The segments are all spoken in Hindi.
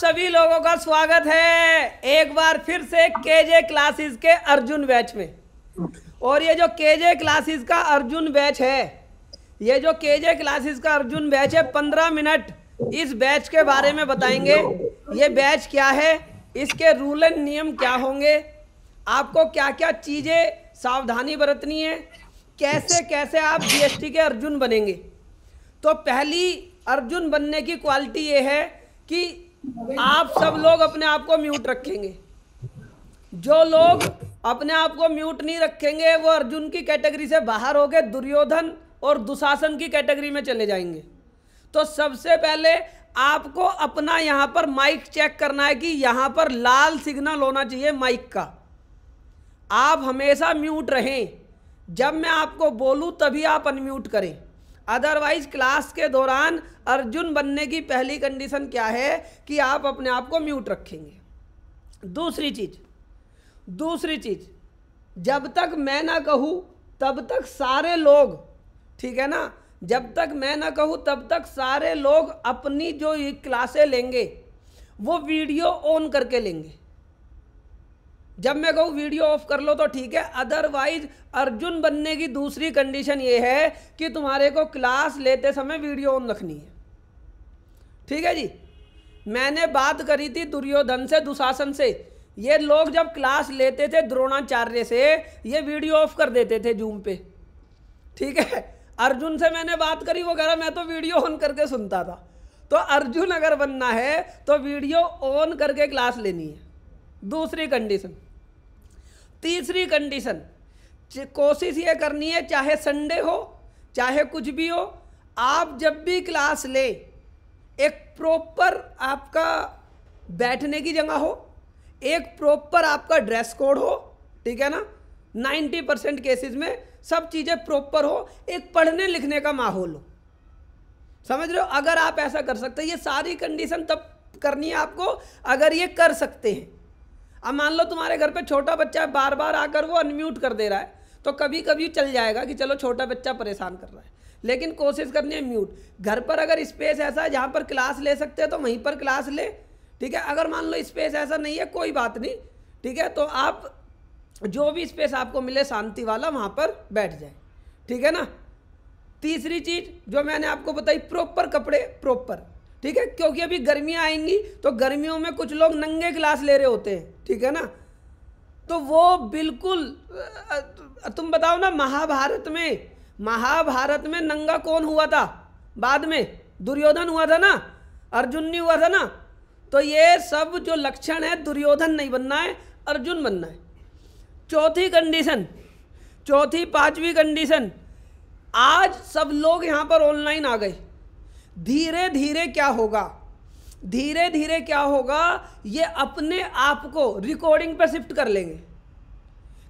सभी लोगों का स्वागत है एक बार फिर से केजे क्लासेस के अर्जुन बैच में और ये जो केजे क्लासेस का अर्जुन बैच है ये जो केजे क्लासेस का अर्जुन बैच है पंद्रह मिनट इस बैच के बारे में बताएंगे ये बैच क्या है इसके रूल एंड नियम क्या होंगे आपको क्या क्या चीज़ें सावधानी बरतनी है कैसे कैसे आप जीएसटी के अर्जुन बनेंगे तो पहली अर्जुन बनने की क्वालिटी ये है कि आप सब लोग अपने आप को म्यूट रखेंगे जो लोग अपने आप को म्यूट नहीं रखेंगे वो अर्जुन की कैटेगरी से बाहर हो गए दुर्योधन और दुशासन की कैटेगरी में चले जाएंगे तो सबसे पहले आपको अपना यहाँ पर माइक चेक करना है कि यहाँ पर लाल सिग्नल होना चाहिए माइक का आप हमेशा म्यूट रहें जब मैं आपको बोलूँ तभी आप अनम्यूट करें अदरवाइज क्लास के दौरान अर्जुन बनने की पहली कंडीशन क्या है कि आप अपने आप को म्यूट रखेंगे दूसरी चीज दूसरी चीज जब तक मैं ना कहूँ तब तक सारे लोग ठीक है ना जब तक मैं ना कहूँ तब तक सारे लोग अपनी जो क्लासें लेंगे वो वीडियो ऑन करके लेंगे जब मैं कहूँ वीडियो ऑफ कर लो तो ठीक है अदरवाइज अर्जुन बनने की दूसरी कंडीशन ये है कि तुम्हारे को क्लास लेते समय वीडियो ऑन रखनी है ठीक है जी मैंने बात करी थी दुर्योधन से दुशासन से ये लोग जब क्लास लेते थे द्रोणाचार्य से ये वीडियो ऑफ कर देते थे जूम पे ठीक है अर्जुन से मैंने बात करी वो कह रहा मैं तो वीडियो ऑन करके सुनता था तो अर्जुन अगर बनना है तो वीडियो ऑन करके क्लास लेनी है दूसरी कंडीशन तीसरी कंडीशन कोशिश ये करनी है चाहे संडे हो चाहे कुछ भी हो आप जब भी क्लास ले एक प्रॉपर आपका बैठने की जगह हो एक प्रॉपर आपका ड्रेस कोड हो ठीक है ना 90 परसेंट केसेज में सब चीज़ें प्रॉपर हो एक पढ़ने लिखने का माहौल हो समझ रहे हो अगर आप ऐसा कर सकते हैं ये सारी कंडीशन तब करनी है आपको अगर ये कर सकते हैं अब मान लो तुम्हारे घर पे छोटा बच्चा बार बार आकर वो अनम्यूट कर दे रहा है तो कभी कभी चल जाएगा कि चलो छोटा बच्चा परेशान कर रहा है लेकिन कोशिश करनी है म्यूट घर पर अगर स्पेस ऐसा है जहाँ पर क्लास ले सकते हैं तो वहीं पर क्लास ले ठीक है अगर मान लो स्पेस ऐसा नहीं है कोई बात नहीं ठीक है तो आप जो भी स्पेस आपको मिले शांति वाला वहाँ पर बैठ जाए ठीक है ना तीसरी चीज़ जो मैंने आपको बताई प्रॉपर कपड़े प्रॉपर ठीक है क्योंकि अभी गर्मियाँ आएंगी तो गर्मियों में कुछ लोग नंगे क्लास ले रहे होते हैं ठीक है ना तो वो बिल्कुल तुम बताओ ना महाभारत में महाभारत में नंगा कौन हुआ था बाद में दुर्योधन हुआ था ना अर्जुन नहीं हुआ था ना तो ये सब जो लक्षण है दुर्योधन नहीं बनना है अर्जुन बनना है चौथी कंडीशन चौथी पांचवी कंडीशन आज सब लोग यहाँ पर ऑनलाइन आ गए धीरे धीरे क्या होगा धीरे धीरे क्या होगा ये अपने आप को रिकॉर्डिंग पे शिफ्ट कर लेंगे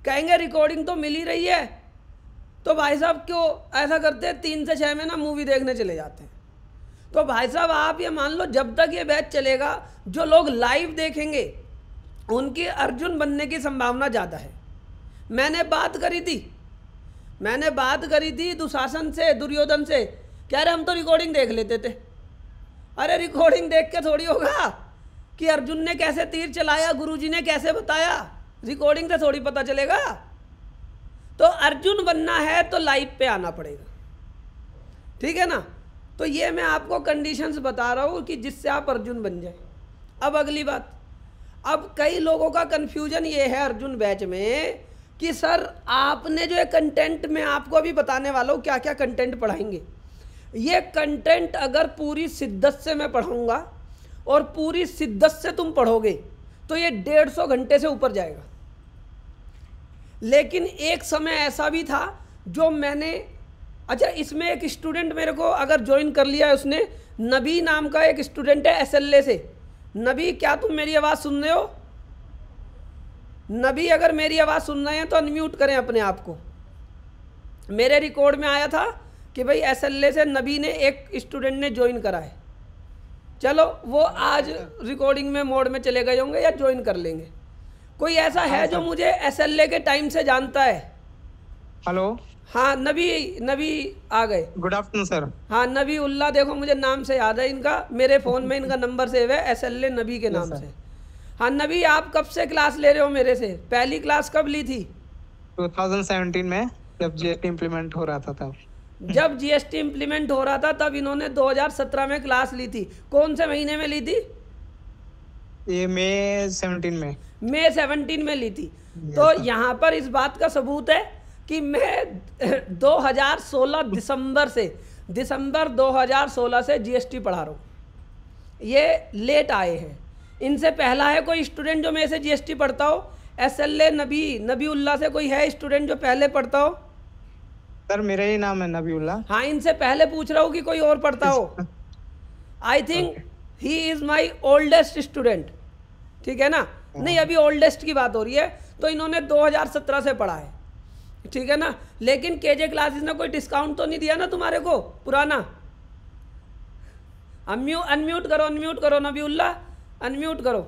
कहेंगे रिकॉर्डिंग तो मिल ही रही है तो भाई साहब क्यों ऐसा करते हैं तीन से छः महीना मूवी देखने चले जाते हैं तो भाई साहब आप ये मान लो जब तक ये बैच चलेगा जो लोग लाइव देखेंगे उनकी अर्जुन बनने की संभावना ज़्यादा है मैंने बात करी थी मैंने बात करी थी दुशासन से दुर्योधन से कह रहे हम तो रिकॉर्डिंग देख लेते थे अरे रिकॉर्डिंग देख के थोड़ी होगा कि अर्जुन ने कैसे तीर चलाया गुरुजी ने कैसे बताया रिकॉर्डिंग से थोड़ी पता चलेगा तो अर्जुन बनना है तो लाइव पे आना पड़ेगा ठीक है ना तो ये मैं आपको कंडीशंस बता रहा हूँ कि जिससे आप अर्जुन बन जाए अब अगली बात अब कई लोगों का कन्फ्यूजन ये है अर्जुन बैच में कि सर आपने जो है कंटेंट में आपको अभी बताने वाला हूँ क्या क्या कंटेंट पढ़ाएंगे ये कंटेंट अगर पूरी शिद्दत से मैं पढ़ाऊँगा और पूरी शिद्दत से तुम पढ़ोगे तो ये डेढ़ सौ घंटे से ऊपर जाएगा लेकिन एक समय ऐसा भी था जो मैंने अच्छा इसमें एक स्टूडेंट मेरे को अगर ज्वाइन कर लिया है उसने नबी नाम का एक स्टूडेंट है एसएलए से नबी क्या तुम मेरी आवाज़ सुन रहे हो नबी अगर मेरी आवाज़ सुन रहे हैं तो अनम्यूट करें अपने आप को मेरे रिकॉर्ड में आया था कि भाई एस से नबी ने एक स्टूडेंट ने ज्वाइन करा है चलो वो आज रिकॉर्डिंग में मोड में चले गए होंगे या ज्वाइन कर लेंगे कोई ऐसा है हाँ, जो मुझे एस के टाइम से जानता है हेलो हाँ नबी नबी आ गए गुड आफ्टरनून सर हाँ नबी उल्ला देखो मुझे नाम से याद है इनका मेरे फ़ोन में इनका नंबर सेव है एस नबी के नाम से हाँ नबी आप कब से क्लास ले रहे हो मेरे से पहली क्लास कब ली थी 2017 में जब जेपी इम्प्लीमेंट हो रहा था तब हम्म। जब जीएसटी इंप्लीमेंट हो रहा था तब इन्होंने 2017 में क्लास ली थी कौन से महीने में ली थी ये मई 17 में मई 17 में ली थी तो यहाँ पर इस बात का सबूत है कि मैं 2016 दिसंबर से दिसंबर 2016 से जीएसटी पढ़ा रहा हूँ ये लेट आए हैं इनसे पहला है कोई स्टूडेंट जो मेरे से जीएसटी पढ़ता हो एस एल ए नबी नबी उल्ला से कोई है स्टूडेंट जो पहले पढ़ता हो सर मेरा ही नाम है नबीउल्ला हाँ इनसे पहले पूछ रहा हूँ कि कोई और पढ़ता हो I think he is my oldest student ठीक है ना हाँ। नहीं अभी ओल्डेस्ट की बात हो रही है तो इन्होंने 2017 से पढ़ा है ठीक है ना लेकिन के जे क्लासेस ने कोई डिस्काउंट तो नहीं दिया ना तुम्हारे को पुराना अनम्यू अनम्यूट करो अनम्यूट करो नबीउल्ला अनम्यूट करो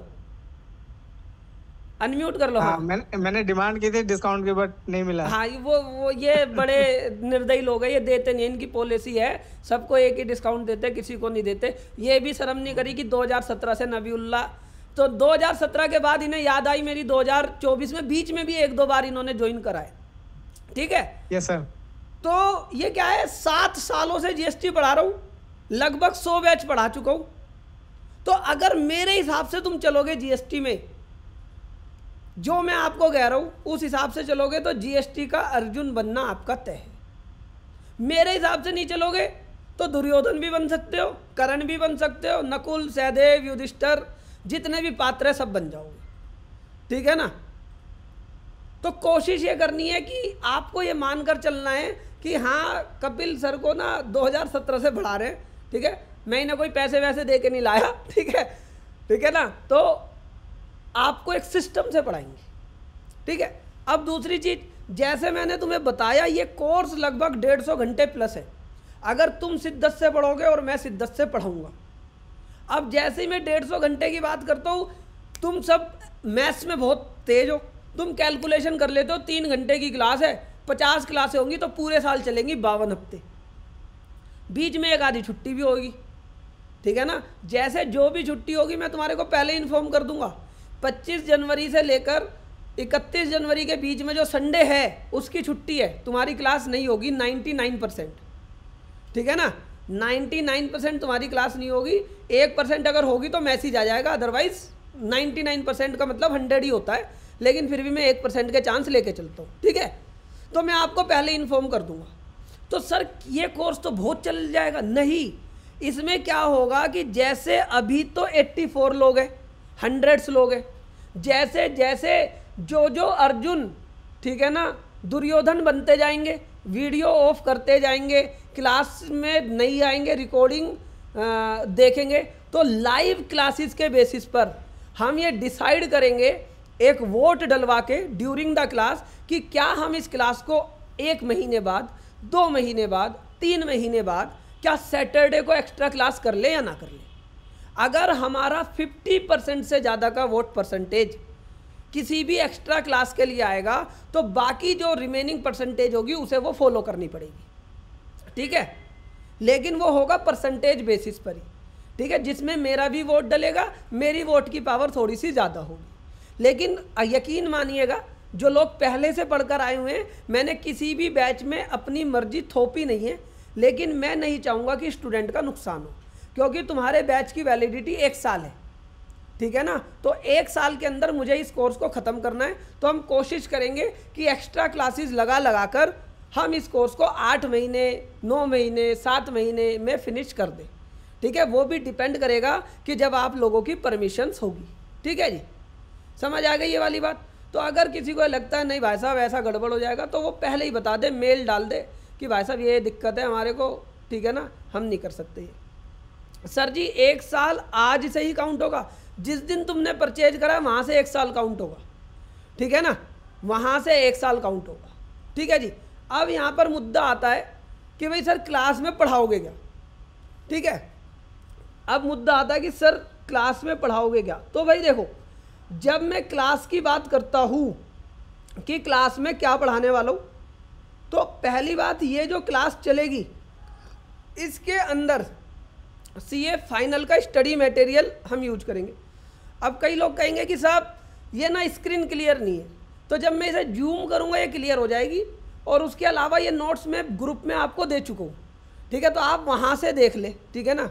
अनम्यूट कर लो हाँ, हाँ। मैंने मैंने डिमांड की थी डिस्काउंट के बट नहीं मिला हाँ वो वो ये बड़े निर्दयी लोग हैं ये देते नहीं इनकी पॉलिसी है सबको एक ही डिस्काउंट देते किसी को नहीं देते ये भी शर्म नहीं करी कि 2017 से नबीउल्ला तो 2017 के बाद इन्हें याद आई मेरी 2024 में बीच में भी एक दो बार इन्होंने ज्वाइन कराए ठीक है यस सर तो ये क्या है सात सालों से जीएसटी पढ़ा रहा हूँ लगभग सौ बैच पढ़ा चुका हूँ तो अगर मेरे हिसाब से तुम चलोगे जीएसटी में जो मैं आपको कह रहा हूँ उस हिसाब से चलोगे तो जीएसटी का अर्जुन बनना आपका तय है मेरे हिसाब से नहीं चलोगे तो दुर्योधन भी बन सकते हो करण भी बन सकते हो नकुल सहदेव युधिष्ठर जितने भी पात्र हैं सब बन जाओगे ठीक है ना तो कोशिश ये करनी है कि आपको ये मानकर चलना है कि हाँ कपिल सर को ना 2017 से बढ़ा रहे हैं ठीक है मैं इन्हें कोई पैसे वैसे दे के नहीं लाया ठीक है ठीक है ना तो आपको एक सिस्टम से पढ़ाएंगे ठीक है अब दूसरी चीज़ जैसे मैंने तुम्हें बताया ये कोर्स लगभग डेढ़ सौ घंटे प्लस है अगर तुम शिद्दत से पढ़ोगे और मैं शिद्दत से पढ़ाऊँगा अब जैसे ही मैं डेढ़ सौ घंटे की बात करता हूँ तुम सब मैथ्स में बहुत तेज हो तुम कैलकुलेशन कर लेते हो तीन घंटे की क्लास है पचास क्लासें होंगी तो पूरे साल चलेंगी बावन हफ्ते बीच में एक आधी छुट्टी भी होगी ठीक है ना जैसे जो भी छुट्टी होगी मैं तुम्हारे को पहले इन्फॉर्म कर दूंगा 25 जनवरी से लेकर 31 जनवरी के बीच में जो संडे है उसकी छुट्टी है तुम्हारी क्लास नहीं होगी 99 परसेंट ठीक है ना 99 परसेंट तुम्हारी क्लास नहीं होगी एक परसेंट अगर होगी तो मैसेज आ जाएगा अदरवाइज 99 परसेंट का मतलब हंड्रेड ही होता है लेकिन फिर भी मैं एक परसेंट के चांस लेके चलता हूँ ठीक है तो मैं आपको पहले इन्फॉर्म कर दूंगा तो सर ये कोर्स तो बहुत चल जाएगा नहीं इसमें क्या होगा कि जैसे अभी तो 84 लोग हैं हंड्रेड्स लोग हैं जैसे जैसे जो जो अर्जुन ठीक है ना दुर्योधन बनते जाएंगे वीडियो ऑफ करते जाएंगे क्लास में नहीं आएंगे रिकॉर्डिंग देखेंगे तो लाइव क्लासेस के बेसिस पर हम ये डिसाइड करेंगे एक वोट डलवा के ड्यूरिंग द क्लास कि क्या हम इस क्लास को एक महीने बाद दो महीने बाद तीन महीने बाद क्या सैटरडे को एक्स्ट्रा क्लास कर ले या ना कर ले अगर हमारा 50 परसेंट से ज़्यादा का वोट परसेंटेज किसी भी एक्स्ट्रा क्लास के लिए आएगा तो बाकी जो रिमेनिंग परसेंटेज होगी उसे वो फॉलो करनी पड़ेगी ठीक है लेकिन वो होगा परसेंटेज बेसिस पर ही ठीक है जिसमें मेरा भी वोट डलेगा मेरी वोट की पावर थोड़ी सी ज़्यादा होगी लेकिन यकीन मानिएगा जो लोग पहले से पढ़कर आए हुए हैं मैंने किसी भी बैच में अपनी मर्जी थोपी नहीं है लेकिन मैं नहीं चाहूँगा कि स्टूडेंट का नुकसान हो क्योंकि तुम्हारे बैच की वैलिडिटी एक साल है ठीक है ना तो एक साल के अंदर मुझे इस कोर्स को ख़त्म करना है तो हम कोशिश करेंगे कि एक्स्ट्रा क्लासेस लगा लगा कर हम इस कोर्स को आठ महीने नौ महीने सात महीने में फिनिश कर दें ठीक है वो भी डिपेंड करेगा कि जब आप लोगों की परमिशंस होगी ठीक है जी समझ आ गई ये वाली बात तो अगर किसी को लगता है नहीं भाई साहब ऐसा गड़बड़ हो जाएगा तो वो पहले ही बता दे मेल डाल दे कि भाई साहब ये दिक्कत है हमारे को ठीक है ना हम नहीं कर सकते ये सर जी एक साल आज से ही काउंट होगा जिस दिन तुमने परचेज करा वहाँ से एक साल काउंट होगा ठीक है ना वहाँ से एक साल काउंट होगा ठीक है जी अब यहाँ पर मुद्दा आता है कि भाई सर क्लास में पढ़ाओगे क्या ठीक है अब मुद्दा आता है कि सर क्लास में पढ़ाओगे क्या तो भाई देखो जब मैं क्लास की बात करता हूँ कि क्लास में क्या पढ़ाने वाला हूँ तो पहली बात ये जो क्लास चलेगी इसके अंदर सी ए फाइनल का स्टडी मटेरियल हम यूज करेंगे अब कई लोग कहेंगे कि साहब ये ना स्क्रीन क्लियर नहीं है तो जब मैं इसे जूम करूँगा ये क्लियर हो जाएगी और उसके अलावा ये नोट्स में ग्रुप में आपको दे चुका हूँ ठीक है तो आप वहाँ से देख ले ठीक है ना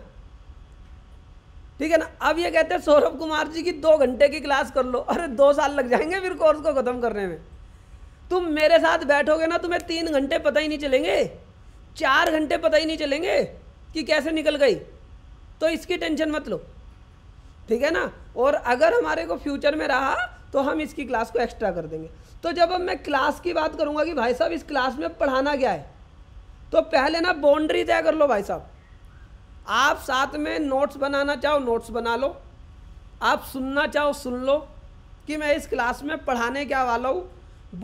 ठीक है ना अब ये कहते हैं सौरभ कुमार जी की दो घंटे की क्लास कर लो अरे दो साल लग जाएंगे फिर कोर्स को ख़त्म करने में तुम मेरे साथ बैठोगे ना तुम्हें तीन घंटे पता ही नहीं चलेंगे चार घंटे पता ही नहीं चलेंगे कि कैसे निकल गई तो इसकी टेंशन मत लो ठीक है ना और अगर हमारे को फ्यूचर में रहा तो हम इसकी क्लास को एक्स्ट्रा कर देंगे तो जब अब मैं क्लास की बात करूँगा कि भाई साहब इस क्लास में पढ़ाना क्या है तो पहले ना बाउंड्री तय कर लो भाई साहब आप साथ में नोट्स बनाना चाहो नोट्स बना लो आप सुनना चाहो सुन लो कि मैं इस क्लास में पढ़ाने क्या वाला हूँ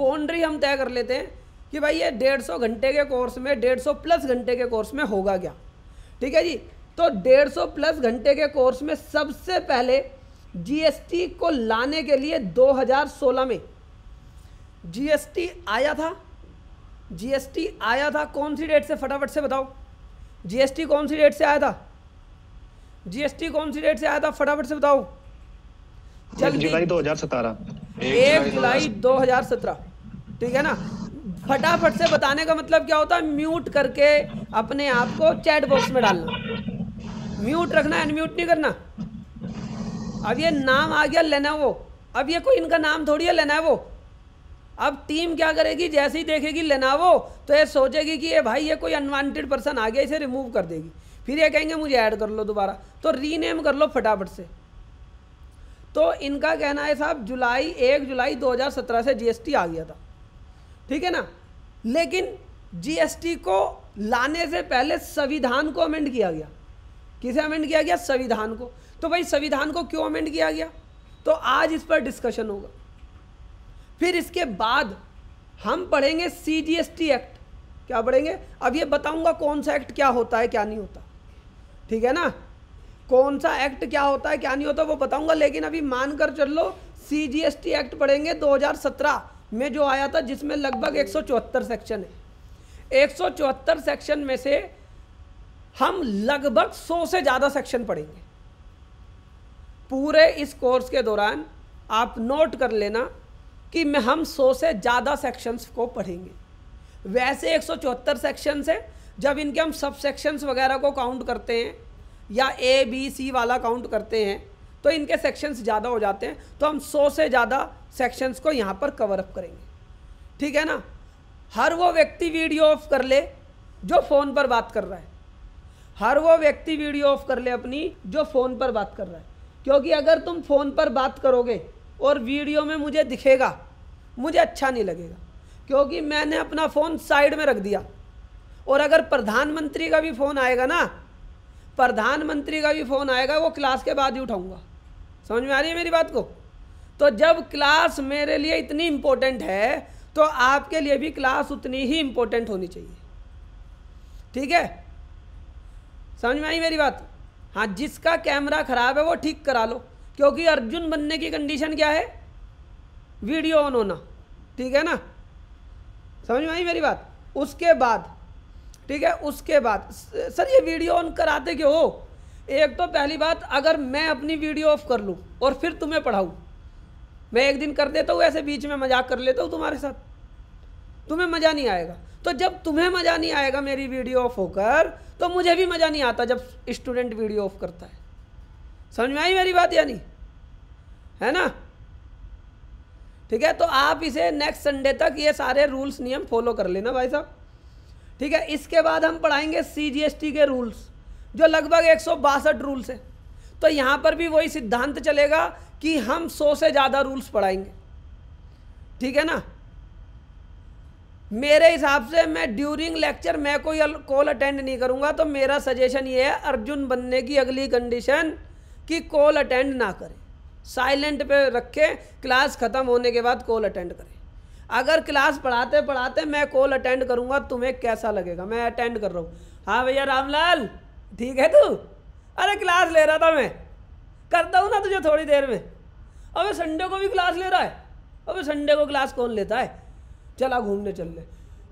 बाउंड्री हम तय कर लेते हैं कि भाई ये डेढ़ सौ घंटे के कोर्स में डेढ़ सौ प्लस घंटे के कोर्स में होगा क्या ठीक है जी तो 150 प्लस घंटे के कोर्स में सबसे पहले जीएसटी को लाने के लिए 2016 में जीएसटी आया था जीएसटी आया था कौन सी डेट से फटाफट से बताओ जीएसटी कौन सी डेट से आया था जीएसटी कौन सी डेट से आया था फटाफट से बताओ दो जुलाई 2017 एक जुलाई 2017 ठीक है ना फटाफट से बताने का मतलब क्या होता है म्यूट करके अपने आप को चैट बॉक्स में डालना म्यूट रखना अनम्यूट नहीं करना अब ये नाम आ गया लेना वो अब ये कोई इनका नाम थोड़ी है लेना वो अब टीम क्या करेगी जैसे ही देखेगी लेनावो तो ये सोचेगी कि ये भाई ये कोई अनवांटेड पर्सन आ गया इसे रिमूव कर देगी फिर ये कहेंगे मुझे ऐड कर लो दोबारा तो रीनेम कर लो फटाफट से तो इनका कहना है साहब जुलाई एक जुलाई 2017 से जीएसटी आ गया था ठीक है ना लेकिन जीएसटी को लाने से पहले संविधान को अमेंड किया गया किसे अमेंड किया गया संविधान को तो भाई संविधान को क्यों अमेंड किया गया तो आज इस पर डिस्कशन होगा फिर इसके बाद हम पढ़ेंगे C G S T act क्या पढ़ेंगे अब ये बताऊंगा कौन सा एक्ट क्या होता है क्या नहीं होता ठीक है ना कौन सा एक्ट क्या होता है क्या नहीं होता वो बताऊंगा लेकिन अभी मान कर चल लो C G S T act पढ़ेंगे 2017 में जो आया था जिसमें लगभग एक सेक्शन है एक सेक्शन में से हम लगभग सौ से ज़्यादा सेक्शन पढ़ेंगे पूरे इस कोर्स के दौरान आप नोट कर लेना कि मैं हम सौ से ज़्यादा सेक्शंस को पढ़ेंगे वैसे एक सौ चौहत्तर सेक्शंस हैं जब इनके हम सब सेक्शंस वगैरह को काउंट करते हैं या ए बी सी वाला काउंट करते हैं तो इनके सेक्शंस ज़्यादा हो जाते हैं तो हम सौ से ज़्यादा सेक्शंस को यहाँ पर कवर अप करेंगे ठीक है ना हर वो व्यक्ति वीडियो ऑफ कर ले जो फ़ोन पर बात कर रहा है हर वो व्यक्ति वीडियो ऑफ कर ले अपनी जो फ़ोन पर बात कर रहा है क्योंकि अगर तुम फ़ोन पर बात करोगे और वीडियो में मुझे दिखेगा मुझे अच्छा नहीं लगेगा क्योंकि मैंने अपना फ़ोन साइड में रख दिया और अगर प्रधानमंत्री का भी फ़ोन आएगा ना प्रधानमंत्री का भी फ़ोन आएगा वो क्लास के बाद ही उठाऊँगा समझ में आ रही है मेरी बात को तो जब क्लास मेरे लिए इतनी इम्पोर्टेंट है तो आपके लिए भी क्लास उतनी ही इम्पोर्टेंट होनी चाहिए ठीक है समझ में आई मेरी बात हाँ जिसका कैमरा ख़राब है वो ठीक करा लो क्योंकि अर्जुन बनने की कंडीशन क्या है वीडियो ऑन होना ठीक है ना समझ में आई मेरी बात उसके बाद ठीक है उसके बाद सर ये वीडियो ऑन कराते क्यों हो एक तो पहली बात अगर मैं अपनी वीडियो ऑफ कर लूँ और फिर तुम्हें पढ़ाऊँ मैं एक दिन कर देता हूँ ऐसे बीच में मजाक कर लेता हूँ तुम्हारे साथ तुम्हें मज़ा नहीं आएगा तो जब तुम्हें मज़ा नहीं आएगा मेरी वीडियो ऑफ होकर तो मुझे भी मज़ा नहीं आता जब स्टूडेंट वीडियो ऑफ करता है समझ में आई मेरी बात या नहीं है ना ठीक है तो आप इसे नेक्स्ट संडे तक ये सारे रूल्स नियम फॉलो कर लेना भाई साहब ठीक है इसके बाद हम पढ़ाएंगे सी के रूल्स जो लगभग एक रूल्स हैं तो यहां पर भी वही सिद्धांत चलेगा कि हम सौ से ज़्यादा रूल्स पढ़ाएंगे ठीक है ना मेरे हिसाब से मैं ड्यूरिंग लेक्चर मैं कोई कॉल अटेंड नहीं करूँगा तो मेरा सजेशन ये है अर्जुन बनने की अगली कंडीशन कि कॉल अटेंड ना करें साइलेंट पे रखें क्लास ख़त्म होने के बाद कॉल अटेंड करें अगर क्लास पढ़ाते पढ़ाते मैं कॉल अटेंड करूँगा तुम्हें कैसा लगेगा मैं अटेंड कर रहा हूँ हाँ भैया रामलाल ठीक है तू अरे क्लास ले रहा था मैं करता हूँ ना तुझे थोड़ी देर में अब संडे को भी क्लास ले रहा है अब संडे को क्लास कौन लेता है चला घूमने चल ले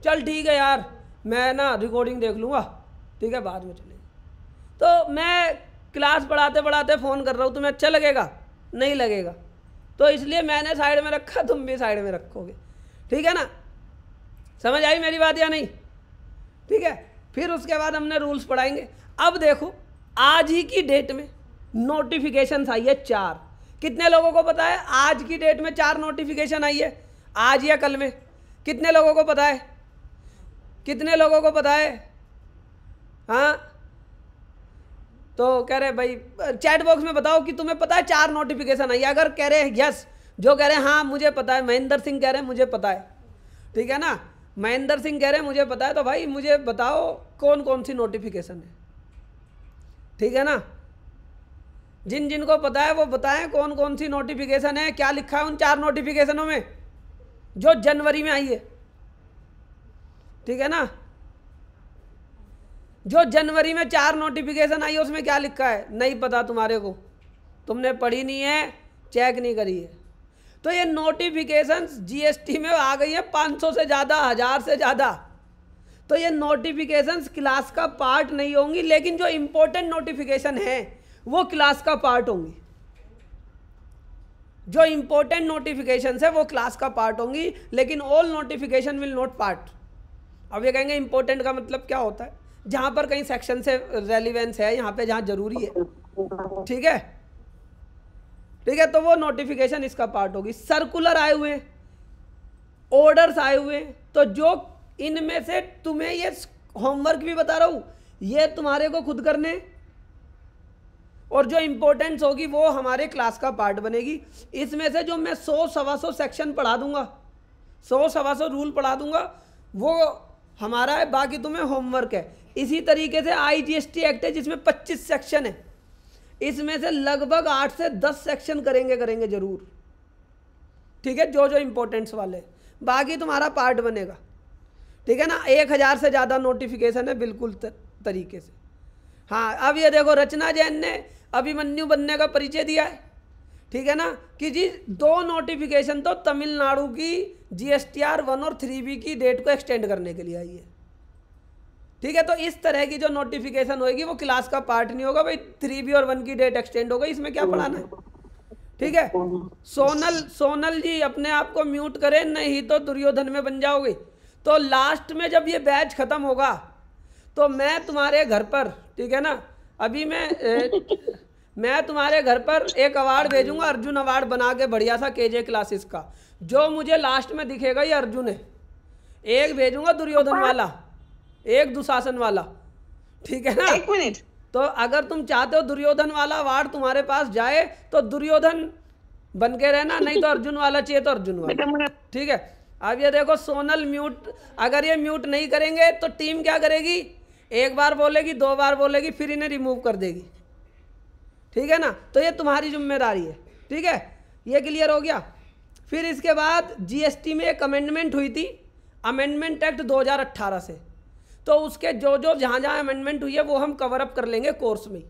चल ठीक है यार मैं ना रिकॉर्डिंग देख लूँगा ठीक है बाद में चले तो मैं क्लास पढ़ाते पढ़ाते फ़ोन कर रहा हूँ तुम्हें अच्छा लगेगा नहीं लगेगा तो इसलिए मैंने साइड में रखा तुम भी साइड में रखोगे ठीक है ना समझ आई मेरी बात या नहीं ठीक है फिर उसके बाद हमने रूल्स पढ़ाएंगे अब देखो आज ही की डेट में नोटिफिकेशन आई है चार कितने लोगों को पता है आज की डेट में चार नोटिफिकेशन आई है आज या कल में कितने लोगों को पता है कितने लोगों को पता है हाँ तो कह रहे भाई चैट बॉक्स में बताओ कि तुम्हें पता है चार नोटिफिकेशन आई अगर कह रहे हैं यस जो कह रहे हैं हाँ मुझे पता है महेंद्र सिंह कह रहे हैं मुझे पता है ठीक है ना महेंद्र सिंह कह रहे हैं मुझे पता है तो भाई मुझे बताओ कौन कौन सी नोटिफिकेशन है ठीक है ना जिन जिन को पता है वो बताएं कौन कौन सी नोटिफिकेशन है क्या लिखा है उन चार नोटिफिकेशनों में जो जनवरी में आई है ठीक है ना जो जनवरी में चार नोटिफिकेशन आई है उसमें क्या लिखा है नहीं पता तुम्हारे को तुमने पढ़ी नहीं है चेक नहीं करी है तो ये नोटिफिकेशन जीएसटी में आ गई है 500 से ज़्यादा हज़ार से ज़्यादा तो ये नोटिफिकेशन क्लास का पार्ट नहीं होंगी लेकिन जो इम्पोर्टेंट नोटिफिकेशन है वो क्लास का पार्ट होंगी जो इंपॉर्टेंट नोटिफिकेशन है वो क्लास का पार्ट होंगी लेकिन all notification will not part अब ये कहेंगे इंपॉर्टेंट का मतलब क्या होता है जहां पर कहीं सेक्शन से रेलिवेंस है यहां पे जहां जरूरी है ठीक है ठीक है तो वो नोटिफिकेशन इसका पार्ट होगी सर्कुलर आए हुए ऑर्डर्स आए हुए तो जो इनमें से तुम्हें ये होमवर्क भी बता रहा हूं ये तुम्हारे को खुद करने और जो इम्पोर्टेंस होगी वो हमारे क्लास का पार्ट बनेगी इसमें से जो मैं सौ सवा सौ सेक्शन पढ़ा दूंगा सौ सवा सौ रूल पढ़ा दूंगा वो हमारा है बाकी तुम्हें होमवर्क है इसी तरीके से आईजीएसटी एक्ट है जिसमें पच्चीस सेक्शन है इसमें से लगभग आठ से दस सेक्शन करेंगे करेंगे ज़रूर ठीक है जो जो इम्पोर्टेंस वाले बाकी तुम्हारा पार्ट बनेगा ठीक है ना एक हज़ार से ज़्यादा नोटिफिकेशन है बिल्कुल तरीके से हाँ अब ये देखो रचना जैन ने अभिमन्यु बनने का परिचय दिया है ठीक है ना कि जी दो नोटिफिकेशन तो तमिलनाडु की जीएसटीआर वन और थ्री बी की डेट को एक्सटेंड करने के लिए आई है ठीक है तो इस तरह की जो नोटिफिकेशन होगी वो क्लास का पार्ट नहीं होगा भाई थ्री बी और वन की डेट एक्सटेंड होगा इसमें क्या पढ़ाना है ठीक है सोनल सोनल जी अपने आप को म्यूट करें नहीं तो दुर्योधन में बन जाओगे तो लास्ट में जब ये बैच खत्म होगा तो मैं तुम्हारे घर पर ठीक है ना अभी मैं ए, मैं तुम्हारे घर पर एक अवार्ड भेजूंगा अर्जुन अवार्ड बना के बढ़िया सा केजे क्लासेस का जो मुझे लास्ट में दिखेगा ये अर्जुन है एक भेजूंगा दुर्योधन हाँ। वाला एक दुशासन वाला ठीक है ना एक मिनट तो अगर तुम चाहते हो दुर्योधन वाला अवार्ड तुम्हारे पास जाए तो दुर्योधन बन के रहना नहीं तो अर्जुन वाला चाहिए तो अर्जुन वाला ठीक है अब ये देखो सोनल म्यूट अगर ये म्यूट नहीं करेंगे तो टीम क्या करेगी एक बार बोलेगी दो बार बोलेगी फिर इन्हें रिमूव कर देगी ठीक है ना तो ये तुम्हारी जिम्मेदारी है ठीक है ये क्लियर हो गया फिर इसके बाद जीएसटी में एक अमेंडमेंट हुई थी अमेंडमेंट एक्ट 2018 से तो उसके जो जो जहाँ जहाँ अमेंडमेंट हुई है वो हम कवर अप कर लेंगे कोर्स में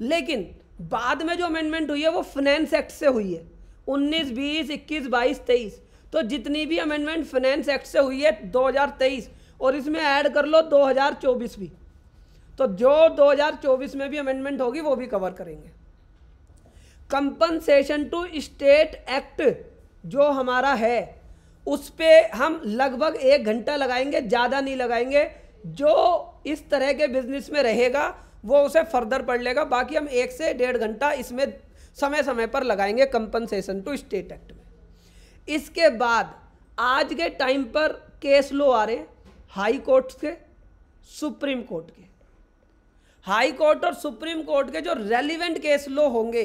लेकिन बाद में जो अमेंडमेंट हुई है वो फाइनेंस एक्ट से हुई है 19, 20, 21, 22, 23 तो जितनी भी अमेंडमेंट फाइनेंस एक्ट से हुई है 2023 और इसमें ऐड कर लो 2024 भी तो जो 2024 में भी अमेंडमेंट होगी वो भी कवर करेंगे कंपनसेशन टू स्टेट एक्ट जो हमारा है उस पर हम लगभग एक घंटा लगाएंगे ज़्यादा नहीं लगाएंगे जो इस तरह के बिजनेस में रहेगा वो उसे फर्दर पढ़ लेगा बाकी हम एक से डेढ़ घंटा इसमें समय समय पर लगाएंगे कंपनसेशन टू स्टेट एक्ट में इसके बाद आज के टाइम पर केस लो आ रहे हैं हाई कोर्ट के सुप्रीम कोर्ट के हाई कोर्ट और सुप्रीम कोर्ट के जो रेलिवेंट केस लो होंगे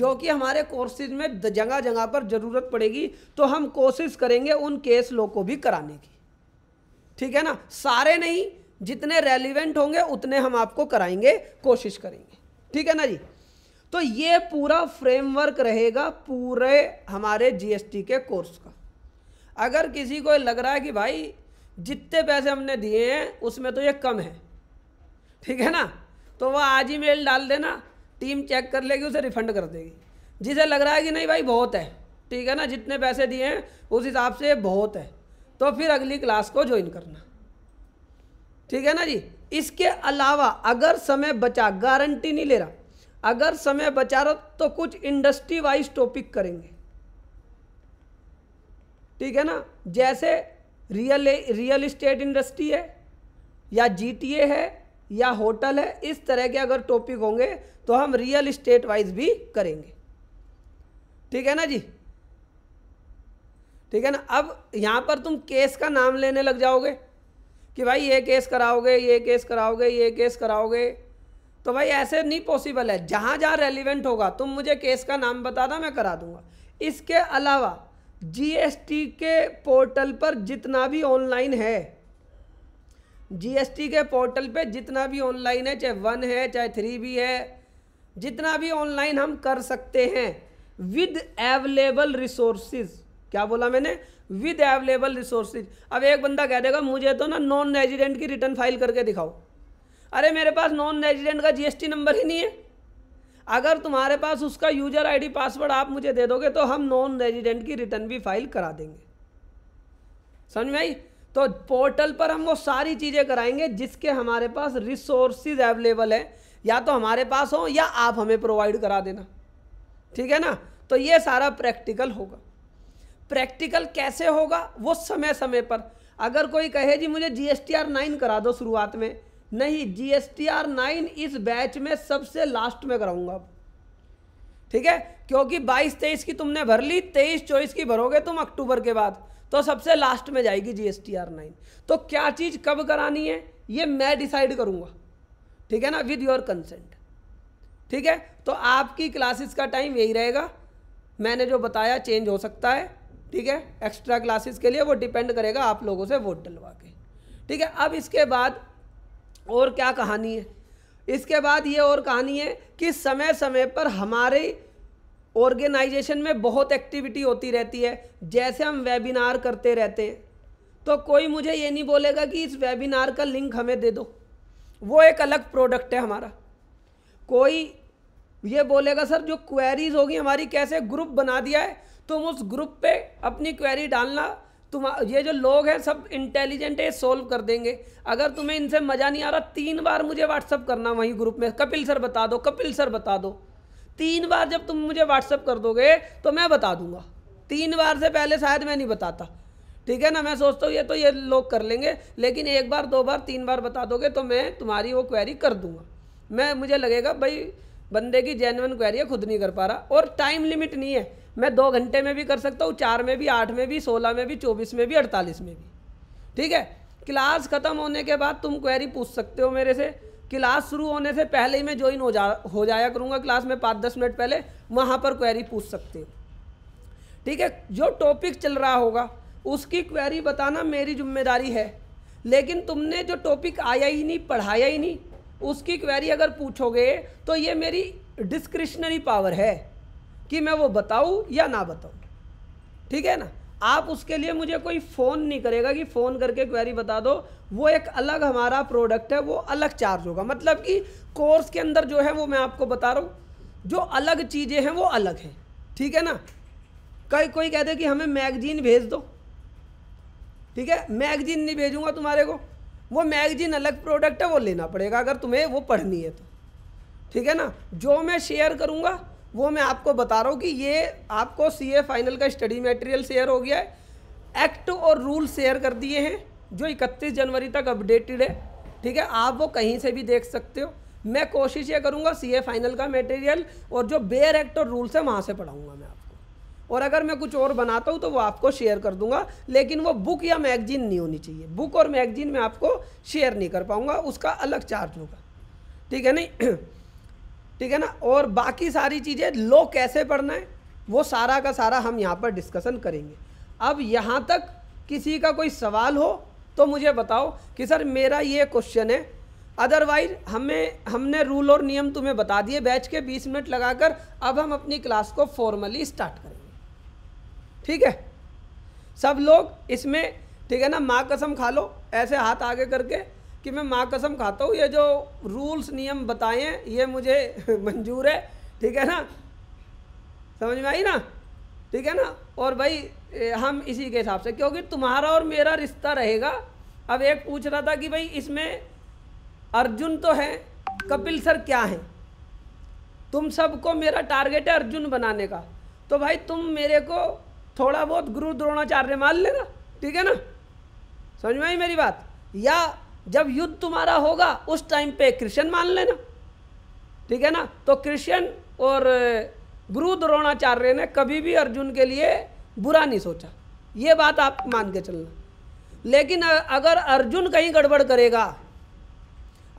जो कि हमारे कोर्सेज में जगह जगह पर ज़रूरत पड़ेगी तो हम कोशिश करेंगे उन केस लो को भी कराने की ठीक है ना सारे नहीं जितने रेलिवेंट होंगे उतने हम आपको कराएंगे कोशिश करेंगे ठीक है ना जी तो ये पूरा फ्रेमवर्क रहेगा पूरे हमारे जीएसटी के कोर्स का अगर किसी को लग रहा है कि भाई जितने पैसे हमने दिए हैं उसमें तो ये कम है ठीक है ना तो वह आज ही मेल डाल देना टीम चेक कर लेगी उसे रिफंड कर देगी जिसे लग रहा है कि नहीं भाई बहुत है ठीक है ना जितने पैसे दिए हैं उस हिसाब से बहुत है तो फिर अगली क्लास को ज्वाइन करना ठीक है ना जी इसके अलावा अगर समय बचा गारंटी नहीं ले रहा अगर समय बचा रहा तो कुछ इंडस्ट्री वाइज टॉपिक करेंगे ठीक है ना जैसे रियल रियल इस्टेट इंडस्ट्री है या जीटीए है या होटल है इस तरह के अगर टॉपिक होंगे तो हम रियल इस्टेट वाइज भी करेंगे ठीक है ना जी ठीक है ना अब यहाँ पर तुम केस का नाम लेने लग जाओगे कि भाई ये केस कराओगे ये केस कराओगे ये केस कराओगे तो भाई ऐसे नहीं पॉसिबल है जहाँ जहाँ रेलिवेंट होगा तुम मुझे केस का नाम बता दो मैं करा दूंगा इसके अलावा जीएसटी के पोर्टल पर जितना भी ऑनलाइन है जीएसटी के पोर्टल पे जितना भी ऑनलाइन है चाहे वन है चाहे थ्री भी है जितना भी ऑनलाइन हम कर सकते हैं विद एवेलेबल रिसोर्स क्या बोला मैंने विद एवेलेबल रिसोर्स अब एक बंदा कह देगा मुझे तो ना नॉन रेजिडेंट की रिटर्न फाइल करके दिखाओ अरे मेरे पास नॉन रेजिडेंट का जीएसटी नंबर ही नहीं है अगर तुम्हारे पास उसका यूजर आईडी पासवर्ड आप मुझे दे दोगे तो हम नॉन रेजिडेंट की रिटर्न भी फाइल करा देंगे समझ में आई तो पोर्टल पर हम वो सारी चीज़ें कराएंगे जिसके हमारे पास रिसोर्सिस अवेलेबल हैं या तो हमारे पास हो या आप हमें प्रोवाइड करा देना ठीक है ना तो ये सारा प्रैक्टिकल होगा प्रैक्टिकल कैसे होगा वो समय समय पर अगर कोई कहे जी मुझे G S T R nine करा दो शुरुआत में नहीं जी एस टी आर नाइन इस बैच में सबसे लास्ट में कराऊंगा अब ठीक है क्योंकि बाईस तेईस की तुमने भर ली तेईस चौबीस की भरोगे तुम अक्टूबर के बाद तो सबसे लास्ट में जाएगी G S T R nine तो क्या चीज़ कब करानी है ये मैं डिसाइड करूँगा ठीक है ना विद योर कंसेंट ठीक है तो आपकी क्लासेस का टाइम यही रहेगा मैंने जो बताया चेंज हो सकता है ठीक है एक्स्ट्रा क्लासेस के लिए वो डिपेंड करेगा आप लोगों से वोट डलवा के ठीक है अब इसके बाद और क्या कहानी है इसके बाद ये और कहानी है कि समय समय पर हमारे ऑर्गेनाइजेशन में बहुत एक्टिविटी होती रहती है जैसे हम वेबिनार करते रहते हैं तो कोई मुझे ये नहीं बोलेगा कि इस वेबिनार का लिंक हमें दे दो वो एक अलग प्रोडक्ट है हमारा कोई ये बोलेगा सर जो क्वेरीज होगी हमारी कैसे ग्रुप बना दिया है तो हम उस ग्रुप पे अपनी क्वेरी डालना तुम ये जो लोग हैं सब इंटेलिजेंट है सोल्व कर देंगे अगर तुम्हें इनसे मज़ा नहीं आ रहा तीन बार मुझे व्हाट्सअप करना वहीं ग्रुप में कपिल सर बता दो कपिल सर बता दो तीन बार जब तुम मुझे व्हाट्सअप कर दोगे तो मैं बता दूंगा तीन बार से पहले शायद मैं नहीं बताता ठीक है ना मैं सोचता हूँ ये तो ये लोग कर लेंगे लेकिन एक बार दो बार तीन बार बता दोगे तो मैं तुम्हारी वो क्वेरी कर दूंगा मैं मुझे लगेगा भाई बंदे की जेनवन क्वेरी है खुद नहीं कर पा रहा और टाइम लिमिट नहीं है मैं दो घंटे में भी कर सकता हूँ चार में भी आठ में भी सोलह में भी चौबीस में भी अड़तालीस में भी ठीक है क्लास ख़त्म होने के बाद तुम क्वेरी पूछ सकते हो मेरे से क्लास शुरू होने से पहले ही मैं ज्वाइन हो जा हो जाया करूँगा क्लास में पाँच दस मिनट पहले वहाँ पर क्वेरी पूछ सकते हो ठीक है जो टॉपिक चल रहा होगा उसकी क्वेरी बताना मेरी जिम्मेदारी है लेकिन तुमने जो टॉपिक आया ही नहीं पढ़ाया ही नहीं उसकी क्वेरी अगर पूछोगे तो ये मेरी डिस्क्रिशनरी पावर है कि मैं वो बताऊँ या ना बताऊँ ठीक है ना आप उसके लिए मुझे कोई फ़ोन नहीं करेगा कि फ़ोन करके क्वेरी बता दो वो एक अलग हमारा प्रोडक्ट है वो अलग चार्ज होगा मतलब कि कोर्स के अंदर जो है वो मैं आपको बता रहा हूँ जो अलग चीज़ें हैं वो अलग हैं ठीक है ना कई कोई कहते कि हमें मैगजीन भेज दो ठीक है मैगजीन नहीं भेजूंगा तुम्हारे को वो मैगजीन अलग प्रोडक्ट है वो लेना पड़ेगा अगर तुम्हें वो पढ़नी है तो ठीक है ना जो मैं शेयर करूँगा वो मैं आपको बता रहा हूँ कि ये आपको सी ए फाइनल का स्टडी मटेरियल शेयर हो गया है एक्ट और रूल शेयर कर दिए हैं जो 31 जनवरी तक अपडेटेड है ठीक है आप वो कहीं से भी देख सकते हो मैं कोशिश ये करूँगा सी ए फाइनल का मटेरियल और जो बेयर एक्ट और रूल्स है वहाँ से पढ़ाऊँगा मैं आप और अगर मैं कुछ और बनाता हूँ तो वो आपको शेयर कर दूंगा लेकिन वो बुक या मैगजीन नहीं होनी चाहिए बुक और मैगजीन में आपको शेयर नहीं कर पाऊँगा उसका अलग चार्ज होगा ठीक है नहीं ठीक है ना और बाकी सारी चीज़ें लो कैसे पढ़ना है वो सारा का सारा हम यहाँ पर डिस्कसन करेंगे अब यहाँ तक किसी का कोई सवाल हो तो मुझे बताओ कि सर मेरा ये क्वेश्चन है अदरवाइज हमें हमने रूल और नियम तुम्हें बता दिए बैच के 20 मिनट लगाकर अब हम अपनी क्लास को फॉर्मली स्टार्ट करें ठीक है सब लोग इसमें ठीक है ना माँ कसम खा लो ऐसे हाथ आगे करके कि मैं माँ कसम खाता हूँ ये जो रूल्स नियम बताएं ये मुझे मंजूर है ठीक है ना समझ में आई ना ठीक है ना और भाई हम इसी के हिसाब से क्योंकि तुम्हारा और मेरा रिश्ता रहेगा अब एक पूछ रहा था कि भाई इसमें अर्जुन तो है कपिल सर क्या है तुम सबको मेरा टारगेट है अर्जुन बनाने का तो भाई तुम मेरे को थोड़ा बहुत गुरु द्रोणाचार्य मान लेना ठीक है ना समझ में आई मेरी बात या जब युद्ध तुम्हारा होगा उस टाइम पे कृष्ण मान लेना ठीक है ना तो कृष्ण और गुरु द्रोणाचार्य ने कभी भी अर्जुन के लिए बुरा नहीं सोचा ये बात आप मान के चलना लेकिन अगर अर्जुन कहीं गड़बड़ करेगा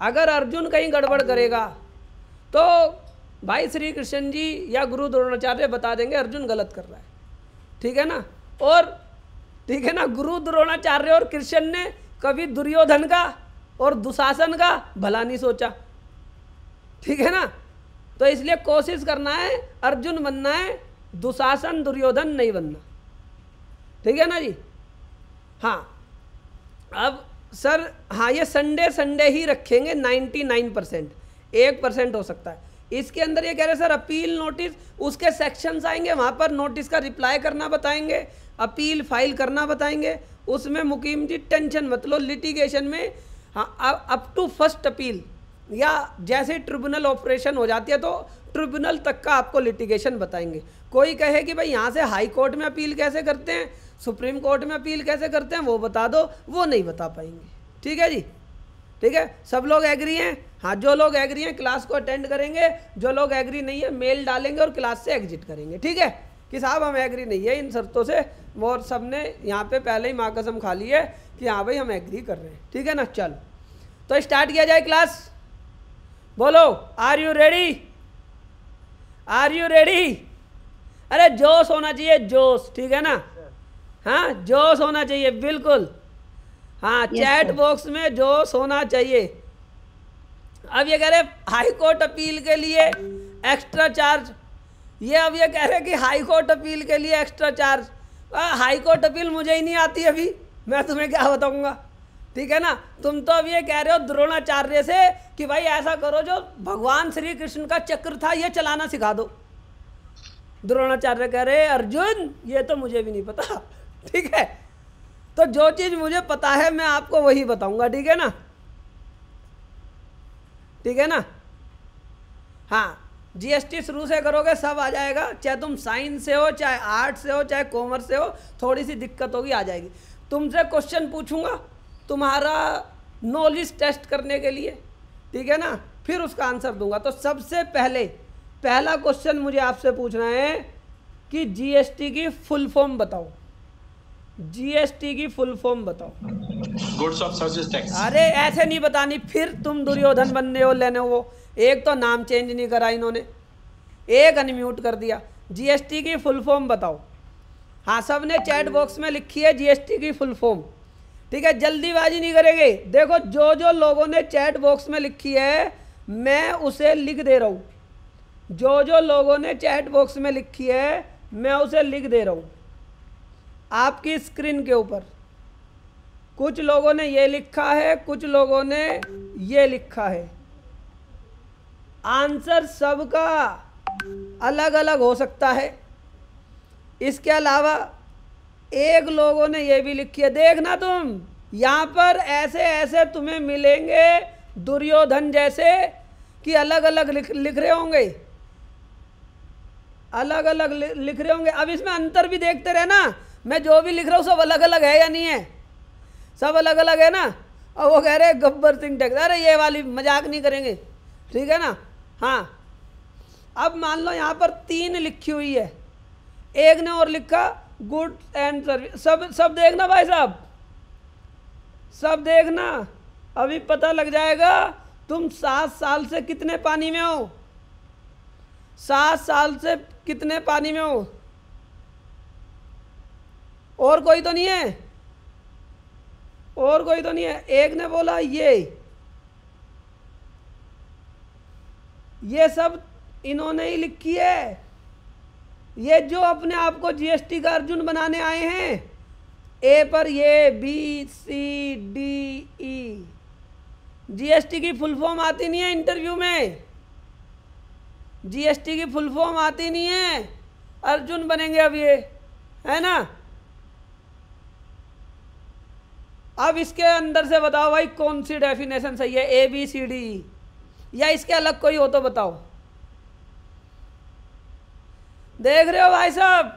अगर अर्जुन कहीं गड़बड़ करेगा तो भाई श्री कृष्ण जी या गुरु द्रोणाचार्य बता देंगे अर्जुन गलत कर रहा है ठीक है ना और ठीक है ना गुरु द्रोणाचार्य और कृष्ण ने कभी दुर्योधन का और दुशासन का भला नहीं सोचा ठीक है ना तो इसलिए कोशिश करना है अर्जुन बनना है दुशासन दुर्योधन नहीं बनना ठीक है ना जी हाँ अब सर हाँ ये संडे संडे ही रखेंगे 99 परसेंट एक परसेंट हो सकता है इसके अंदर ये कह रहे सर अपील नोटिस उसके सेक्शंस आएंगे वहाँ पर नोटिस का रिप्लाई करना बताएंगे अपील फाइल करना बताएंगे उसमें मुकीम जी टेंशन मतलब लिटिगेशन में हाँ अप टू फर्स्ट अपील या जैसे ट्रिब्यूनल ऑपरेशन हो जाती है तो ट्रिब्यूनल तक का आपको लिटिगेशन बताएंगे कोई कहे कि भाई यहाँ से हाई कोर्ट में अपील कैसे करते हैं सुप्रीम कोर्ट में अपील कैसे करते हैं वो बता दो वो नहीं बता पाएंगे ठीक है जी ठीक है सब लोग एग्री हैं हाँ जो लोग एग्री हैं क्लास को अटेंड करेंगे जो लोग एग्री नहीं है मेल डालेंगे और क्लास से एग्जिट करेंगे ठीक है कि साहब हम एग्री नहीं है इन शर्तों से और सब ने यहाँ पे पहले ही माँ कसम खा ली है कि हाँ भाई हम एग्री कर रहे हैं ठीक है ना चल तो स्टार्ट किया जाए क्लास बोलो are you ready are you ready अरे जोश होना चाहिए जोश ठीक है ना हाँ जोश होना चाहिए बिल्कुल हाँ चैट बॉक्स में जोश होना चाहिए अब ये कह रहे हाई कोर्ट अपील के लिए एक्स्ट्रा चार्ज ये अब ये कह रहे कि हाई कोर्ट अपील के लिए extra charge high court appeal मुझे ही नहीं आती अभी मैं तुम्हें क्या बताऊंगा ठीक है ना तुम तो अब ये कह रहे हो द्रोणाचार्य से कि भाई ऐसा करो जो भगवान श्री कृष्ण का चक्र था ये चलाना सिखा दो द्रोणाचार्य कह रहे अर्जुन ये तो मुझे भी नहीं पता ठीक है तो जो चीज़ मुझे पता है मैं आपको वही बताऊंगा ठीक है ना ठीक है ना हाँ जीएसटी शुरू से करोगे सब आ जाएगा चाहे तुम साइंस से हो चाहे आर्ट से हो चाहे कॉमर्स से हो थोड़ी सी दिक्कत होगी आ जाएगी तुमसे क्वेश्चन पूछूंगा तुम्हारा नॉलेज टेस्ट करने के लिए ठीक है ना फिर उसका आंसर दूंगा तो सबसे पहले पहला क्वेश्चन मुझे आपसे पूछना है कि जीएसटी की फुल फॉर्म बताओ जीएसटी की फुल फॉर्म बताओ गुड्स ऑफ सर्विस टैक्स अरे ऐसे नहीं बतानी फिर तुम दुर्योधन बनने हो लेने हो एक तो नाम चेंज नहीं करा इन्होंने एक अनम्यूट कर दिया जीएसटी की फुल फॉर्म बताओ हाँ सब ने चैट बॉक्स में लिखी है जीएसटी की फुल फॉर्म ठीक है जल्दीबाजी नहीं करेंगे देखो जो जो लोगों ने चैट बॉक्स में लिखी है मैं उसे लिख दे रहा हूँ जो जो लोगों ने चैट बॉक्स में लिखी है मैं उसे लिख दे रहा हूँ आपकी स्क्रीन के ऊपर कुछ लोगों ने यह लिखा है कुछ लोगों ने यह लिखा है आंसर सबका अलग अलग हो सकता है इसके अलावा एक लोगों ने यह भी लिखी है देखना तुम यहाँ पर ऐसे ऐसे तुम्हें मिलेंगे दुर्योधन जैसे कि अलग अलग लिख लिख रहे होंगे अलग अलग लिख रहे होंगे अब इसमें अंतर भी देखते रहना मैं जो भी लिख रहा हूँ सब अलग अलग है या नहीं है सब अलग अलग है ना और वो कह रहे गब्बर सिंह टैक्स अरे ये वाली मजाक नहीं करेंगे ठीक है ना हाँ अब मान लो यहाँ पर तीन लिखी हुई है एक ने और लिखा गुड एंड सर्विस सब सब देखना भाई साहब सब देखना अभी पता लग जाएगा तुम सात साल से कितने पानी में हो सात साल से कितने पानी में हो और कोई तो नहीं है और कोई तो नहीं है एक ने बोला ये ये सब इन्होंने ही लिखी है ये जो अपने आप को जीएसटी का अर्जुन बनाने आए हैं ए पर ये B C D E GST की फुल फॉर्म आती नहीं है इंटरव्यू में जीएसटी की फुल फॉर्म आती नहीं है अर्जुन बनेंगे अब ये है ना अब इसके अंदर से बताओ भाई कौन सी डेफिनेशन सही है ए बी सी डी या इसके अलग कोई हो तो बताओ देख रहे हो भाई साहब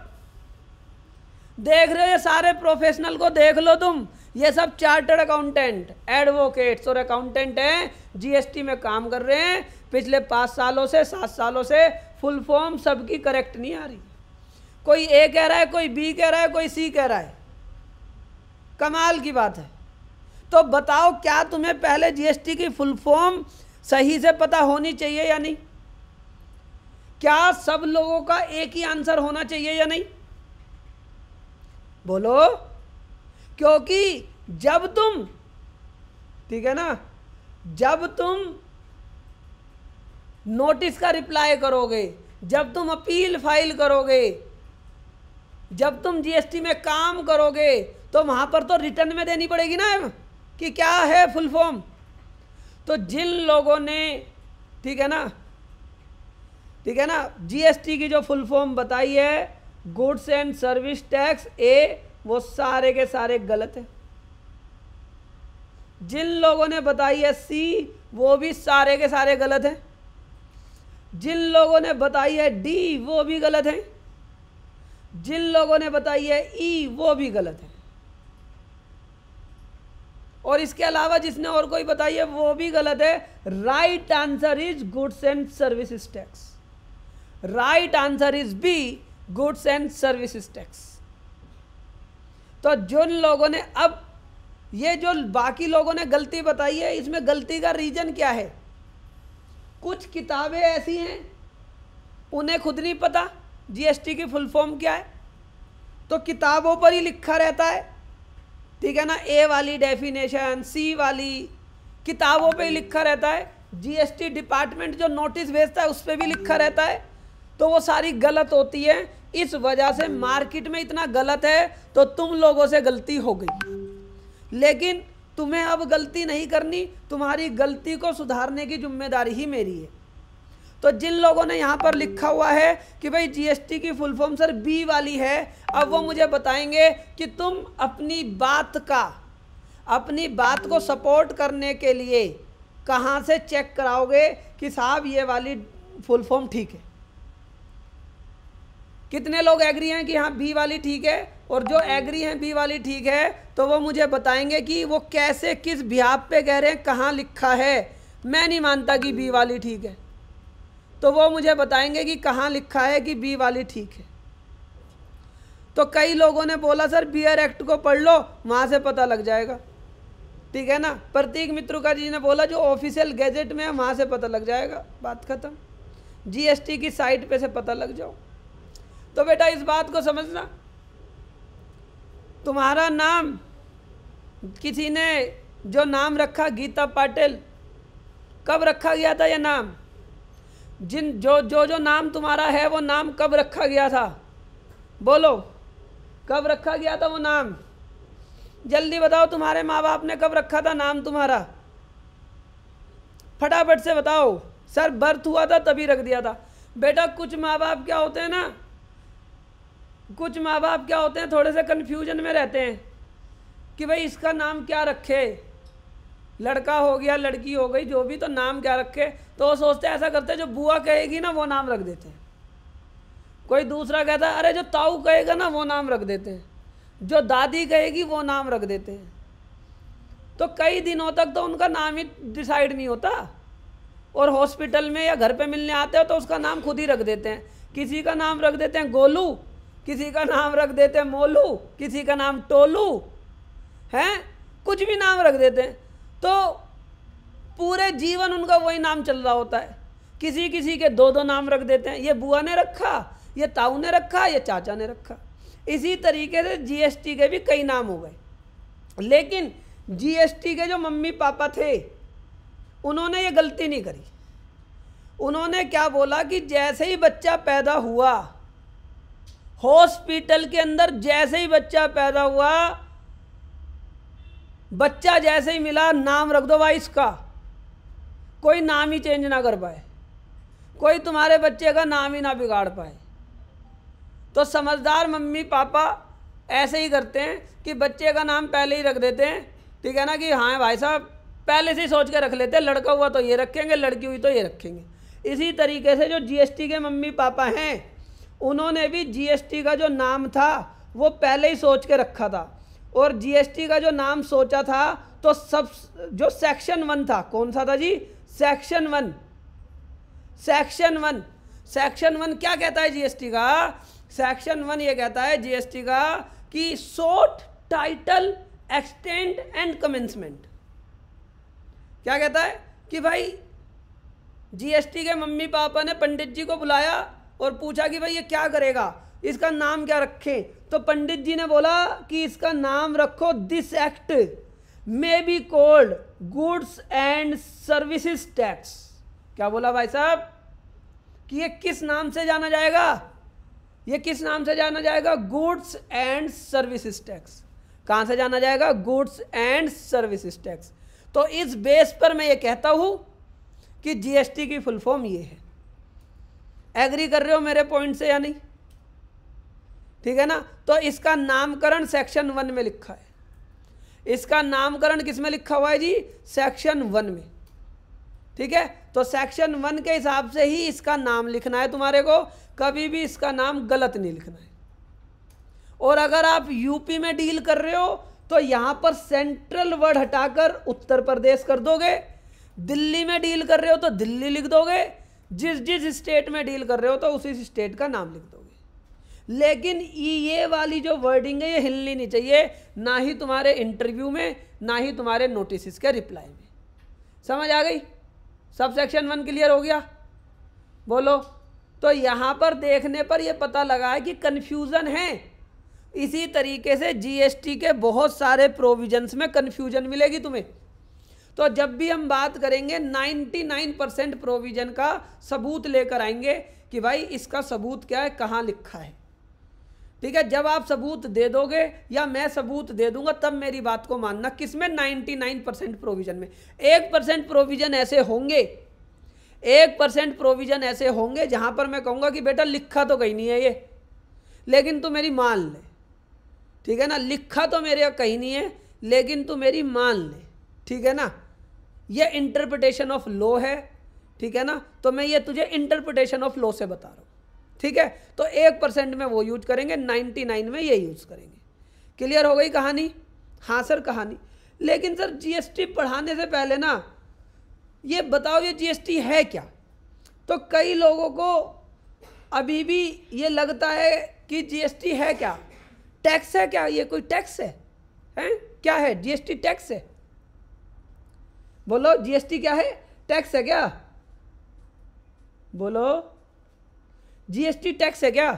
देख रहे हो ये सारे प्रोफेशनल को देख लो तुम ये सब चार्टर्ड अकाउंटेंट एडवोकेट्स और अकाउंटेंट हैं जीएसटी में काम कर रहे हैं पिछले पाँच सालों से सात सालों से फुल फॉर्म सबकी करेक्ट नहीं आ रही कोई ए कह रहा है कोई बी कह रहा है कोई सी कह रहा है कमाल की बात है तो बताओ क्या तुम्हें पहले जीएसटी की फुल फॉर्म सही से पता होनी चाहिए या नहीं क्या सब लोगों का एक ही आंसर होना चाहिए या नहीं बोलो क्योंकि जब तुम ठीक है ना जब तुम नोटिस का रिप्लाई करोगे जब तुम अपील फाइल करोगे जब तुम जीएसटी में काम करोगे तो वहाँ पर तो रिटर्न में देनी पड़ेगी ना कि क्या है फुल फॉर्म तो जिन लोगों ने ठीक है ना ठीक है ना जीएसटी की जो फुल फॉर्म बताई है goods and service tax A वो सारे के सारे गलत है जिन लोगों ने बताई है सी वो भी सारे के सारे गलत हैं जिन लोगों ने बताई है डी वो भी गलत हैं जिन लोगों ने बताई है ई e, वो भी गलत है और इसके अलावा जिसने और कोई बताई है वो भी गलत है right answer is goods and services tax right answer is B goods and services tax तो जिन लोगों ने अब ये जो बाकी लोगों ने गलती बताई है इसमें गलती का रीजन क्या है कुछ किताबें ऐसी हैं उन्हें खुद नहीं पता जीएसटी की फुल फॉर्म क्या है तो किताबों पर ही लिखा रहता है ठीक है ना ए वाली डेफिनेशन सी वाली किताबों पे लिखा रहता है जीएसटी डिपार्टमेंट जो नोटिस भेजता है उस पर भी लिखा रहता है तो वो सारी गलत होती है इस वजह से मार्केट में इतना गलत है तो तुम लोगों से गलती हो गई लेकिन तुम्हें अब गलती नहीं करनी तुम्हारी गलती को सुधारने की जिम्मेदारी ही मेरी है तो जिन लोगों ने यहाँ पर लिखा हुआ है कि भाई जीएसटी की फुल फॉर्म सर बी वाली है अब वो मुझे बताएंगे कि तुम अपनी बात का अपनी बात को सपोर्ट करने के लिए कहाँ से चेक कराओगे कि साहब ये वाली फुल फॉर्म ठीक है कितने लोग एग्री हैं कि हाँ बी वाली ठीक है और जो एग्री हैं बी वाली ठीक है तो वो मुझे बताएंगे कि वो कैसे किस बिहाब पे कह रहे हैं कहाँ लिखा है मैं नहीं मानता कि बी वाली ठीक है तो वो मुझे बताएंगे कि कहाँ लिखा है कि बी वाली ठीक है तो कई लोगों ने बोला सर बियर एक्ट को पढ़ लो वहाँ से पता लग जाएगा ठीक है ना प्रतीक मित्रुका जी ने बोला जो ऑफिशियल गैजेट में है वहाँ से पता लग जाएगा बात खत्म जीएसटी की साइट पे से पता लग जाओ तो बेटा इस बात को समझना तुम्हारा नाम किसी ने जो नाम रखा गीता पाटिल कब रखा गया था यह नाम जिन जो जो जो नाम तुम्हारा है वो नाम कब रखा गया था बोलो कब रखा गया था वो नाम जल्दी बताओ तुम्हारे माँ बाप ने कब रखा था नाम तुम्हारा फटाफट से बताओ सर बर्थ हुआ था तभी रख दिया था बेटा कुछ माँ बाप क्या होते हैं ना कुछ माँ बाप क्या होते हैं थोड़े से कन्फ्यूजन में रहते हैं कि भाई इसका नाम क्या रखे लड़का हो गया लड़की हो गई जो भी तो नाम क्या रखे तो वो सोचते ऐसा करते जो बुआ कहेगी ना वो नाम रख देते हैं कोई दूसरा कहता है अरे जो ताऊ कहेगा ना वो नाम रख देते हैं जो दादी कहेगी वो नाम रख देते हैं तो कई दिनों तक तो उनका नाम ही डिसाइड नहीं होता और हॉस्पिटल में या घर पे मिलने आते हो तो उसका नाम खुद ही रख देते हैं किसी का नाम रख देते हैं गोलू किसी का नाम रख देते हैं मोलू किसी का नाम टोलू हैं कुछ भी नाम रख देते हैं तो पूरे जीवन उनका वही नाम चल रहा होता है किसी किसी के दो दो नाम रख देते हैं ये बुआ ने रखा ये ताऊ ने रखा ये चाचा ने रखा इसी तरीके से जीएसटी के भी कई नाम हो गए लेकिन जीएसटी के जो मम्मी पापा थे उन्होंने ये गलती नहीं करी उन्होंने क्या बोला कि जैसे ही बच्चा पैदा हुआ हॉस्पिटल के अंदर जैसे ही बच्चा पैदा हुआ बच्चा जैसे ही मिला नाम रख दो भाई इसका कोई नाम ही चेंज ना कर पाए कोई तुम्हारे बच्चे का नाम ही ना बिगाड़ पाए तो समझदार मम्मी पापा ऐसे ही करते हैं कि बच्चे का नाम पहले ही रख देते हैं ठीक है ना कि हाँ भाई साहब पहले से ही सोच के रख लेते हैं लड़का हुआ तो ये रखेंगे लड़की हुई तो ये रखेंगे इसी तरीके से जो जीएसटी के मम्मी पापा हैं उन्होंने भी जीएसटी का जो नाम था वो पहले ही सोच के रखा था और जीएसटी का जो नाम सोचा था तो सब जो सेक्शन वन था कौन सा था जी section one section one section one क्या कहता है जीएसटी का सेक्शन वन ये कहता है जीएसटी का कि short title extend and commencement क्या कहता है कि भाई जीएसटी के मम्मी पापा ने पंडित जी को बुलाया और पूछा कि भाई ये क्या करेगा इसका नाम क्या रखें तो पंडित जी ने बोला कि इसका नाम रखो this act may be called goods and services tax क्या बोला भाई साहब कि ये किस नाम से जाना जाएगा ये किस नाम से जाना जाएगा गुड्स एंड सर्विसेज टैक्स कहां से जाना जाएगा गुड्स एंड सर्विसेज टैक्स तो इस बेस पर मैं ये कहता हूं कि जीएसटी की फुल फॉर्म ये है एग्री कर रहे हो मेरे पॉइंट से या नहीं ठीक है ना तो इसका नामकरण सेक्शन वन में लिखा है इसका नामकरण किस में लिखा हुआ है जी सेक्शन वन में ठीक है तो सेक्शन वन के हिसाब से ही इसका नाम लिखना है तुम्हारे को कभी भी इसका नाम गलत नहीं लिखना है और अगर आप यूपी में डील कर रहे हो तो यहाँ पर सेंट्रल वर्ड हटाकर उत्तर प्रदेश कर दोगे दिल्ली में डील कर रहे हो तो दिल्ली लिख दोगे जिस जिस स्टेट में डील कर रहे हो तो उसी स्टेट का नाम लिख दो लेकिन ये वाली जो वर्डिंग है ये हिलनी नहीं चाहिए ना ही तुम्हारे इंटरव्यू में ना ही तुम्हारे नोटिस के रिप्लाई में समझ आ गई सब सेक्शन वन क्लियर हो गया बोलो तो यहाँ पर देखने पर यह पता लगा है कि कन्फ्यूज़न है इसी तरीके से जीएसटी के बहुत सारे प्रोविजंस में कन्फ्यूजन मिलेगी तुम्हें तो जब भी हम बात करेंगे 99 परसेंट प्रोविजन का सबूत लेकर आएंगे कि भाई इसका सबूत क्या है कहाँ लिखा है ठीक है जब आप सबूत दे दोगे या मैं सबूत दे दूंगा तब मेरी बात को मानना किसमें 99 परसेंट प्रोविजन में एक परसेंट प्रोविजन ऐसे होंगे एक परसेंट प्रोविजन ऐसे होंगे जहाँ पर मैं कहूँगा कि बेटा लिखा तो कहीं नहीं है ये लेकिन तू मेरी मान ले ठीक है ना लिखा तो मेरे कहीं नहीं है लेकिन तू मेरी मान ले ठीक है ना ये इंटरप्रिटेशन ऑफ लॉ है ठीक है ना तो मैं ये तुझे इंटरप्रिटेशन ऑफ लॉ से बता रहा हूँ ठीक है तो एक परसेंट में वो यूज करेंगे नाइन्टी नाइन में ये यूज करेंगे क्लियर हो गई कहानी हाँ सर कहानी लेकिन सर जीएसटी पढ़ाने से पहले ना ये बताओ ये जीएसटी है क्या तो कई लोगों को अभी भी ये लगता है कि जीएसटी है क्या टैक्स है क्या ये कोई टैक्स है हैं क्या है जीएसटी टैक्स है बोलो जीएसटी क्या है टैक्स है क्या बोलो जीएसटी टैक्स है क्या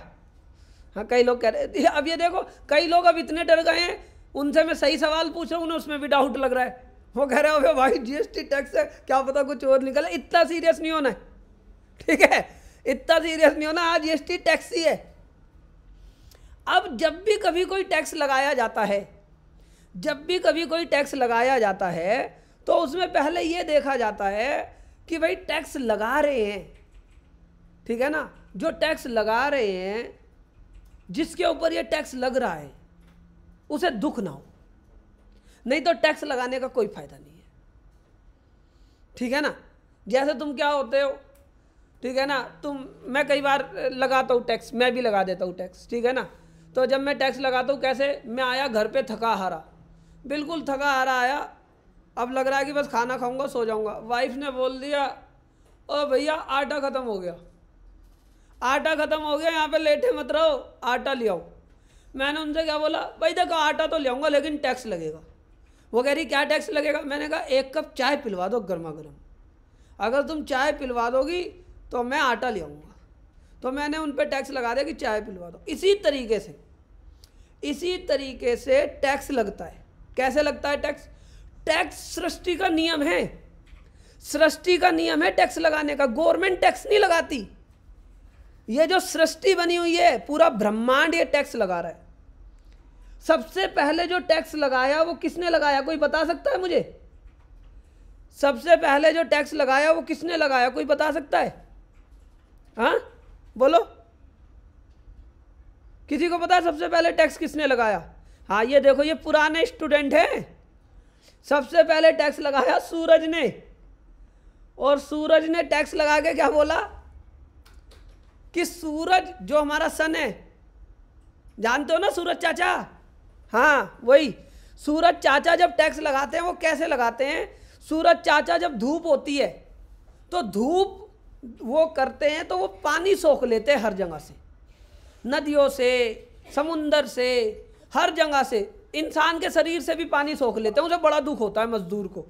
हाँ कई लोग कह रहे हैं अब ये देखो कई लोग अब इतने डर गए हैं उनसे मैं सही सवाल पूछ रहा हूँ उन्हें उसमें भी डाउट लग रहा है वो कह रहे हो भाई जीएसटी टैक्स है क्या पता कुछ और निकले इतना सीरियस नहीं होना है ठीक है इतना सीरियस नहीं होना आज जीएसटी टैक्स ही है अब जब भी कभी कोई टैक्स लगाया जाता है जब भी कभी कोई टैक्स लगाया जाता है तो उसमें पहले ये देखा जाता है कि भाई टैक्स लगा रहे हैं ठीक है ना जो टैक्स लगा रहे हैं जिसके ऊपर ये टैक्स लग रहा है उसे दुख ना हो नहीं तो टैक्स लगाने का कोई फायदा नहीं है ठीक है ना जैसे तुम क्या होते हो ठीक है ना तुम मैं कई बार लगाता हूँ टैक्स मैं भी लगा देता हूँ टैक्स ठीक है ना तो जब मैं टैक्स लगाता हूँ कैसे मैं आया घर पे थका हारा बिल्कुल थका हारा आया अब लग रहा है कि बस खाना खाऊंगा सो जाऊंगा वाइफ ने बोल दिया ओ भैया आटा ख़त्म हो गया आटा ख़त्म हो गया यहाँ पे लेटे मत रहो आटा ले आओ मैंने उनसे क्या बोला भाई देखो आटा तो ले आऊँगा लेकिन टैक्स लगेगा वो कह रही क्या टैक्स लगेगा मैंने कहा एक कप चाय पिलवा दो गर्मा गर्म अगर तुम चाय पिलवा दोगी तो मैं आटा ले आऊँगा तो मैंने उन पर टैक्स लगा दिया कि चाय पिलवा दो इसी तरीके से इसी तरीके से टैक्स लगता है कैसे लगता है टैक्स टैक्स सृष्टि का नियम है सृष्टि का नियम है टैक्स लगाने का गवर्नमेंट टैक्स नहीं लगाती ये जो सृष्टि बनी हुई है पूरा ब्रह्मांड ये टैक्स लगा रहा है सबसे पहले जो टैक्स लगाया वो किसने लगाया कोई बता सकता है मुझे सबसे पहले जो टैक्स लगाया वो किसने लगाया कोई बता सकता है हाँ बोलो किसी को पता है सबसे पहले टैक्स किसने लगाया हाँ ये देखो ये पुराने स्टूडेंट हैं सबसे पहले टैक्स लगाया सूरज ने और सूरज ने टैक्स लगा के क्या बोला कि सूरज जो हमारा सन है जानते हो ना सूरज चाचा हाँ वही सूरज चाचा जब टैक्स लगाते हैं वो कैसे लगाते हैं सूरज चाचा जब धूप होती है तो धूप वो करते हैं तो वो पानी सोख लेते हैं हर जगह से नदियों से समुंदर से हर जगह से इंसान के शरीर से भी पानी सोख लेते हैं उसे बड़ा दुख होता है मजदूर को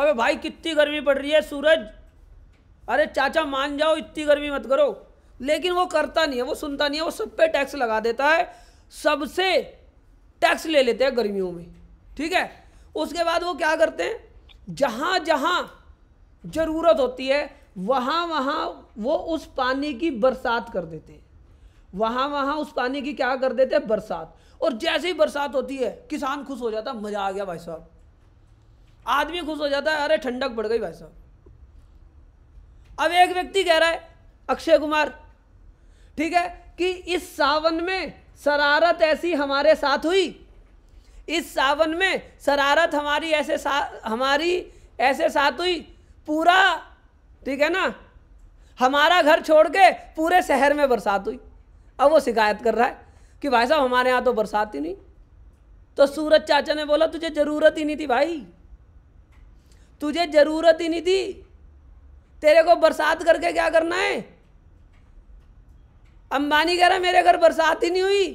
अरे भाई कितनी गर्मी पड़ रही है सूरज अरे चाचा मान जाओ इतनी गर्मी मत करो लेकिन वो करता नहीं है वो सुनता नहीं है वो सब पे टैक्स लगा देता है सबसे टैक्स ले लेते हैं गर्मियों में ठीक है उसके बाद वो क्या करते हैं जहाँ जहाँ ज़रूरत होती है वहाँ वहाँ वो उस पानी की बरसात कर देते हैं वहाँ वहाँ उस पानी की क्या कर देते हैं बरसात और जैसे ही बरसात होती है किसान खुश हो जाता मज़ा आ गया भाई साहब आदमी खुश हो जाता है अरे ठंडक पड़ गई भाई साहब अब एक व्यक्ति कह रहा है अक्षय कुमार ठीक है कि इस सावन में शरारत ऐसी हमारे साथ हुई इस सावन में शरारत हमारी ऐसे हमारी ऐसे साथ हुई पूरा ठीक है ना हमारा घर छोड़ के पूरे शहर में बरसात हुई अब वो शिकायत कर रहा है कि भाई साहब हमारे यहाँ तो बरसात ही नहीं तो सूरज चाचा ने बोला तुझे ज़रूरत ही नहीं थी भाई तुझे ज़रूरत ही नहीं थी तेरे को बरसात करके क्या करना है अंबानी कह रहा मेरे घर बरसात ही नहीं हुई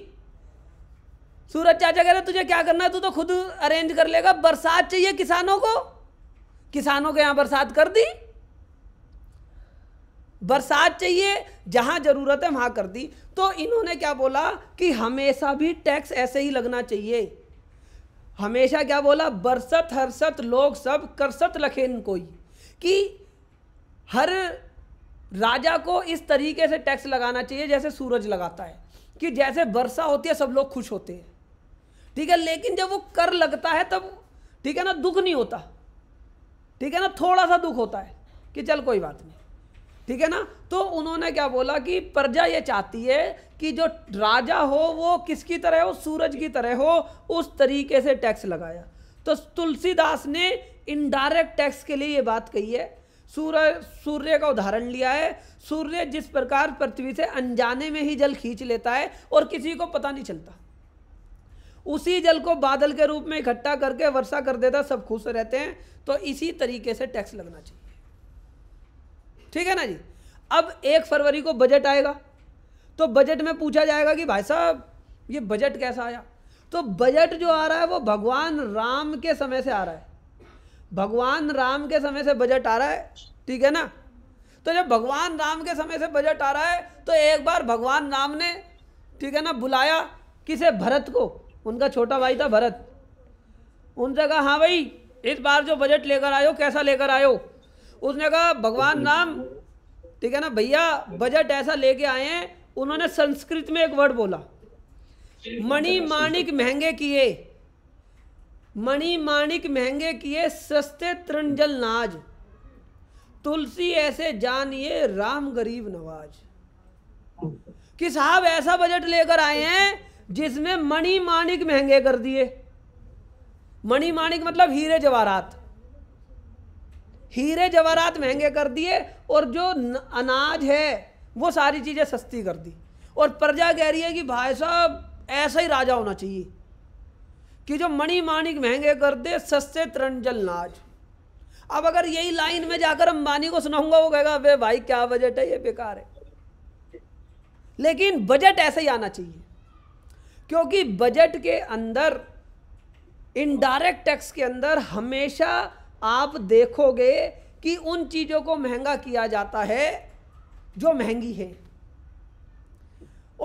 सूरज चाचा कह रहे तुझे क्या करना है तू तो खुद अरेंज कर लेगा बरसात चाहिए किसानों को किसानों के यहाँ बरसात कर दी बरसात चाहिए जहां ज़रूरत है वहां कर दी तो इन्होंने क्या बोला कि हमेशा भी टैक्स ऐसे ही लगना चाहिए हमेशा क्या बोला बरसत हरसत लोग सब करसत लखेन कोई कि हर राजा को इस तरीके से टैक्स लगाना चाहिए जैसे सूरज लगाता है कि जैसे वर्षा होती है सब लोग खुश होते हैं ठीक है लेकिन जब वो कर लगता है तब ठीक है ना दुख नहीं होता ठीक है ना थोड़ा सा दुख होता है कि चल कोई बात नहीं ठीक है ना तो उन्होंने क्या बोला कि प्रजा ये चाहती है कि जो राजा हो वो किसकी तरह हो सूरज की तरह हो उस तरीके से टैक्स लगाया तो तुलसीदास ने इनडायरेक्ट टैक्स के लिए ये बात कही है सूर्य सूर्य का उदाहरण लिया है सूर्य जिस प्रकार पृथ्वी से अनजाने में ही जल खींच लेता है और किसी को पता नहीं चलता उसी जल को बादल के रूप में इकट्ठा करके वर्षा कर देता सब खुश रहते हैं तो इसी तरीके से टैक्स लगना चाहिए ठीक है ना जी अब एक फरवरी को बजट आएगा तो बजट में पूछा जाएगा कि भाई साहब ये बजट कैसा आया तो बजट जो आ रहा है वो भगवान राम के समय से आ रहा है भगवान राम के समय से बजट आ रहा है ठीक है ना तो जब भगवान राम के समय से बजट आ रहा है तो एक बार भगवान राम ने ठीक है ना बुलाया किसे भरत को उनका छोटा भाई था भरत उनसे कहा हाँ भाई इस बार जो बजट लेकर आयो कैसा लेकर आयो उसने कहा भगवान राम ठीक है ना भैया बजट ऐसा लेके आए हैं उन्होंने संस्कृत में एक वर्ड बोला मणि माणिक महंगे किए मणि माणिक महंगे किए सस्ते तृणजल नाज तुलसी ऐसे जानिए राम गरीब नवाज कि साहब ऐसा बजट लेकर आए हैं जिसमें मणि माणिक महंगे कर दिए मणि माणिक मतलब हीरे जवाहरात हीरे जवाहरात महंगे कर दिए और जो अनाज है वो सारी चीज़ें सस्ती कर दी और प्रजा कह रही है कि भाई साहब ऐसा ही राजा होना चाहिए कि जो मणि माणिक महंगे कर दे सस्ते तरंजल नाच अब अगर यही लाइन में जाकर अंबानी को सुनाऊंगा वो कहेगा वे भाई क्या बजट है ये बेकार है लेकिन बजट ऐसे ही आना चाहिए क्योंकि बजट के अंदर इनडायरेक्ट टैक्स के अंदर हमेशा आप देखोगे कि उन चीज़ों को महंगा किया जाता है जो महंगी है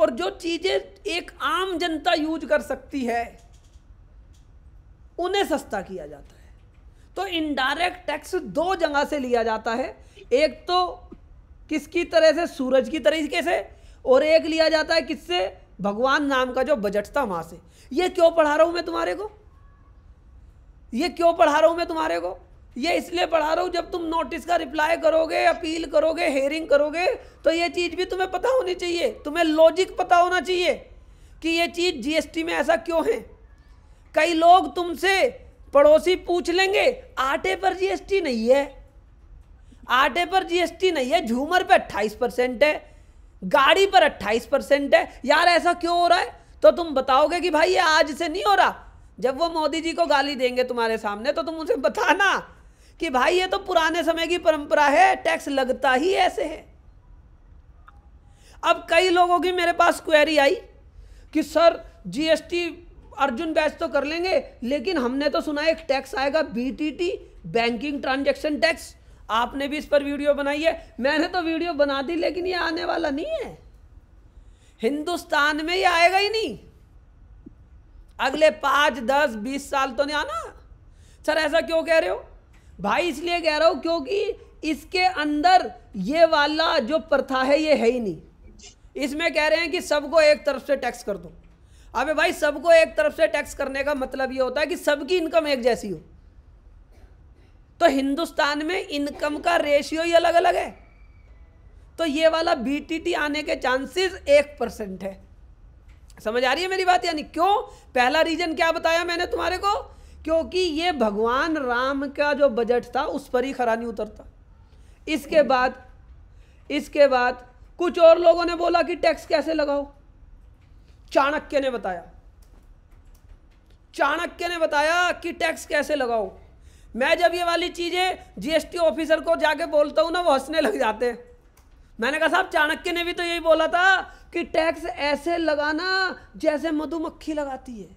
और जो चीज़ें एक आम जनता यूज कर सकती है उन्हें सस्ता किया जाता है तो इनडायरेक्ट टैक्स दो जगह से लिया जाता है एक तो किसकी तरह से सूरज की तरीके से और एक लिया जाता है किससे भगवान नाम का जो बजट था वहां से ये क्यों पढ़ा रहा हूं मैं तुम्हारे को ये क्यों पढ़ा रहा हूं मैं तुम्हारे को ये इसलिए पढ़ा रहा हूं जब तुम नोटिस का रिप्लाई करोगे अपील करोगे हेयरिंग करोगे तो ये चीज़ भी तुम्हें पता होनी चाहिए तुम्हें लॉजिक पता होना चाहिए कि ये चीज़ जीएसटी में ऐसा क्यों है कई लोग तुमसे पड़ोसी पूछ लेंगे आटे पर जीएसटी नहीं है आटे पर जीएसटी नहीं है झूमर पे 28 परसेंट है गाड़ी पर 28 परसेंट है यार ऐसा क्यों हो रहा है तो तुम बताओगे कि भाई ये आज से नहीं हो रहा जब वो मोदी जी को गाली देंगे तुम्हारे सामने तो तुम उनसे बताना कि भाई ये तो पुराने समय की परंपरा है टैक्स लगता ही ऐसे है अब कई लोगों की मेरे पास क्वेरी आई कि सर जीएसटी अर्जुन बैच तो कर लेंगे लेकिन हमने तो सुना एक टैक्स आएगा बीटीटी बैंकिंग ट्रांजैक्शन टैक्स आपने भी इस पर वीडियो बनाई है मैंने तो वीडियो बना दी लेकिन ये आने वाला नहीं है हिंदुस्तान में ये आएगा ही नहीं अगले पांच दस बीस साल तो नहीं आना सर ऐसा क्यों कह रहे हो भाई इसलिए कह रहा हूं क्योंकि इसके अंदर ये वाला जो प्रथा है ये है ही नहीं इसमें कह रहे हैं कि सबको एक तरफ से टैक्स कर दो अबे भाई सबको एक तरफ से टैक्स करने का मतलब ये होता है कि सबकी इनकम एक जैसी हो तो हिंदुस्तान में इनकम का रेशियो ही अलग अलग है तो ये वाला बीटीटी आने के चांसेस एक परसेंट है समझ आ रही है मेरी बात यानी क्यों पहला रीजन क्या बताया मैंने तुम्हारे को क्योंकि ये भगवान राम का जो बजट था उस पर ही खरा नहीं उतरता इसके बाद इसके बाद कुछ और लोगों ने बोला कि टैक्स कैसे लगाओ चाणक्य ने बताया चाणक्य ने बताया कि टैक्स कैसे लगाओ मैं जब ये वाली चीज़ें जीएसटी ऑफिसर को जाके बोलता हूं ना वो हंसने लग जाते हैं मैंने कहा साहब चाणक्य ने भी तो यही बोला था कि टैक्स ऐसे लगाना जैसे मधुमक्खी लगाती है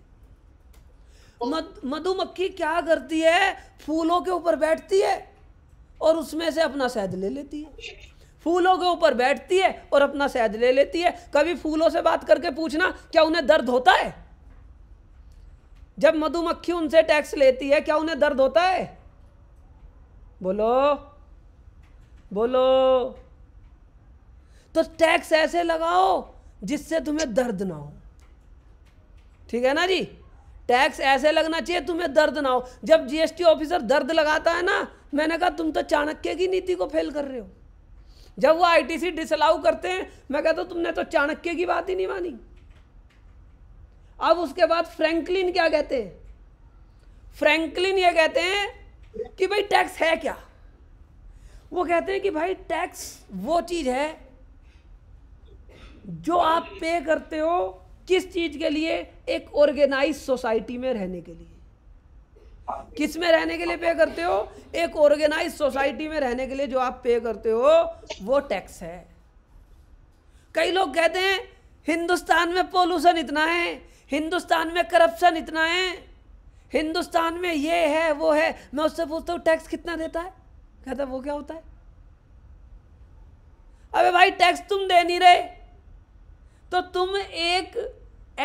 मद, मधुमक्खी क्या करती है फूलों के ऊपर बैठती है और उसमें से अपना शहद ले लेती है फूलों के ऊपर बैठती है और अपना सहज ले लेती है कभी फूलों से बात करके पूछना क्या उन्हें दर्द होता है जब मधुमक्खी उनसे टैक्स लेती है क्या उन्हें दर्द होता है बोलो बोलो तो टैक्स ऐसे लगाओ जिससे तुम्हें दर्द ना हो ठीक है ना जी टैक्स ऐसे लगना चाहिए तुम्हें दर्द ना हो जब जीएसटी ऑफिसर दर्द लगाता है ना मैंने कहा तुम तो चाणक्य की नीति को फेल कर रहे हो जब वो आईटीसी डिसअलाउ करते हैं मैं कहता हूँ तुमने तो चाणक्य की बात ही नहीं मानी अब उसके बाद फ्रैंकलिन क्या कहते हैं फ्रैंकलिन ये कहते हैं कि भाई टैक्स है क्या वो कहते हैं कि भाई टैक्स वो चीज़ है जो आप पे करते हो किस चीज़ के लिए एक ऑर्गेनाइज सोसाइटी में रहने के लिए किस में रहने के लिए पे करते हो एक ऑर्गेनाइज सोसाइटी में रहने के लिए जो आप पे करते हो वो टैक्स है कई लोग कहते हैं हिंदुस्तान में पोल्यूशन इतना है हिंदुस्तान में करप्शन इतना है हिंदुस्तान में ये है वो है मैं उससे पूछता हूँ टैक्स कितना देता है कहता वो क्या होता है अबे भाई टैक्स तुम दे नहीं रहे तो तुम एक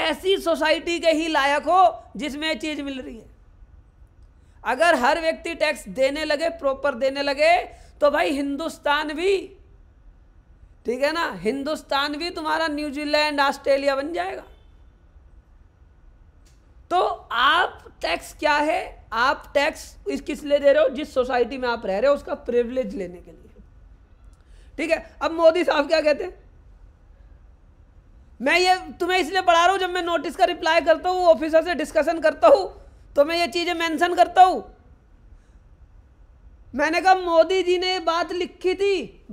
ऐसी सोसाइटी के ही लायक हो जिसमें चीज़ मिल रही है अगर हर व्यक्ति टैक्स देने लगे प्रॉपर देने लगे तो भाई हिंदुस्तान भी ठीक है ना हिंदुस्तान भी तुम्हारा न्यूजीलैंड ऑस्ट्रेलिया बन जाएगा तो आप टैक्स क्या है आप टैक्स इस किस लिए दे रहे हो जिस सोसाइटी में आप रह रहे हो उसका प्रिविलेज लेने के लिए ठीक है अब मोदी साहब क्या कहते हैं मैं ये तुम्हें इसलिए पढ़ा रहा हूं जब मैं नोटिस का रिप्लाई करता हूं ऑफिसर से डिस्कशन करता हूं तो मैं ये चीज़ें मेंशन करता हूं मैंने कहा मोदी जी ने बात लिखी थी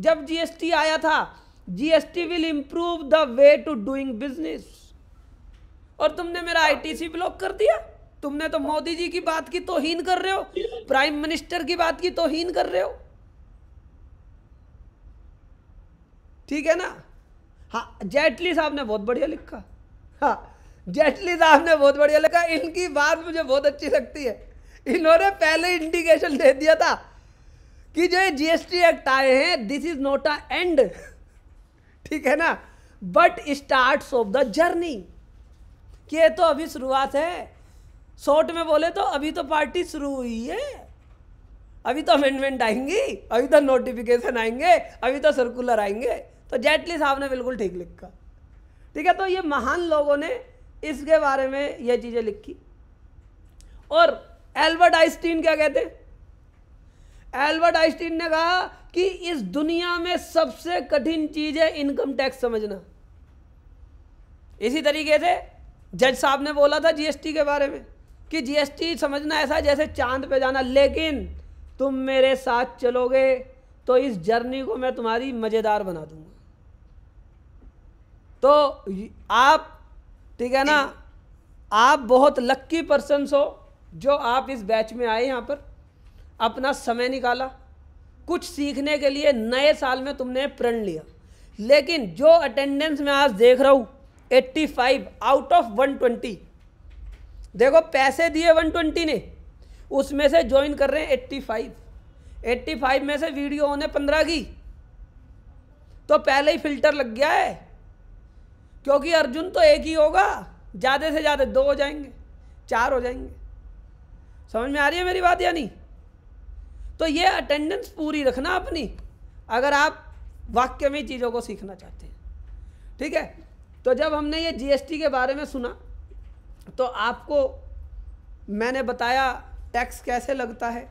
जब जीएसटी आया था GST will improve the way to doing business और तुमने मेरा आईटीसी ब्लॉक कर दिया तुमने तो मोदी जी की बात की तोहीन कर रहे हो प्राइम मिनिस्टर की बात की तोहीन कर रहे हो ठीक है ना हाँ जेटली साहब ने बहुत बढ़िया लिखा हाँ जेटली साहब ने बहुत बढ़िया लगा इनकी बात मुझे बहुत अच्छी लगती है इन्होंने पहले इंडिकेशन दे दिया था कि जो ये जीएसटी एक्ट आए हैं this is not a end ठीक है ना but start of the journey कि ये तो अभी शुरुआत है शॉर्ट में बोले तो अभी तो पार्टी शुरू हुई है अभी तो अमेंडमेंट आएंगी अभी तो नोटिफिकेशन आएंगे अभी तो सर्कुलर तो आएंगे तो जेटली साहब ने बिल्कुल ठीक लिखा ठीक है तो ये महान लोगों ने इसके बारे में ये चीज़ें लिखी और एल्बर्ट आइंस्टीन क्या कहते हैं एल्बर्ट आइंस्टीन ने कहा कि इस दुनिया में सबसे कठिन चीज़ है इनकम टैक्स समझना इसी तरीके से जज साहब ने बोला था जीएसटी के बारे में कि जीएसटी समझना ऐसा जैसे चांद पे जाना लेकिन तुम मेरे साथ चलोगे तो इस जर्नी को मैं तुम्हारी मज़ेदार बना दूंगा तो आप ठीक है ना आप बहुत लक्की पर्सन हो जो आप इस बैच में आए यहाँ पर अपना समय निकाला कुछ सीखने के लिए नए साल में तुमने प्रण लिया लेकिन जो अटेंडेंस मैं आज देख रहा हूँ 85 आउट ऑफ 120 देखो पैसे दिए 120 ने उसमें से ज्वाइन कर रहे हैं 85 85 में से वीडियो होने 15 की तो पहले ही फिल्टर लग गया है क्योंकि अर्जुन तो एक ही होगा ज़्यादा से ज़्यादा दो हो जाएंगे चार हो जाएंगे समझ में आ रही है मेरी बात या नहीं तो ये अटेंडेंस पूरी रखना अपनी अगर आप वाक्य में चीज़ों को सीखना चाहते हैं ठीक है तो जब हमने ये जीएसटी के बारे में सुना तो आपको मैंने बताया टैक्स कैसे लगता है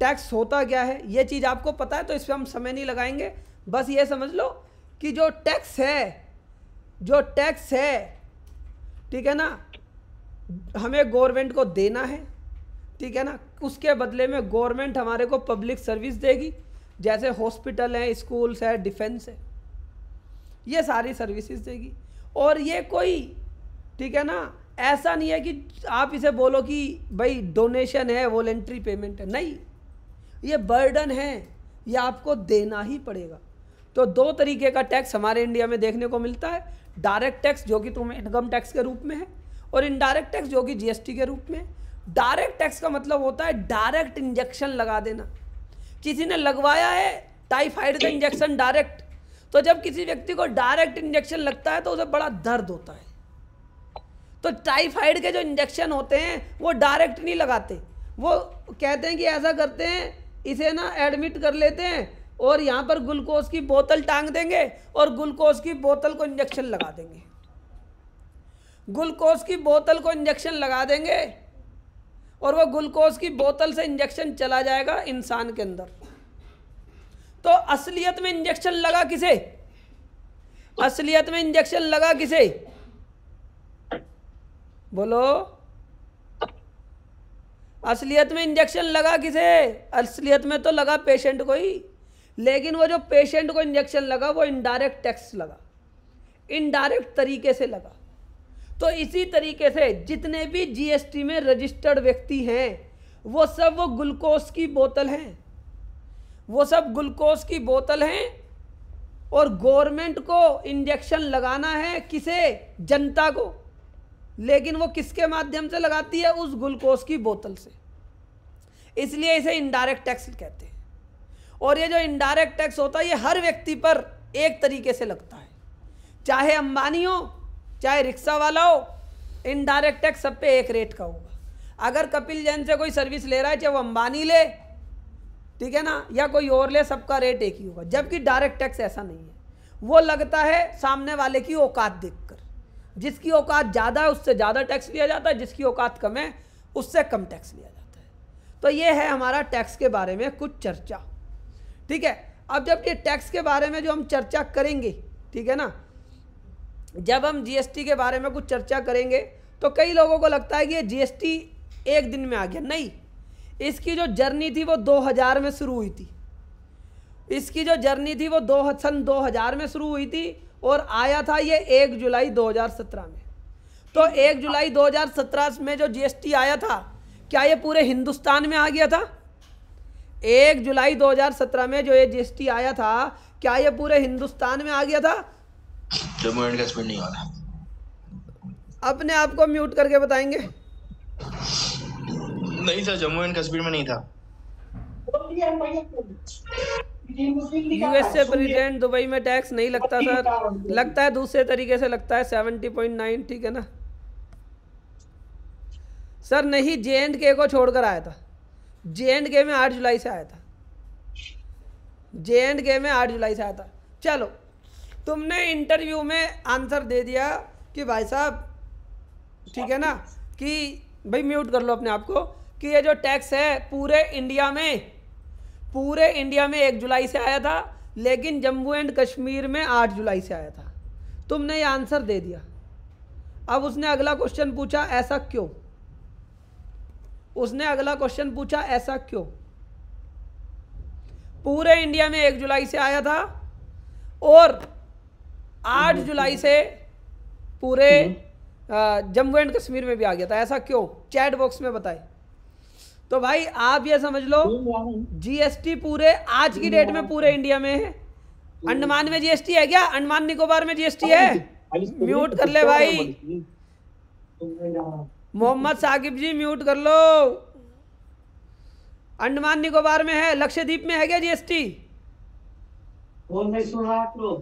टैक्स होता क्या है ये चीज़ आपको पता है तो इस पर हम समय नहीं लगाएंगे बस ये समझ लो कि जो टैक्स है जो टैक्स है ठीक है ना हमें गवर्नमेंट को देना है ठीक है ना उसके बदले में गवर्नमेंट हमारे को पब्लिक सर्विस देगी जैसे हॉस्पिटल है स्कूल्स है डिफेंस है ये सारी सर्विसेज देगी और ये कोई ठीक है ना ऐसा नहीं है कि आप इसे बोलो कि भाई डोनेशन है वॉलेंट्री पेमेंट है नहीं ये बर्डन है ये आपको देना ही पड़ेगा तो दो तरीके का टैक्स हमारे इंडिया में देखने को मिलता है डायरेक्ट टैक्स जो कि तुम्हें इनकम टैक्स के रूप में है और इनडायरेक्ट टैक्स जो कि जीएसटी के रूप में डायरेक्ट टैक्स का मतलब होता है डायरेक्ट इंजेक्शन लगा देना किसी ने लगवाया है टाइफाइड का इंजेक्शन डायरेक्ट तो जब किसी व्यक्ति को डायरेक्ट इंजेक्शन लगता है तो उसे बड़ा दर्द होता है तो टाइफाइड के जो इंजेक्शन होते हैं वो डायरेक्ट नहीं लगाते वो कहते हैं कि ऐसा करते हैं इसे ना एडमिट कर लेते हैं और यहाँ पर ग्लूकोज की बोतल टांग देंगे और ग्लूकोज की बोतल को इंजेक्शन लगा देंगे ग्लूकोज की बोतल को इंजेक्शन लगा देंगे और वो ग्लूकोज की बोतल से इंजेक्शन चला जाएगा इंसान के अंदर तो असलियत में इंजेक्शन लगा किसे असलियत में इंजेक्शन लगा किसे बोलो असलियत में इंजेक्शन लगा किसे असलियत में तो लगा पेशेंट को ही लेकिन वो जो पेशेंट को इंजेक्शन लगा वो इनडायरेक्ट टैक्स लगा इनडायरेक्ट तरीके से लगा तो इसी तरीके से जितने भी जीएसटी में रजिस्टर्ड व्यक्ति हैं वो सब वो ग्लूकोज की बोतल हैं वो सब ग्लूकोज की बोतल हैं और गवर्नमेंट को इंजेक्शन लगाना है किसे जनता को लेकिन वो किसके माध्यम से लगाती है उस ग्लूकोज की बोतल से इसलिए इसे इनडायरेक्ट टैक्स कहते हैं और ये जो इनडायरेक्ट टैक्स होता है ये हर व्यक्ति पर एक तरीके से लगता है चाहे अंबानी हो चाहे रिक्शा वाला हो इनडायरेक्ट टैक्स सब पे एक रेट का होगा अगर कपिल जैन से कोई सर्विस ले रहा है चाहे वो अंबानी ले ठीक है ना या कोई और ले सबका रेट एक ही होगा जबकि डायरेक्ट टैक्स ऐसा नहीं है वो लगता है सामने वाले की औकात देखकर जिसकी औकात ज़्यादा है उससे ज़्यादा टैक्स लिया जाता है जिसकी औकात कम है उससे कम टैक्स लिया जाता है तो ये है हमारा टैक्स के बारे में कुछ चर्चा ठीक है अब जब ये टैक्स के बारे में जो हम चर्चा करेंगे ठीक है ना जब हम जीएसटी के बारे में कुछ चर्चा करेंगे तो कई लोगों को लगता है कि ये जीएसटी एक दिन में आ गया नहीं इसकी जो जर्नी थी वो 2000 में शुरू हुई थी इसकी जो जर्नी थी वो दो सन दो में शुरू हुई थी और आया था ये एक जुलाई 2017 में तो एक जुलाई 2017 में जो जीएसटी आया था क्या ये पूरे हिंदुस्तान में आ गया था एक जुलाई 2017 में जो ये जीएसटी आया था क्या ये पूरे हिंदुस्तान में आ गया था जम्मू एंड कश्मीर नहीं आया अपने आप को म्यूट करके बताएंगे नहीं सर जम्मू एंड कश्मीर में नहीं था यूएसए प्रेसिडेंट दुबई में टैक्स नहीं लगता सर लगता है दूसरे तरीके से लगता है सेवेंटी पॉइंट नाइन ठीक है ना सर नहीं जे एंड के को छोड़कर आया था जे एंड के में आठ जुलाई से आया था जे एंड के में आठ जुलाई से आया था चलो तुमने इंटरव्यू में आंसर दे दिया कि भाई साहब ठीक है ना कि भाई म्यूट कर लो अपने आप को कि ये जो टैक्स है पूरे इंडिया में पूरे इंडिया में एक जुलाई से आया था लेकिन जम्मू एंड कश्मीर में आठ जुलाई से आया था तुमने ये आंसर दे दिया अब उसने अगला क्वेश्चन पूछा ऐसा क्यों उसने अगला क्वेश्चन पूछा ऐसा क्यों पूरे इंडिया में एक जुलाई से आया था और आठ जुलाई से पूरे जम्मू एंड कश्मीर में भी आ गया था ऐसा क्यों चैट बॉक्स में बताए तो भाई आप ये समझ लो जीएसटी पूरे आज की डेट में पूरे इंडिया में है अंडमान में जीएसटी है क्या अंडमान निकोबार में जीएसटी है म्यूट कर ले भाई मोहम्मद साकिब जी म्यूट कर लो अंडमान निकोबार में है लक्षद्वीप में है क्या जीएसटी एस टी सुन रहा तो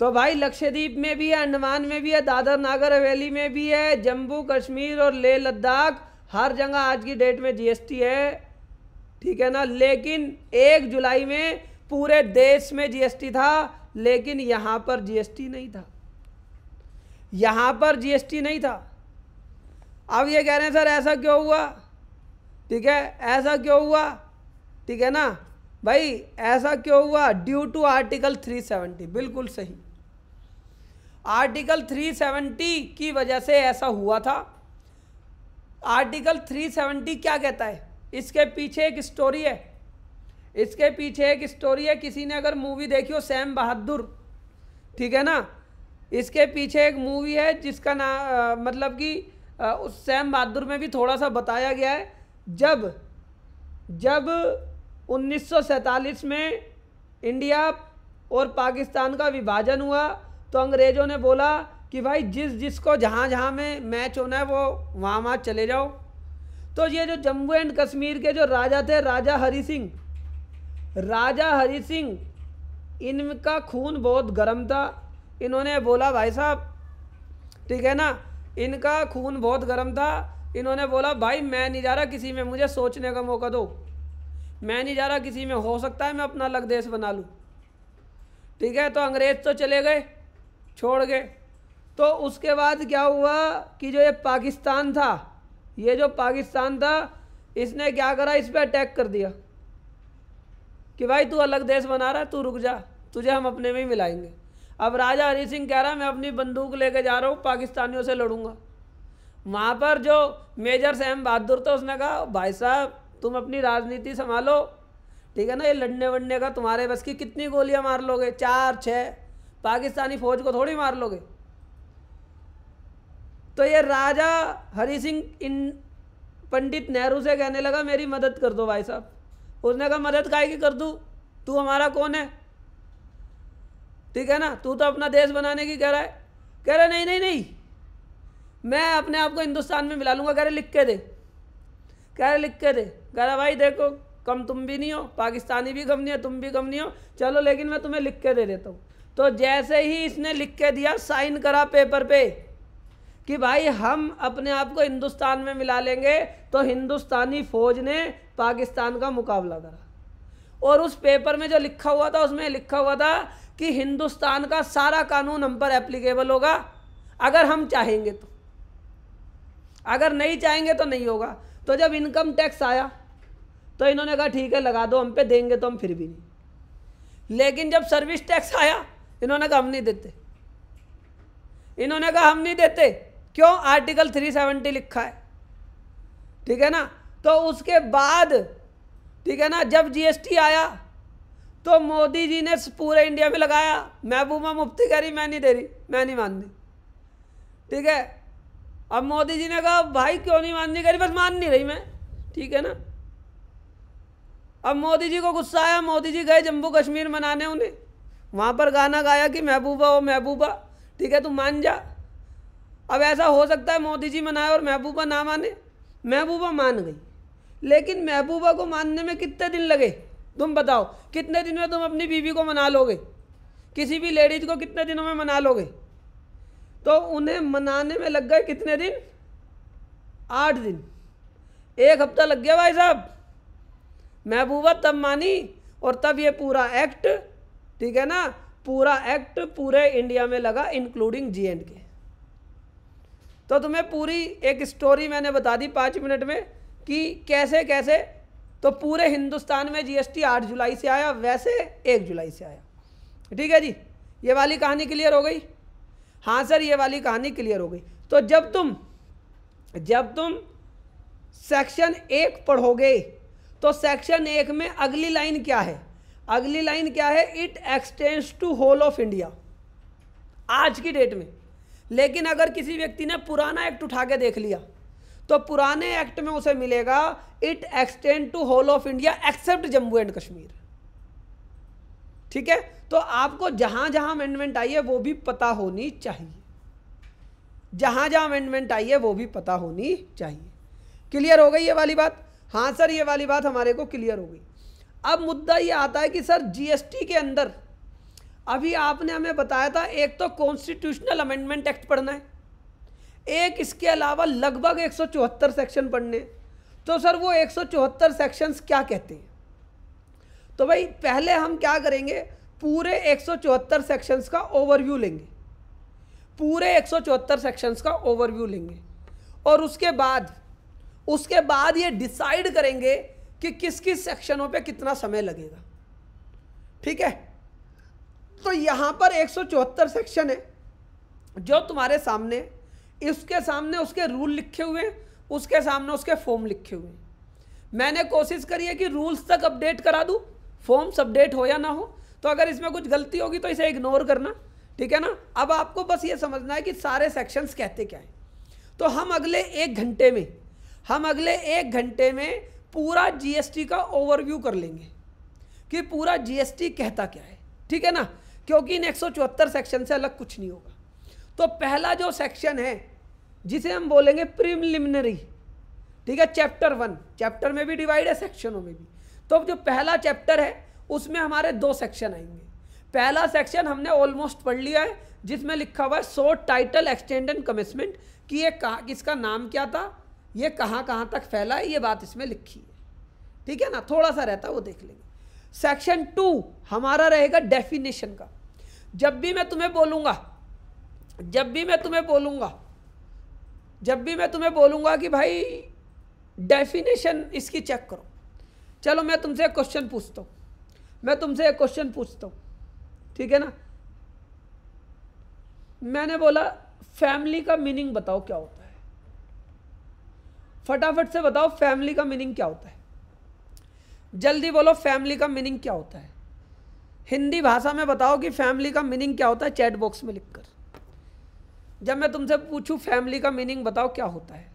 तो भाई लक्षद्वीप में भी है अंडमान में भी है दादर नागर हवेली में भी है जम्मू कश्मीर और लेह लद्दाख हर जगह आज की डेट में जीएसटी है ठीक है ना लेकिन एक जुलाई में पूरे देश में जीएसटी था लेकिन यहाँ पर जीएसटी नहीं था यहाँ पर जीएसटी नहीं था अब ये कह रहे हैं सर ऐसा क्यों हुआ ठीक है ऐसा क्यों हुआ ठीक है ना भाई ऐसा क्यों हुआ ड्यू टू आर्टिकल 370 बिल्कुल सही आर्टिकल 370 की वजह से ऐसा हुआ था आर्टिकल 370 क्या कहता है इसके पीछे एक स्टोरी है इसके पीछे एक स्टोरी है किसी ने अगर मूवी देखी हो सैम बहादुर ठीक है ना इसके पीछे एक मूवी है जिसका ना मतलब कि उस सैम बहादुर में भी थोड़ा सा बताया गया है जब जब 1947 में इंडिया और पाकिस्तान का विभाजन हुआ तो अंग्रेज़ों ने बोला कि भाई जिस जिसको जहाँ जहाँ में मैच होना है वो वहाँ वहाँ चले जाओ तो ये जो जम्मू एंड कश्मीर के जो राजा थे राजा हरी सिंह राजा हरी सिंह इनका खून बहुत गर्म था इन्होंने बोला भाई साहब ठीक है ना इनका खून बहुत गर्म था इन्होंने बोला भाई मैं नहीं जा रहा किसी में मुझे सोचने का मौका दो मैं नहीं जा रहा किसी में हो सकता है मैं अपना अलग देश बना लूँ ठीक है तो अंग्रेज़ तो चले गए छोड़ गए तो उसके बाद क्या हुआ कि जो ये पाकिस्तान था ये जो पाकिस्तान था इसने क्या करा इस पर अटैक कर दिया कि भाई तू अलग देश बना रहा है तू रुक जा तुझे हम अपने में ही मिलाएंगे अब राजा हरी सिंह कह रहा है मैं अपनी बंदूक लेके जा रहा हूँ पाकिस्तानियों से लड़ूंगा वहाँ पर जो मेजर सैम बहादुर था उसने कहा भाई साहब तुम अपनी राजनीति संभालो ठीक है ना ये लड़ने वड़ने का तुम्हारे बस की कितनी गोलियाँ मार लोगे चार छः पाकिस्तानी फ़ौज को थोड़ी मार लोगे तो ये राजा हरी सिंह इन पंडित नेहरू से कहने लगा मेरी मदद कर दो भाई साहब उसने कहा मदद काय की कर दूँ तू हमारा कौन है ठीक है ना तू तो अपना देश बनाने की कह रहा है कह रहा नहीं नहीं नहीं मैं अपने आप को हिंदुस्तान में मिला लूँगा कह रहे लिख के दे कह रहे लिख के दे कह रहा भाई देखो कम तुम भी नहीं हो पाकिस्तानी भी कम नहीं हो तुम भी कम नहीं हो चलो लेकिन मैं तुम्हें लिख के दे देता हूँ तो जैसे ही इसने लिख के दिया साइन करा पेपर पे कि भाई हम अपने आप को हिंदुस्तान में मिला लेंगे तो हिंदुस्तानी फ़ौज ने पाकिस्तान का मुकाबला करा और उस पेपर में जो लिखा हुआ था उसमें लिखा हुआ था कि हिंदुस्तान का सारा कानून हम पर एप्लीकेबल होगा अगर हम चाहेंगे तो अगर नहीं चाहेंगे तो नहीं होगा तो जब इनकम टैक्स आया तो इन्होंने कहा ठीक है लगा दो हम पे देंगे तो हम फिर भी नहीं लेकिन जब सर्विस टैक्स आया इन्होंने कहा हम नहीं देते इन्होंने कहा हम नहीं देते क्यों आर्टिकल 370 लिखा है ठीक है ना तो उसके बाद ठीक है ना जब जीएसटी आया तो मोदी जी ने पूरे इंडिया में लगाया महबूबा मुफ्ती करी मैं नहीं दे रही मैं नहीं माननी ठीक है अब मोदी जी ने कहा भाई क्यों नहीं माननी करी बस मान नहीं रही मैं ठीक है ना अब मोदी जी को गुस्सा आया मोदी जी गए जम्मू कश्मीर मनाने उन्हें वहाँ पर गाना गाया कि महबूबा ओ महबूबा ठीक है तू मान जा अब ऐसा हो सकता है मोदी जी मनाए और महबूबा ना माने महबूबा मान गई लेकिन महबूबा को मानने में कितने दिन लगे तुम बताओ कितने दिन में तुम अपनी बीवी को मना लोगे किसी भी लेडीज को कितने दिनों में मना लोगे तो उन्हें मनाने में लग गए कितने दिन आठ दिन एक हफ्ता लग गया भाई साहब महबूबा तब मानी और तब ये पूरा एक्ट ठीक है ना पूरा एक्ट पूरे इंडिया में लगा इंक्लूडिंग जी एंड के तो तुम्हें पूरी एक स्टोरी मैंने बता दी पाँच मिनट में कि कैसे कैसे तो पूरे हिंदुस्तान में जीएसटी 8 जुलाई से आया वैसे 1 जुलाई से आया ठीक है जी ये वाली कहानी क्लियर हो गई हाँ सर ये वाली कहानी क्लियर हो गई तो जब तुम जब तुम सेक्शन एक पढ़ोगे तो सेक्शन एक में अगली लाइन क्या है अगली लाइन क्या है it extends to whole of India आज की डेट में लेकिन अगर किसी व्यक्ति ने पुराना एक्ट उठा के देख लिया तो पुराने एक्ट में उसे मिलेगा it extend to whole of India except Jammu and Kashmir ठीक है तो आपको जहां जहां अमेंडमेंट आई है वो भी पता होनी चाहिए जहां जहां अमेंडमेंट आई है वो भी पता होनी चाहिए क्लियर हो गई ये वाली बात हाँ सर ये वाली बात हमारे को क्लियर हो गई अब मुद्दा ये आता है कि सर जीएसटी के अंदर अभी आपने हमें बताया था एक तो कॉन्स्टिट्यूशनल अमेंडमेंट एक्ट पढ़ना है एक इसके अलावा लगभग एक सेक्शन पढ़ने तो सर वो एक सेक्शंस क्या कहते हैं तो भाई पहले हम क्या करेंगे पूरे एक सेक्शंस का ओवरव्यू लेंगे पूरे एक सेक्शंस का ओवरव्यू लेंगे और उसके बाद उसके बाद ये डिसाइड करेंगे कि किस किस सेक्शनों पे कितना समय लगेगा ठीक है तो यहाँ पर एक सेक्शन है जो तुम्हारे सामने इसके सामने उसके रूल लिखे हुए हैं उसके सामने उसके फॉर्म लिखे हुए हैं मैंने कोशिश करी है कि रूल्स तक अपडेट करा दूँ फॉर्म्स अपडेट हो या ना हो तो अगर इसमें कुछ गलती होगी तो इसे इग्नोर करना ठीक है ना अब आपको बस ये समझना है कि सारे सेक्शंस कहते क्या हैं तो हम अगले एक घंटे में हम अगले एक घंटे में पूरा जीएसटी का ओवरव्यू कर लेंगे कि पूरा जीएसटी कहता क्या है ठीक है ना क्योंकि इन एक सेक्शन से अलग कुछ नहीं होगा तो पहला जो सेक्शन है जिसे हम बोलेंगे प्रीलिमिनरी ठीक है चैप्टर वन चैप्टर में भी डिवाइड है सेक्शनों में भी तो जो पहला चैप्टर है उसमें हमारे दो सेक्शन आएंगे पहला सेक्शन हमने ऑलमोस्ट पढ़ लिया है जिसमें लिखा हुआ है सो टाइटल एक्सटेंड एंड कमिसमेंट कि ये कहा किसका नाम क्या था ये कहाँ कहाँ तक फैला है ये बात इसमें लिखी है ठीक है ना थोड़ा सा रहता है वो देख लेंगे सेक्शन टू हमारा रहेगा डेफिनेशन का जब भी मैं तुम्हें बोलूँगा जब भी मैं तुम्हें बोलूँगा जब भी मैं तुम्हें बोलूँगा कि भाई डेफिनेशन इसकी चेक करो चलो मैं तुमसे एक क्वेश्चन पूछता हूँ मैं तुमसे एक क्वेश्चन पूछता हूँ ठीक है ना मैंने बोला फैमिली का मीनिंग बताओ क्या होता है फटाफट से बताओ फैमिली का मीनिंग क्या होता है जल्दी बोलो फैमिली का मीनिंग क्या होता है हिंदी भाषा में बताओ कि फैमिली का मीनिंग क्या होता है चैट बॉक्स में लिखकर जब मैं तुमसे पूछूं फैमिली का मीनिंग बताओ क्या होता है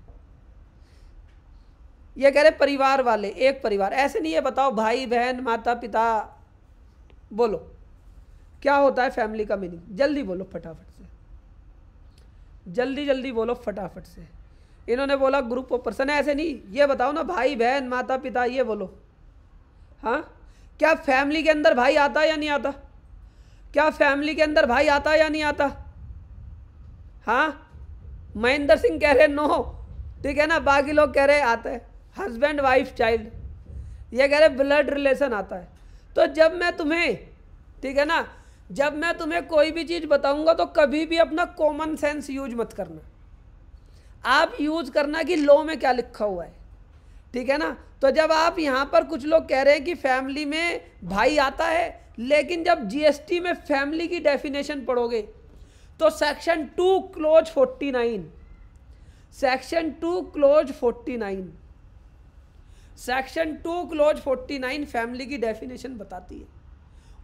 ये कह रहे परिवार वाले एक परिवार ऐसे नहीं है बताओ भाई बहन माता पिता बोलो क्या होता है फैमिली का मीनिंग जल्दी बोलो फटाफट से जल्दी जल्दी बोलो फटाफट से इन्होंने बोला ग्रुप ऑफ पर्सन ऐसे नहीं ये बताओ ना भाई बहन माता पिता ये बोलो हाँ क्या फैमिली के अंदर भाई आता या नहीं आता क्या फैमिली के अंदर भाई आता या नहीं आता हाँ महेंद्र सिंह कह रहे नो ठीक है ना बाकी लोग कह रहे आता है हस्बैंड वाइफ चाइल्ड ये कह रहे ब्लड रिलेशन आता है तो जब मैं तुम्हें ठीक है ना जब मैं तुम्हें कोई भी चीज़ बताऊंगा तो कभी भी अपना कॉमन सेंस यूज मत करना आप यूज करना कि लॉ में क्या लिखा हुआ है ठीक है ना तो जब आप यहाँ पर कुछ लोग कह रहे हैं कि फैमिली में भाई आता है लेकिन जब जीएसटी में फैमिली की डेफिनेशन पढ़ोगे तो section two clause forty nine section two clause forty nine section two clause forty nine family की डेफिनेशन बताती है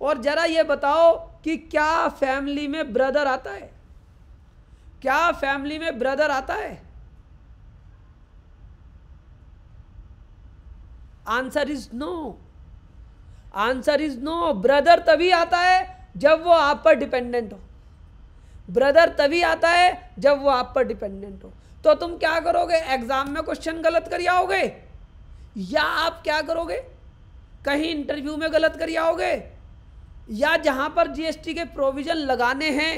और ज़रा ये बताओ कि क्या फैमिली में ब्रदर आता है क्या फैमिली में ब्रदर आता है answer is no answer is no brother तभी आता है जब वो आप पर डिपेंडेंट हो ब्रदर तभी आता है जब वो आप पर डिपेंडेंट हो तो तुम क्या करोगे एग्जाम में क्वेश्चन गलत कर आओगे या आप क्या करोगे कहीं इंटरव्यू में गलत कर आओगे या जहाँ पर जीएसटी के प्रोविज़न लगाने हैं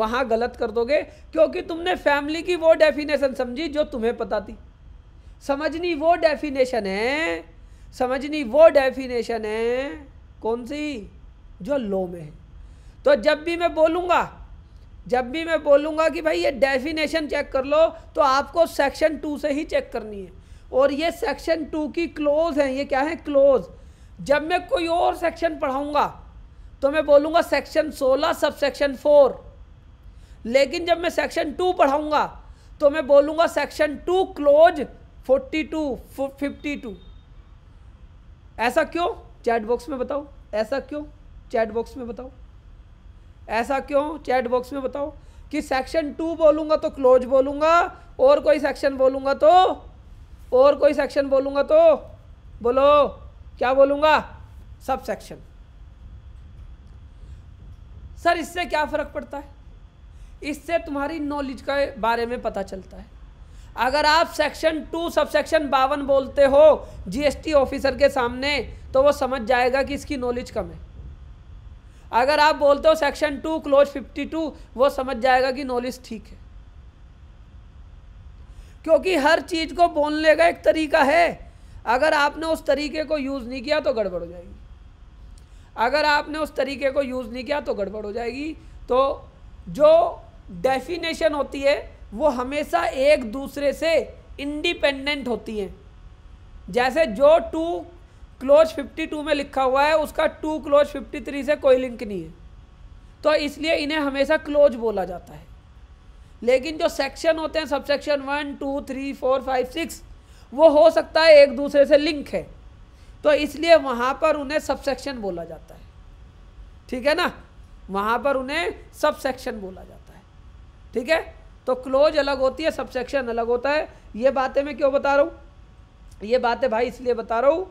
वहाँ गलत कर दोगे क्योंकि तुमने फैमिली की वो डेफिनेशन समझी जो तुम्हें पता थी समझनी वो डेफिनेशन है समझनी वो डेफिनेशन है कौन सी जो लॉ में है तो जब भी मैं बोलूँगा जब भी मैं बोलूँगा कि भाई ये डेफिनेशन चेक कर लो तो आपको सेक्शन टू से ही चेक करनी है और ये सेक्शन टू की क्लोज है ये क्या है क्लोज जब मैं कोई और सेक्शन पढ़ाऊँगा तो मैं बोलूँगा सेक्शन सोलह सब सेक्शन फोर लेकिन जब मैं सेक्शन टू पढ़ाऊँगा तो मैं बोलूँगा section two clause forty two fifty two ऐसा क्यों चैट बॉक्स में बताओ ऐसा क्यों चैट बॉक्स में बताओ ऐसा क्यों चैट बॉक्स में बताओ कि सेक्शन टू बोलूँगा तो क्लोज बोलूँगा और कोई सेक्शन बोलूँगा तो और कोई सेक्शन बोलूँगा तो बोलो क्या बोलूँगा सब सेक्शन सर इससे क्या फ़र्क पड़ता है इससे तुम्हारी नॉलेज के बारे में पता चलता है अगर आप सेक्शन टू सब सेक्शन बावन बोलते हो जीएसटी ऑफिसर के सामने तो वो समझ जाएगा कि इसकी नॉलेज कम है अगर आप बोलते हो section two clause fifty two वो समझ जाएगा कि नॉलेज ठीक है क्योंकि हर चीज़ को बोलने का एक तरीका है अगर आपने उस तरीके को यूज़ नहीं किया तो गड़बड़ हो जाएगी अगर आपने उस तरीके को यूज़ नहीं किया तो गड़बड़ हो जाएगी तो जो डेफिनेशन होती है वो हमेशा एक दूसरे से इंडिपेंडेंट होती हैं जैसे जो टू क्लोज फिफ्टी टू में लिखा हुआ है उसका टू क्लोज फिफ्टी थ्री से कोई लिंक नहीं है तो इसलिए इन्हें हमेशा क्लोज बोला जाता है लेकिन जो सेक्शन होते हैं सब section one two three four five six वो हो सकता है एक दूसरे से लिंक है तो इसलिए वहाँ पर उन्हें सब सेक्शन बोला जाता है ठीक है ना वहाँ पर उन्हें सब सेक्शन बोला जाता है ठीक है तो क्लोज अलग होती है सबसेक्शन अलग होता है ये बातें मैं क्यों बता रहा हूँ ये बातें भाई इसलिए बता रहा हूँ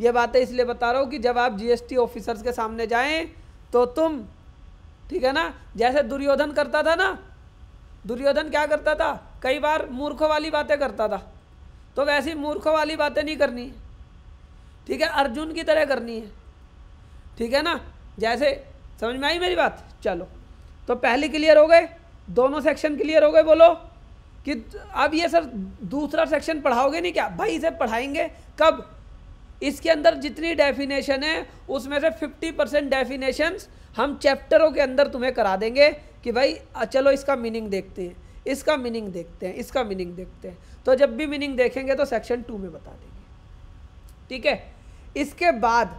ये बातें इसलिए बता रहा हूँ कि जब आप टी ऑफिसर्स के सामने जाएं तो तुम ठीक है ना जैसे दुर्योधन करता था ना दुर्योधन क्या करता था कई बार मूर्खों वाली बातें करता था तो वैसी मूर्खों वाली बातें नहीं करनी है ठीक है अर्जुन की तरह करनी है ठीक है ना जैसे समझ में आई मेरी बात चलो तो पहले क्लियर हो गए दोनों सेक्शन क्लियर हो गए बोलो कि अब ये सर दूसरा सेक्शन पढ़ाओगे नहीं क्या भाई इसे पढ़ाएंगे कब इसके अंदर जितनी डेफिनेशन है उसमें से 50 परसेंट डेफिनेशन हम चैप्टरों के अंदर तुम्हें करा देंगे कि भाई चलो इसका मीनिंग देखते हैं इसका मीनिंग देखते हैं इसका मीनिंग देखते हैं तो जब भी मीनिंग देखेंगे तो सेक्शन टू में बता देंगे ठीक है इसके बाद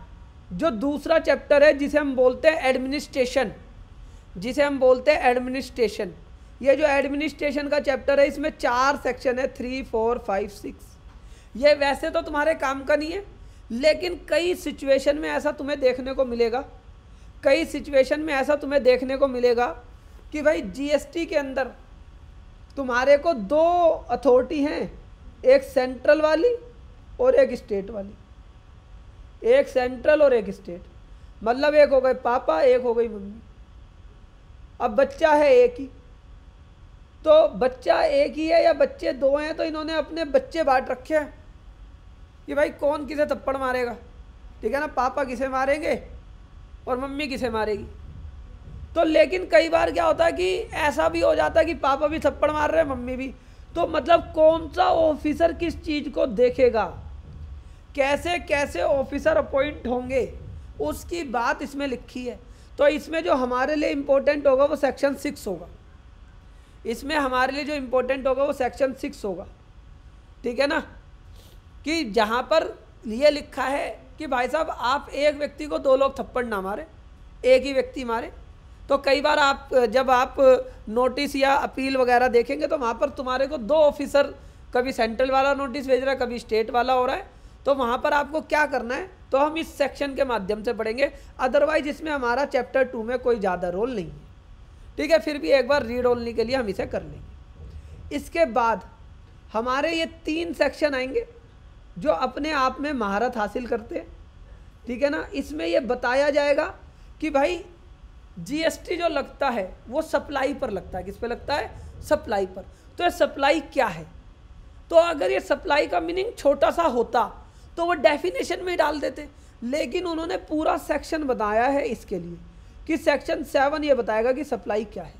जो दूसरा चैप्टर है जिसे हम बोलते हैं एडमिनिस्ट्रेशन जिसे हम बोलते हैं एडमिनिस्ट्रेशन ये जो एडमिनिस्ट्रेशन का चैप्टर है इसमें चार सेक्शन है थ्री फोर फाइव सिक्स ये वैसे तो तुम्हारे काम का नहीं है लेकिन कई सिचुएशन में ऐसा तुम्हें देखने को मिलेगा कई सिचुएशन में ऐसा तुम्हें देखने को मिलेगा कि भाई जीएसटी के अंदर तुम्हारे को दो अथॉरिटी हैं एक सेंट्रल वाली और एक स्टेट वाली एक सेंट्रल और एक स्टेट मतलब एक हो गए पापा एक हो गई मम्मी अब बच्चा है एक ही तो बच्चा एक ही है या बच्चे दो हैं तो इन्होंने अपने बच्चे बांट रखे हैं कि भाई कौन किसे थप्पड़ मारेगा ठीक है ना पापा किसे मारेंगे और मम्मी किसे मारेगी तो लेकिन कई बार क्या होता है कि ऐसा भी हो जाता है कि पापा भी थप्पड़ मार रहे हैं मम्मी भी तो मतलब कौन सा ऑफिसर किस चीज़ को देखेगा कैसे कैसे ऑफिसर अपॉइंट होंगे उसकी बात इसमें लिखी है तो इसमें जो हमारे लिए इम्पोर्टेंट होगा वो सेक्शन सिक्स होगा इसमें हमारे लिए जो इम्पोर्टेंट होगा वो सेक्शन सिक्स होगा ठीक है ना कि जहाँ पर ये लिखा है कि भाई साहब आप एक व्यक्ति को दो लोग थप्पड़ ना मारे एक ही व्यक्ति मारे तो कई बार आप जब आप नोटिस या अपील वगैरह देखेंगे तो वहाँ पर तुम्हारे को दो ऑफिसर कभी सेंट्रल वाला नोटिस भेज रहा है कभी स्टेट वाला हो रहा है तो वहाँ पर आपको क्या करना है तो हम इस सेक्शन के माध्यम से पढ़ेंगे अदरवाइज इसमें हमारा चैप्टर टू में कोई ज़्यादा रोल नहीं है ठीक है फिर भी एक बार रीड ओनली के लिए हम इसे कर लेंगे इसके बाद हमारे ये तीन सेक्शन आएंगे जो अपने आप में महारत हासिल करते हैं ठीक है ना इसमें ये बताया जाएगा कि भाई जीएसटी जो लगता है वो सप्लाई पर लगता है किस पे लगता है सप्लाई पर तो ये सप्लाई क्या है तो अगर ये सप्लाई का मीनिंग छोटा सा होता तो वो डेफिनेशन में डाल देते लेकिन उन्होंने पूरा सेक्शन बताया है इसके लिए कि सेक्शन सेवन ये बताएगा कि सप्लाई क्या है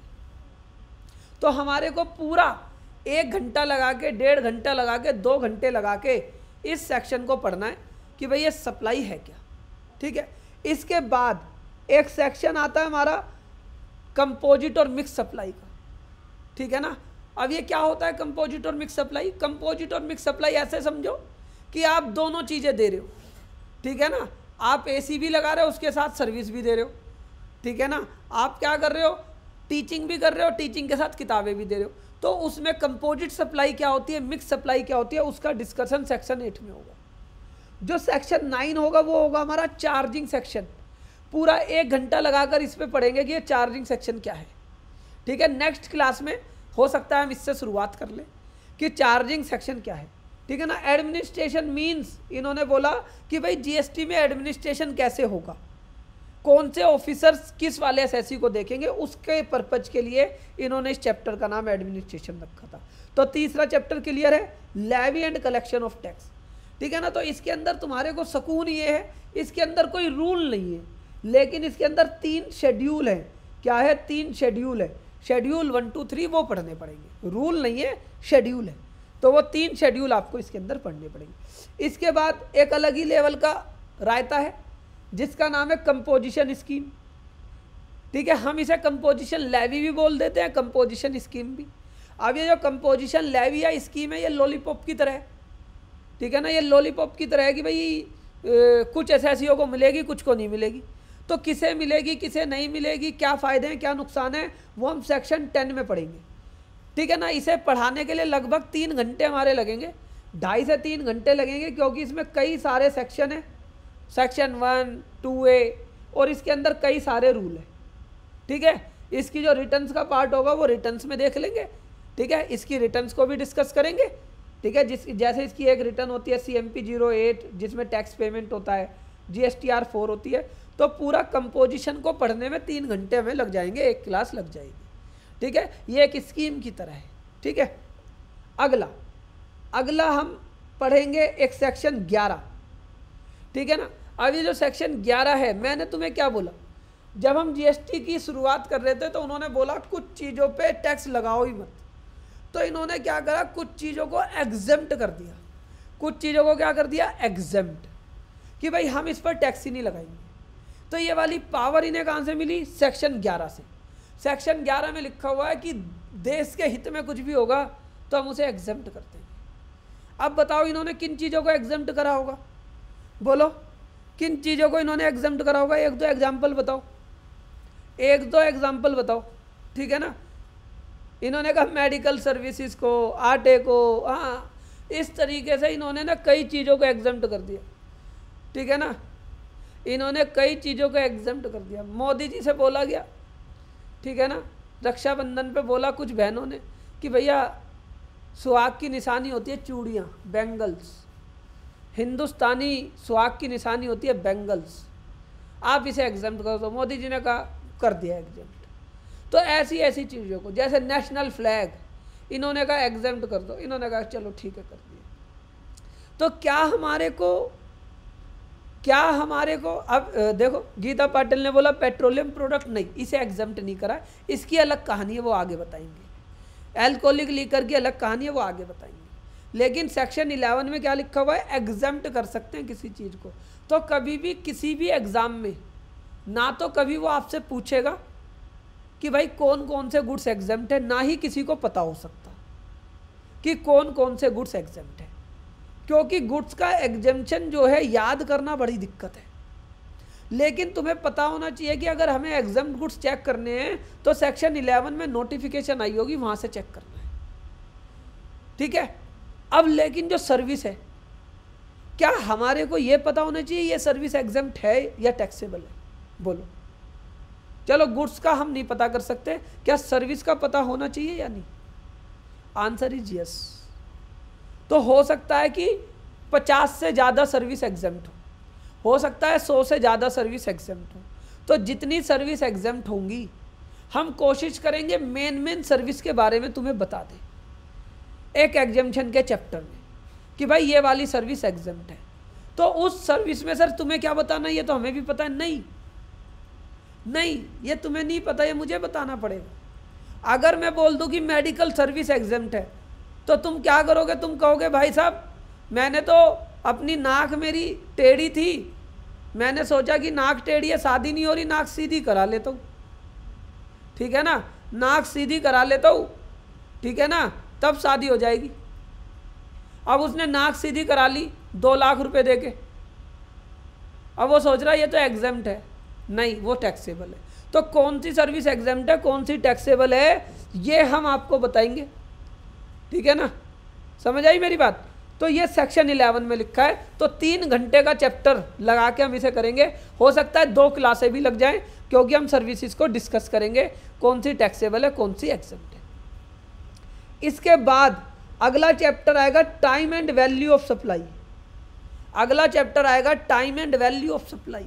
तो हमारे को पूरा एक घंटा लगा के डेढ़ घंटा लगा के दो घंटे लगा के इस सेक्शन को पढ़ना है कि भाई ये सप्लाई है क्या ठीक है इसके बाद एक सेक्शन आता है हमारा कंपोजिट और मिक्स सप्लाई का ठीक है ना अब ये क्या होता है कंपोजिट और मिक्स सप्लाई कंपोजिट और मिक्स सप्लाई ऐसे समझो कि आप दोनों चीज़ें दे रहे हो ठीक है ना आप एसी भी लगा रहे हो उसके साथ सर्विस भी दे रहे हो ठीक है ना आप क्या कर रहे हो टीचिंग भी कर रहे हो टीचिंग के साथ किताबें भी दे रहे हो तो उसमें कंपोजिट सप्लाई क्या होती है मिक्स सप्लाई क्या होती है उसका डिस्कशन सेक्शन एट में होगा जो सेक्शन नाइन होगा वो होगा हमारा चार्जिंग सेक्शन पूरा एक घंटा लगाकर इस पर पढ़ेंगे कि ये चार्जिंग सेक्शन क्या है ठीक है नेक्स्ट क्लास में हो सकता है हम इससे शुरुआत कर लें कि चार्जिंग सेक्शन क्या है ठीक है ना एडमिनिस्ट्रेशन मीन्स इन्होंने बोला कि भाई जीएसटी में एडमिनिस्ट्रेशन कैसे होगा कौन से ऑफिसर्स किस वाले एसएससी को देखेंगे उसके पर्पज के लिए इन्होंने इस चैप्टर का नाम एडमिनिस्ट्रेशन रखा था तो तीसरा चैप्टर क्लियर है levy and collection of tax ठीक है ना तो इसके अंदर तुम्हारे को सुकून ये है इसके अंदर कोई रूल नहीं है लेकिन इसके अंदर तीन शेड्यूल हैं क्या है तीन शेड्यूल है शेड्यूल वन टू थ्री वो पढ़ने पड़ेंगे रूल नहीं है शेड्यूल है तो वो तीन शेड्यूल आपको इसके अंदर पढ़ने पड़ेंगे इसके बाद एक अलग ही लेवल का रायता है जिसका नाम है कंपोजिशन स्कीम ठीक है हम इसे कंपोजिशन लेवी भी बोल देते हैं कंपोजिशन स्कीम भी अब ये जो कंपोजिशन लेवी या स्कीम है ये लॉलीपॉप की तरह है ठीक है ना ये लॉलीपॉप की तरह है कि भाई कुछ एस को मिलेगी कुछ को नहीं मिलेगी तो किसे मिलेगी किसे नहीं मिलेगी क्या फ़ायदे हैं क्या नुकसान है वो हम सेक्शन टेन में पढ़ेंगे ठीक है ना इसे पढ़ाने के लिए लगभग तीन घंटे हमारे लगेंगे ढाई से तीन घंटे लगेंगे क्योंकि इसमें कई सारे सेक्शन हैं सेक्शन वन टू ए और इसके अंदर कई सारे रूल हैं ठीक है इसकी जो रिटर्न्स का पार्ट होगा वो रिटर्न्स में देख लेंगे ठीक है इसकी रिटर्न्स को भी डिस्कस करेंगे ठीक है जिस जैसे इसकी एक रिटर्न होती है C M P zero eight जिसमें टैक्स पेमेंट होता है G S T R four होती है तो पूरा कंपोजिशन को पढ़ने में तीन घंटे हमें लग जाएंगे एक क्लास लग जाएगी ठीक है ये एक स्कीम की तरह है ठीक है अगला अगला हम पढ़ेंगे एक सेक्शन ग्यारह ठीक है ना अब ये जो सेक्शन ग्यारह है मैंने तुम्हें क्या बोला जब हम जीएसटी की शुरुआत कर रहे थे तो उन्होंने बोला कुछ चीज़ों पे टैक्स लगाओ ही मत तो इन्होंने क्या करा कुछ चीज़ों को एग्जेप्ट कर दिया कुछ चीज़ों को क्या कर दिया एग्जेम्प्ट कि भाई हम इस पर टैक्स ही नहीं लगाएंगे तो ये वाली पावर इन्हें कहाँ से मिली सेक्शन ग्यारह से सेक्शन 11 में लिखा हुआ है कि देश के हित में कुछ भी होगा तो हम उसे एग्जम्प्ट करते हैं अब बताओ इन्होंने किन चीज़ों को एग्जम्प्ट करा होगा बोलो किन चीज़ों को इन्होंने एग्जम्प्ट करा होगा एक दो एग्जाम्पल बताओ एक दो एग्जाम्पल बताओ ठीक है ना इन्होंने कहा मेडिकल सर्विसेज को आटे को हाँ इस तरीके से इन्होंने ना कई चीज़ों को एग्जम्प्ट कर दिया ठीक है ना इन्होंने कई चीज़ों को एग्जम्प्ट कर दिया मोदी जी से बोला गया ठीक है ना रक्षाबंधन पे बोला कुछ बहनों ने कि भैया सुहाग की निशानी होती है चूड़ियाँ बेंगल्स हिंदुस्तानी सुहाग की निशानी होती है बेंगल्स आप इसे एग्जाम करो तो मोदी जी ने कहा कर दिया एग्जाम तो ऐसी ऐसी चीज़ों को जैसे नेशनल फ्लैग इन्होंने कहा एग्जाम कर दो इन्होंने कहा चलो ठीक है कर दिया तो क्या हमारे को क्या हमारे को अब देखो गीता पाटिल ने बोला पेट्रोलियम प्रोडक्ट नहीं इसे एग्जाम्प्ट नहीं करा इसकी अलग कहानी है वो आगे बताएंगे एल्कोहलिक लीकर की अलग कहानी है वो आगे बताएंगे लेकिन सेक्शन इलेवन में क्या लिखा हुआ है एग्जाम्प्ट कर सकते हैं किसी चीज़ को तो कभी भी किसी भी एग्ज़ाम में ना तो कभी वो आपसे पूछेगा कि भाई कौन कौन से गुड्स एग्जाम्प्ट है ना ही किसी को पता हो सकता कि कौन कौन से गुड्स एग्जाम्प्ट है क्योंकि गुड्स का एग्जेम्पन जो है याद करना बड़ी दिक्कत है लेकिन तुम्हें पता होना चाहिए कि अगर हमें एग्जाम गुड्स चेक करने हैं तो सेक्शन 11 में नोटिफिकेशन आई होगी वहाँ से चेक करना है ठीक है अब लेकिन जो सर्विस है क्या हमारे को ये पता होना चाहिए ये सर्विस एग्जाम है या टैक्सेबल है बोलो चलो गुड्स का हम नहीं पता कर सकते क्या सर्विस का पता होना चाहिए या नहीं आंसर इज यस तो हो सकता है कि पचास से ज़्यादा सर्विस एग्जाम्ट हो हो सकता है सौ से ज़्यादा सर्विस एग्जाम्ट हो तो जितनी सर्विस एग्जाम्ट होंगी हम कोशिश करेंगे मेन मेन सर्विस के बारे में तुम्हें बता दें एक एग्जामेशन के चैप्टर में कि भाई ये वाली सर्विस एग्जाम्ट है तो उस सर्विस में सर तुम्हें क्या बताना है ये तो हमें भी पता है नहीं नहीं ये तुम्हें नहीं पता ये मुझे बताना पड़ेगा अगर मैं बोल दूँ कि मेडिकल सर्विस एग्जाम्ट है तो तुम क्या करोगे तुम कहोगे भाई साहब मैंने तो अपनी नाक मेरी टेढ़ी थी मैंने सोचा कि नाक टेढ़ी है शादी नहीं हो रही नाक सीधी करा लेता हूँ ठीक है ना नाक सीधी करा लेता हूँ ठीक है ना तब शादी हो जाएगी अब उसने नाक सीधी करा ली दो लाख रुपए दे के अब वो सोच रहा है ये तो एग्जेम्ट है नहीं वो टैक्सेबल है तो कौन सी सर्विस एग्जेम्ट है कौन सी टैक्सेबल है ये हम आपको बताएंगे ठीक है ना समझ आई मेरी बात तो ये सेक्शन इलेवन में लिखा है तो तीन घंटे का चैप्टर लगा के हम इसे करेंगे हो सकता है दो क्लासें भी लग जाएं क्योंकि हम सर्विसेज को डिस्कस करेंगे कौन सी टैक्सेबल है कौन सी एक्सेप्ट है इसके बाद अगला चैप्टर आएगा time and value of supply अगला चैप्टर आएगा time and value of supply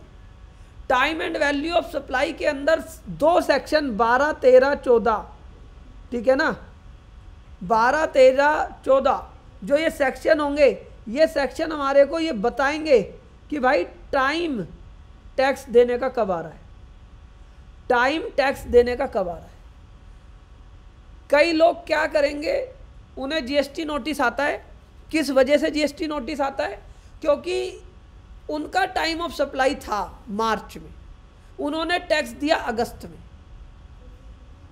time and value of supply के अंदर दो सेक्शन बारह तेरह चौदह ठीक है ना बारह तेरह चौदह जो ये सेक्शन होंगे ये सेक्शन हमारे को ये बताएंगे कि भाई टाइम टैक्स देने का कब आ रहा है टाइम टैक्स देने का कब आ रहा है कई लोग क्या करेंगे उन्हें जीएसटी नोटिस आता है किस वजह से जीएसटी नोटिस आता है क्योंकि उनका टाइम ऑफ सप्लाई था मार्च में उन्होंने टैक्स दिया अगस्त में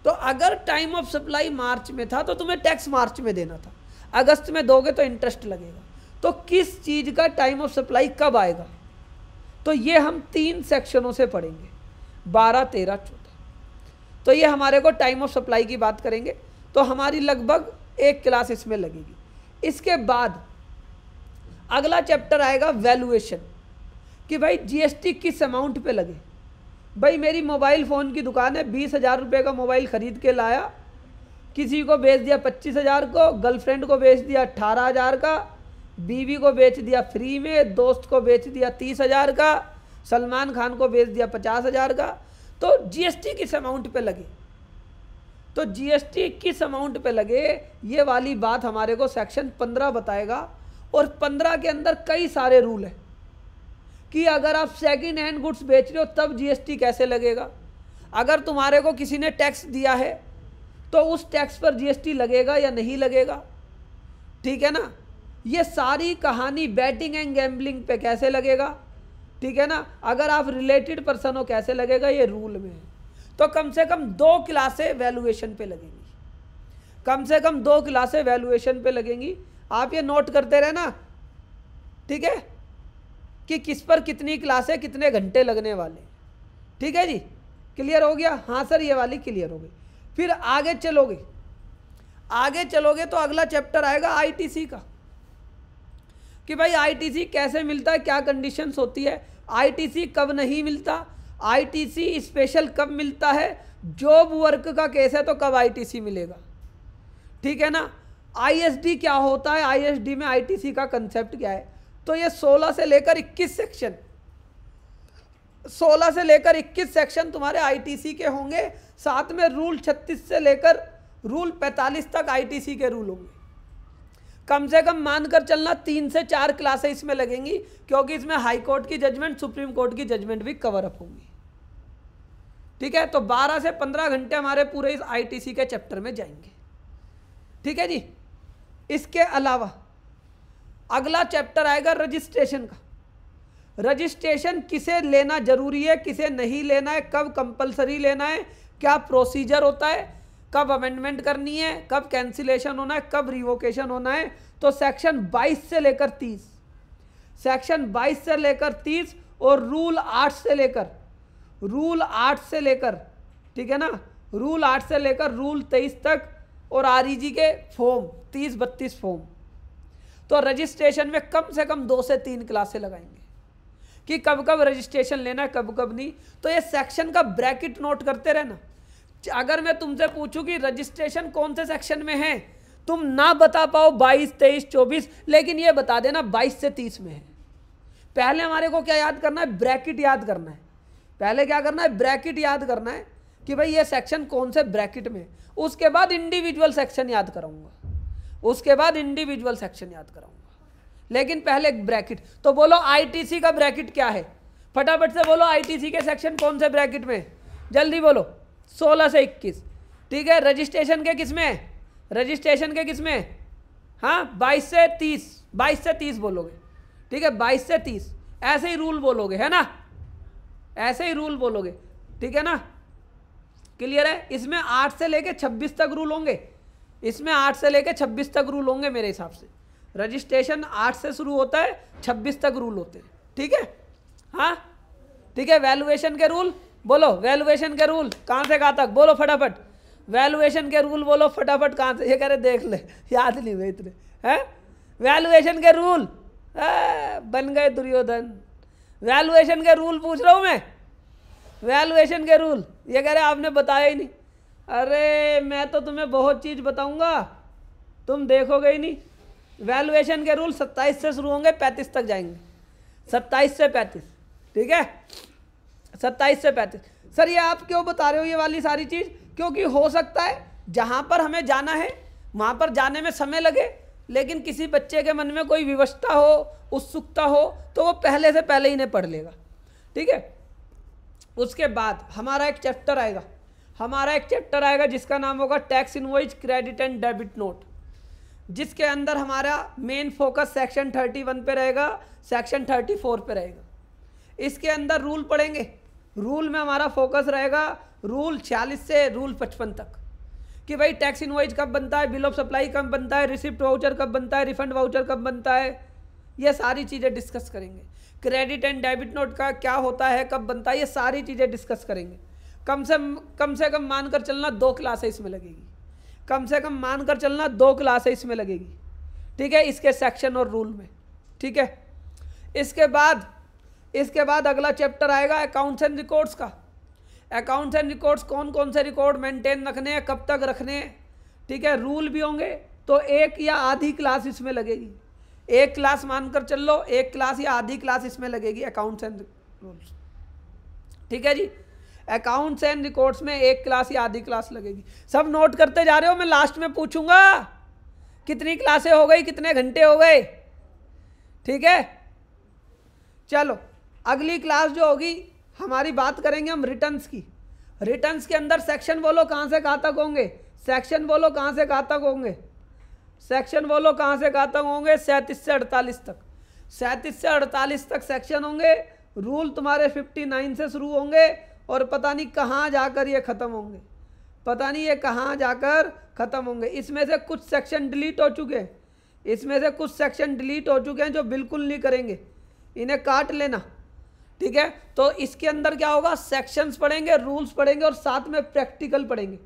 तो अगर टाइम ऑफ सप्लाई मार्च में था तो तुम्हें टैक्स मार्च में देना था अगस्त में दोगे तो इंटरेस्ट लगेगा तो किस चीज़ का टाइम ऑफ सप्लाई कब आएगा तो ये हम तीन सेक्शनों से पढ़ेंगे बारह तेरह चौदह तो ये हमारे को टाइम ऑफ सप्लाई की बात करेंगे तो हमारी लगभग एक क्लास इसमें लगेगी इसके बाद अगला चैप्टर आएगा वैल्यूएशन कि भाई जीएसटी किस अमाउंट पे लगे भाई मेरी मोबाइल फ़ोन की दुकान है बीस हज़ार रुपये का मोबाइल ख़रीद के लाया किसी को बेच दिया पच्चीस हज़ार को गर्लफ्रेंड को बेच दिया अट्ठारह हज़ार का बीवी को बेच दिया फ्री में दोस्त को बेच दिया तीस हज़ार का सलमान खान को बेच दिया पचास हज़ार का तो जीएसटी किस अमाउंट पे लगे तो जीएसटी किस अमाउंट पे लगे ये वाली बात हमारे को सेक्शन पंद्रह बताएगा और पंद्रह के अंदर कई सारे रूल हैं कि अगर आप सेकेंड हैंड गुड्स बेच रहे हो तब जीएसटी कैसे लगेगा अगर तुम्हारे को किसी ने टैक्स दिया है तो उस टैक्स पर जीएसटी लगेगा या नहीं लगेगा ठीक है ना ये सारी कहानी बैटिंग एंड गैम्बलिंग पे कैसे लगेगा ठीक है ना अगर आप रिलेटेड पर्सन हो कैसे लगेगा ये रूल में है तो कम से कम दो क्लासें वैल्यूएशन पे लगेंगी कम से कम दो क्लासें वैल्यूएशन पे लगेंगी आप ये नोट करते रहना ठीक है कि किस पर कितनी है कितने घंटे लगने वाले ठीक है जी क्लियर हो गया हाँ सर ये वाली क्लियर हो गई फिर आगे चलोगे आगे चलोगे तो अगला चैप्टर आएगा आईटीसी का कि भाई आईटीसी कैसे मिलता है क्या कंडीशंस होती है आईटीसी कब नहीं मिलता आईटीसी स्पेशल कब मिलता है जॉब वर्क का केस है तो कब आईटीसी मिलेगा ठीक है ना आईएसडी क्या होता है आईएसडी में आईटीसी का कंसेप्ट क्या है तो ये 16 से लेकर 21 सेक्शन 16 से लेकर 21 सेक्शन तुम्हारे आईटीसी के होंगे साथ में रूल 36 से लेकर रूल 45 तक आईटीसी के रूल होंगे कम से कम मानकर चलना तीन से चार क्लासे इसमें लगेंगी क्योंकि इसमें हाई कोर्ट की जजमेंट सुप्रीम कोर्ट की जजमेंट भी कवर अप होंगी ठीक है तो 12 से 15 घंटे हमारे पूरे इस आईटीसी के चैप्टर में जाएंगे ठीक है जी इसके अलावा अगला चैप्टर आएगा रजिस्ट्रेशन का रजिस्ट्रेशन किसे लेना जरूरी है किसे नहीं लेना है कब कंपलसरी लेना है क्या प्रोसीजर होता है कब अमेंडमेंट करनी है कब कैंसिलेशन होना है कब रिवोकेशन होना है तो सेक्शन 22 से लेकर 30 सेक्शन 22 से लेकर 30 और रूल 8 से लेकर रूल 8 से लेकर ठीक है ना रूल 8 से लेकर रूल 23 तक और आर e के फॉर्म तीस बत्तीस फॉर्म तो रजिस्ट्रेशन में कम से कम दो से तीन क्लासे लगाएंगे कि कब कब रजिस्ट्रेशन लेना है कब कब नहीं तो ये सेक्शन का ब्रैकेट नोट करते रहना अगर मैं तुमसे पूछूं कि रजिस्ट्रेशन कौन से सेक्शन में है तुम ना बता पाओ 22, 23, 24 लेकिन ये बता देना 22 से 30 में है पहले हमारे को क्या याद करना है ब्रैकेट याद करना है पहले क्या करना है ब्रैकेट याद करना है कि भाई ये सेक्शन कौन से ब्रैकेट में उसके बाद इंडिविजुअल सेक्शन याद कराऊंगा उसके बाद इंडिविजुअल सेक्शन याद कराऊंगा लेकिन पहले ब्रैकेट तो बोलो आईटीसी का ब्रैकेट क्या है फटाफट से बोलो आईटीसी के सेक्शन कौन से ब्रैकेट में जल्दी बोलो 16 से 21 ठीक है रजिस्ट्रेशन के किस में रजिस्ट्रेशन के किस में हाँ 22 से 30 22 से 30 बोलोगे ठीक है 22 से 30 ऐसे ही रूल बोलोगे है ना ऐसे ही रूल बोलोगे ठीक है ना क्लियर है इसमें आठ से लेके छब्बीस तक रूल होंगे इसमें आठ से लेकर छब्बीस तक रूल होंगे मेरे हिसाब से रजिस्ट्रेशन आठ से शुरू होता है छब्बीस तक रूल होते हैं ठीक है हाँ ठीक है वैल्यूएशन के रूल बोलो वैल्यूएशन के रूल कहाँ से कहाँ तक बोलो फटाफट वैल्यूएशन के रूल बोलो फटाफट कहाँ से ये कह रहे देख ले याद नहीं हुए इतने हैं वैल्यूएशन के रूल आ, बन गए दुर्योधन वैल्यूएशन के रूल पूछ रहा हूँ मैं वैल्यूएशन के रूल ये कह रहे आपने बताया ही नहीं अरे मैं तो तुम्हें बहुत चीज़ बताऊंगा तुम देखोगे ही नहीं वैल्यूएशन के रूल सत्ताईस से शुरू होंगे पैंतीस तक जाएंगे सत्ताईस से पैंतीस ठीक है सत्ताईस से पैंतीस सर ये आप क्यों बता रहे हो ये वाली सारी चीज़ क्योंकि हो सकता है जहाँ पर हमें जाना है वहाँ पर जाने में समय लगे लेकिन किसी बच्चे के मन में कोई विवशता हो उत्सुकता हो तो वो पहले से पहले ही इन्हें पढ़ लेगा ठीक है उसके बाद हमारा एक चैप्टर आएगा हमारा एक चैप्टर आएगा जिसका नाम होगा tax invoice credit and debit note जिसके अंदर हमारा main focus section thirty one पे रहेगा सेक्शन थर्टी फोर पे रहेगा इसके अंदर रूल पढ़ेंगे रूल में हमारा फोकस रहेगा रूल छियालीस से रूल पचपन तक कि भाई टैक्स इनवॉइस कब बनता है बिल ऑफ सप्लाई कब बनता है रिसिप्ट वाउचर कब बनता है रिफंड वाउचर कब बनता है ये सारी चीज़ें डिस्कस करेंगे क्रेडिट एंड डेबिट नोट का क्या होता है कब बनता है ये सारी चीज़ें डिस्कस करेंगे कम से कम से कम मान कर चलना दो क्लासें इसमें लगेगी कम से कम मान कर चलना दो क्लासें इसमें लगेगी ठीक है इसके सेक्शन और रूल में ठीक है इसके बाद इसके बाद अगला चैप्टर आएगा अकाउंट्स एंड रिकॉर्ड्स का अकाउंट्स एंड रिकॉर्ड्स कौन कौन से रिकॉर्ड मेंटेन रखने हैं कब तक रखने हैं ठीक है रूल भी होंगे तो एक या आधी क्लास इसमें लगेगी एक क्लास मानकर चल लो एक क्लास या आधी क्लास इसमें लगेगी अकाउंट्स एंड रूल्स ठीक है जी अकाउंट्स एंड रिकॉर्ड्स में एक क्लास या आधी क्लास लगेगी सब नोट करते जा रहे हो मैं लास्ट में पूछूंगा कितनी क्लासें हो गई कितने घंटे हो गए ठीक है चलो अगली क्लास जो होगी हमारी बात करेंगे हम रिटर्न्स की रिटर्न्स के अंदर सेक्शन बोलो कहाँ से कहाँ तक होंगे सेक्शन बोलो कहाँ से कहाँ तक होंगे सेक्शन बोलो कहाँ से कहाँ तक होंगे सैंतीस से अड़तालीस तक सैंतीस से अड़तालीस तक सेक्शन होंगे रूल तुम्हारे फिफ्टी नाइन से शुरू होंगे और पता नहीं कहाँ जाकर ये ख़त्म होंगे पता नहीं ये कहाँ जाकर ख़त्म होंगे इसमें से कुछ सेक्शन डिलीट हो चुके हैं इसमें से कुछ सेक्शन डिलीट हो चुके हैं जो बिल्कुल नहीं करेंगे इन्हें काट लेना ठीक है तो इसके अंदर क्या होगा सेक्शंस पढ़ेंगे रूल्स पढ़ेंगे और साथ में प्रैक्टिकल पढ़ेंगे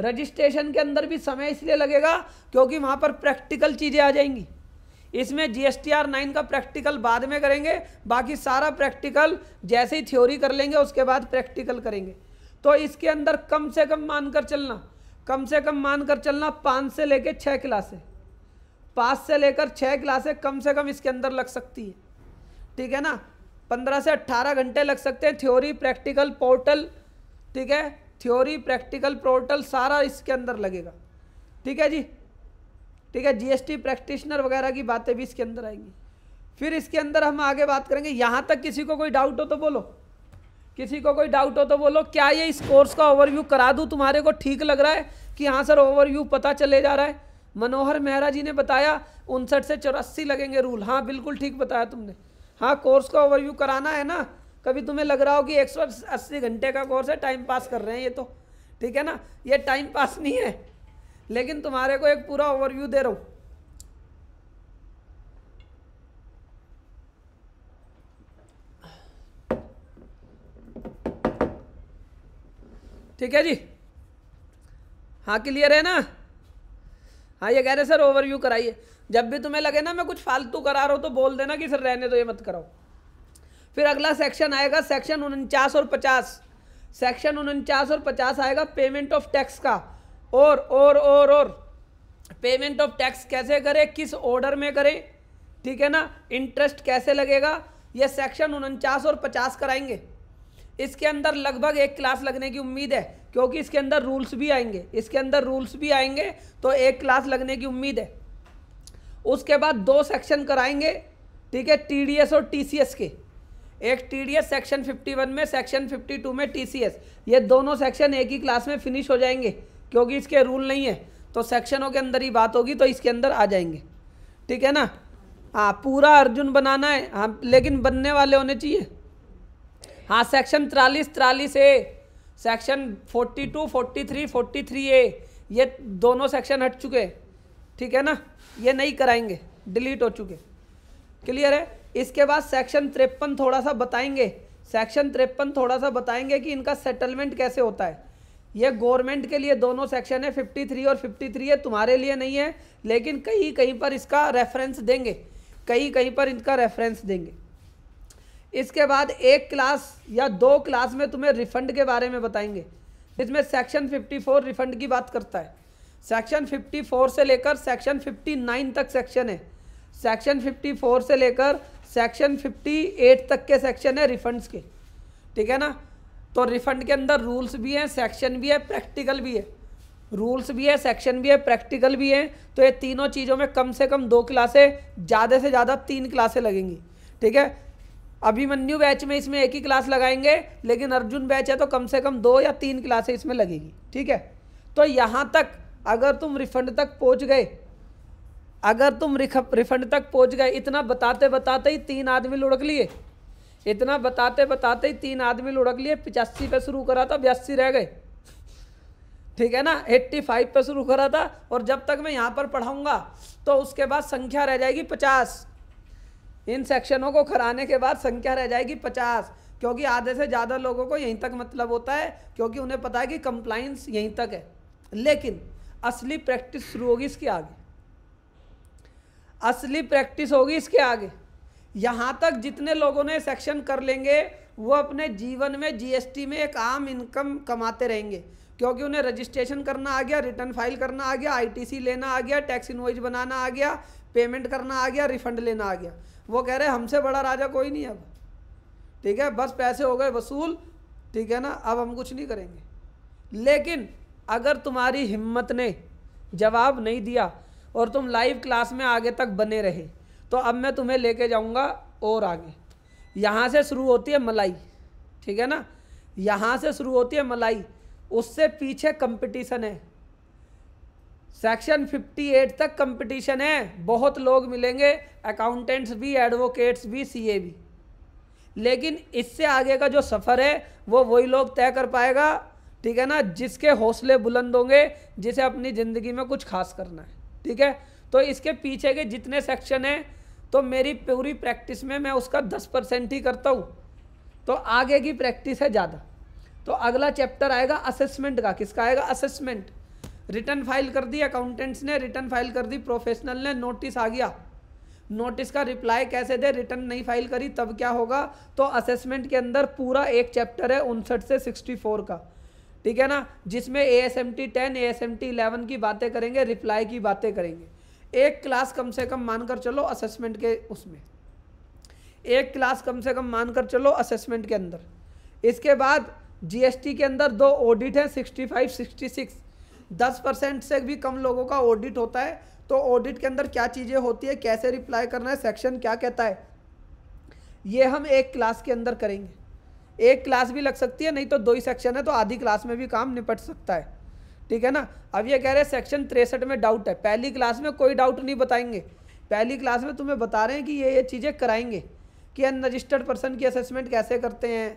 रजिस्ट्रेशन के अंदर भी समय इसलिए लगेगा क्योंकि वहाँ पर प्रैक्टिकल चीज़ें आ जाएंगी इसमें G S T R nine का प्रैक्टिकल बाद में करेंगे बाकी सारा प्रैक्टिकल जैसे ही थ्योरी कर लेंगे उसके बाद प्रैक्टिकल करेंगे तो इसके अंदर कम से कम मानकर चलना कम से कम मानकर चलना पाँच से लेकर छः क्लासें पाँच से लेकर छः क्लासें कम से कम इसके अंदर लग सकती है ठीक है ना पंद्रह से अट्ठारह घंटे लग सकते हैं थ्योरी प्रैक्टिकल पोर्टल ठीक है थ्योरी प्रैक्टिकल पोर्टल सारा इसके अंदर लगेगा ठीक है जी ठीक है जीएसटी प्रैक्टिशनर वगैरह की बातें भी इसके अंदर आएंगी फिर इसके अंदर हम आगे बात करेंगे यहाँ तक किसी को कोई डाउट हो तो बोलो किसी को कोई डाउट हो तो बोलो क्या ये इस कोर्स का ओवरव्यू करा दूँ तुम्हारे को ठीक लग रहा है कि हाँ सर ओवरव्यू पता चले जा रहा है मनोहर मेहरा जी ने बताया उनसठ से चौरासी लगेंगे रूल हाँ बिल्कुल ठीक बताया तुमने हाँ कोर्स का ओवरव्यू कराना है ना कभी तुम्हें लग रहा हो कि एक घंटे का कोर्स है टाइम पास कर रहे हैं ये तो ठीक है ना ये टाइम पास नहीं है लेकिन तुम्हारे को एक पूरा ओवरव्यू दे रहा हूं ठीक है जी हाँ क्लियर है ना हाँ ये कह रहे सर ओवरव्यू कराइए जब भी तुम्हें लगे ना मैं कुछ फालतू करा रहा हूँ तो बोल देना कि सर रहने दो ये मत कराओ फिर अगला सेक्शन आएगा सेक्शन उनचास और पचास सेक्शन उनचास और पचास आएगा पेमेंट ऑफ टैक्स का और और और और पेमेंट ऑफ टैक्स कैसे करें किस ऑर्डर में करें ठीक है ना इंटरेस्ट कैसे लगेगा ये सेक्शन उनचास और पचास कराएंगे इसके अंदर लगभग एक क्लास लगने की उम्मीद है क्योंकि इसके अंदर रूल्स भी आएंगे इसके अंदर रूल्स भी आएंगे तो एक क्लास लगने की उम्मीद है उसके बाद दो सेक्शन कराएंगे ठीक है टीडीएस और टीसीएस के एक टीडीएस सेक्शन 51 में सेक्शन 52 में टीसीएस ये दोनों सेक्शन एक ही क्लास में फिनिश हो जाएंगे क्योंकि इसके रूल नहीं है तो सेक्शनों के अंदर ही बात होगी तो इसके अंदर आ जाएंगे ठीक है ना हाँ पूरा अर्जुन बनाना है हाँ लेकिन बनने वाले होने चाहिए हाँ सेक्शन तिरालीस तिरालीस A section forty two forty three forty three A ये दोनों सेक्शन हट चुके हैं ठीक है ना ये नहीं कराएंगे डिलीट हो चुके क्लियर है इसके बाद सेक्शन तिरपन थोड़ा सा बताएंगे सेक्शन तिरपन थोड़ा सा बताएंगे कि इनका सेटलमेंट कैसे होता है ये गवर्नमेंट के लिए दोनों सेक्शन है 53 और 53 है तुम्हारे लिए नहीं है लेकिन कहीं कहीं पर इसका रेफरेंस देंगे कहीं कहीं पर इनका रेफरेंस देंगे इसके बाद एक क्लास या दो क्लास में तुम्हें रिफंड के बारे में बताएंगे इसमें सेक्शन 54 रिफंड की बात करता है सेक्शन 54 से लेकर सेक्शन 59 तक सेक्शन है सेक्शन 54 से लेकर सेक्शन 58 तक के सेक्शन है रिफंड्स के ठीक है ना तो रिफंड के अंदर रूल्स भी हैं सेक्शन भी है प्रैक्टिकल भी है रूल्स भी है सेक्शन भी है प्रैक्टिकल भी है तो ये तीनों चीज़ों में कम से कम दो क्लासें ज़्यादा से ज़्यादा तीन क्लासें लगेंगी ठीक है अभिमन्यु बैच में इसमें एक ही क्लास लगाएंगे लेकिन अर्जुन बैच है तो कम से कम दो या तीन क्लासें इसमें लगेगी ठीक है तो यहाँ तक अगर तुम रिफंड तक पहुँच गए अगर तुम रिफंड तक पहुँच गए इतना बताते बताते ही तीन आदमी लुढ़क लिए इतना बताते बताते ही तीन आदमी लुढ़क लिए पिचासी पे शुरू करा था बयासी रह गए ठीक है ना एट्टी फाइव पे शुरू करा था और जब तक मैं यहाँ पर पढ़ाऊँगा तो उसके बाद संख्या रह जाएगी पचास इन सेक्शनों को कराने के बाद संख्या रह जाएगी पचास क्योंकि आधे से ज़्यादा लोगों को यहीं तक मतलब होता है क्योंकि उन्हें पता है कि कंप्लाइंस यहीं तक है लेकिन असली प्रैक्टिस शुरू होगी इसके आगे असली प्रैक्टिस होगी इसके आगे यहाँ तक जितने लोगों ने सेक्शन कर लेंगे वो अपने जीवन में जीएसटी में एक आम इनकम कमाते रहेंगे क्योंकि उन्हें रजिस्ट्रेशन करना आ गया रिटर्न फाइल करना आ गया आईटीसी लेना आ गया टैक्स इन्वाइज बनाना आ गया पेमेंट करना आ गया रिफंड लेना आ गया वो कह रहे हमसे बड़ा राजा कोई नहीं अब ठीक है बस पैसे हो गए वसूल ठीक है ना अब हम कुछ नहीं करेंगे लेकिन अगर तुम्हारी हिम्मत ने जवाब नहीं दिया और तुम लाइव क्लास में आगे तक बने रहे तो अब मैं तुम्हें लेके जाऊँगा और आगे यहाँ से शुरू होती है मलाई ठीक है ना यहाँ से शुरू होती है मलाई उससे पीछे कंपटीशन है सेक्शन 58 तक कंपटीशन है बहुत लोग मिलेंगे अकाउंटेंट्स भी एडवोकेट्स भी सीए भी लेकिन इससे आगे का जो सफ़र है वो वही लोग तय कर पाएगा ठीक है ना जिसके हौसले बुलंद होंगे जिसे अपनी ज़िंदगी में कुछ खास करना है ठीक है तो इसके पीछे के जितने सेक्शन हैं तो मेरी पूरी प्रैक्टिस में मैं उसका दस परसेंट ही करता हूँ तो आगे की प्रैक्टिस है ज़्यादा तो अगला चैप्टर आएगा असेसमेंट का किसका आएगा असेसमेंट रिटर्न फाइल कर दी अकाउंटेंट्स ने रिटर्न फाइल कर दी प्रोफेशनल ने नोटिस आ गया नोटिस का रिप्लाई कैसे दे रिटर्न नहीं फाइल करी तब क्या होगा तो असेसमेंट के अंदर पूरा एक चैप्टर है उनसठ से सिक्सटी फोर का ठीक है ना जिसमें A S M T ten A S M T eleven की बातें करेंगे रिप्लाई की बातें करेंगे एक क्लास कम से कम मानकर चलो असेसमेंट के उसमें एक क्लास कम से कम मानकर चलो असेसमेंट के अंदर इसके बाद जीएसटी के अंदर दो ऑडिट हैं 65 66 दस परसेंट से भी कम लोगों का ऑडिट होता है तो ऑडिट के अंदर क्या चीज़ें होती है कैसे रिप्लाई करना है सेक्शन क्या कहता है ये हम एक क्लास के अंदर करेंगे एक क्लास भी लग सकती है नहीं तो दो ही सेक्शन है तो आधी क्लास में भी काम निपट सकता है ठीक है ना अब ये कह रहे हैं सेक्शन तिरसठ में डाउट है पहली क्लास में कोई डाउट नहीं बताएंगे पहली क्लास में तुम्हें बता रहे हैं कि ये ये चीज़ें कराएंगे कि अनरजिस्टर्ड पर्सन की असेसमेंट कैसे करते हैं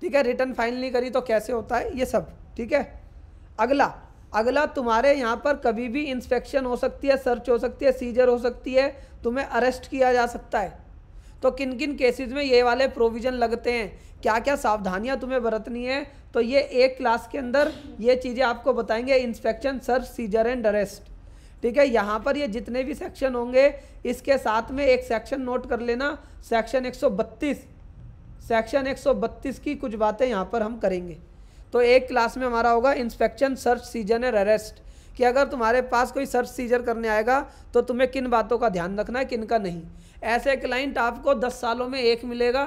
ठीक है रिटर्न फाइल नहीं करी तो कैसे होता है ये सब ठीक है अगला अगला तुम्हारे यहाँ पर कभी भी इंस्पेक्शन हो सकती है सर्च हो सकती है सीजर हो सकती है तुम्हें अरेस्ट किया जा सकता है तो किन किन केसेस में ये वाले प्रोविज़न लगते हैं क्या क्या सावधानियां तुम्हें बरतनी है तो ये एक क्लास के अंदर ये चीज़ें आपको बताएंगे inspection search seizure and arrest ठीक है यहाँ पर ये जितने भी सेक्शन होंगे इसके साथ में एक सेक्शन नोट कर लेना सेक्शन 132 सेक्शन 132 की कुछ बातें यहाँ पर हम करेंगे तो एक क्लास में हमारा होगा inspection search seizure and arrest कि अगर तुम्हारे पास कोई सर्च सीजर करने आएगा तो तुम्हें किन बातों का ध्यान रखना है किन का नहीं ऐसे क्लाइंट आपको दस सालों में एक मिलेगा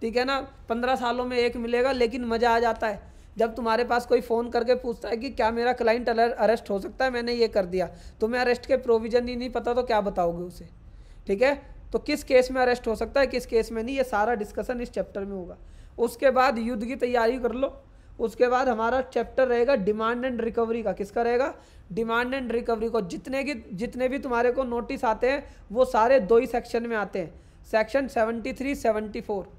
ठीक है ना पंद्रह सालों में एक मिलेगा लेकिन मज़ा आ जाता है जब तुम्हारे पास कोई फ़ोन करके पूछता है कि क्या मेरा क्लाइंट अरेस्ट हो सकता है मैंने ये कर दिया तुम्हें तो अरेस्ट के प्रोविज़न ही नहीं पता तो क्या बताओगे उसे ठीक है तो किस केस में अरेस्ट हो सकता है किस केस में नहीं ये सारा डिस्कशन इस चैप्टर में होगा उसके बाद युद्ध की तैयारी कर लो उसके बाद हमारा चैप्टर रहेगा डिमांड एंड रिकवरी का किसका रहेगा डिमांड एंड रिकवरी को जितने की जितने भी तुम्हारे को नोटिस आते हैं वो सारे दो ही सेक्शन में आते हैं section seventy three seventy four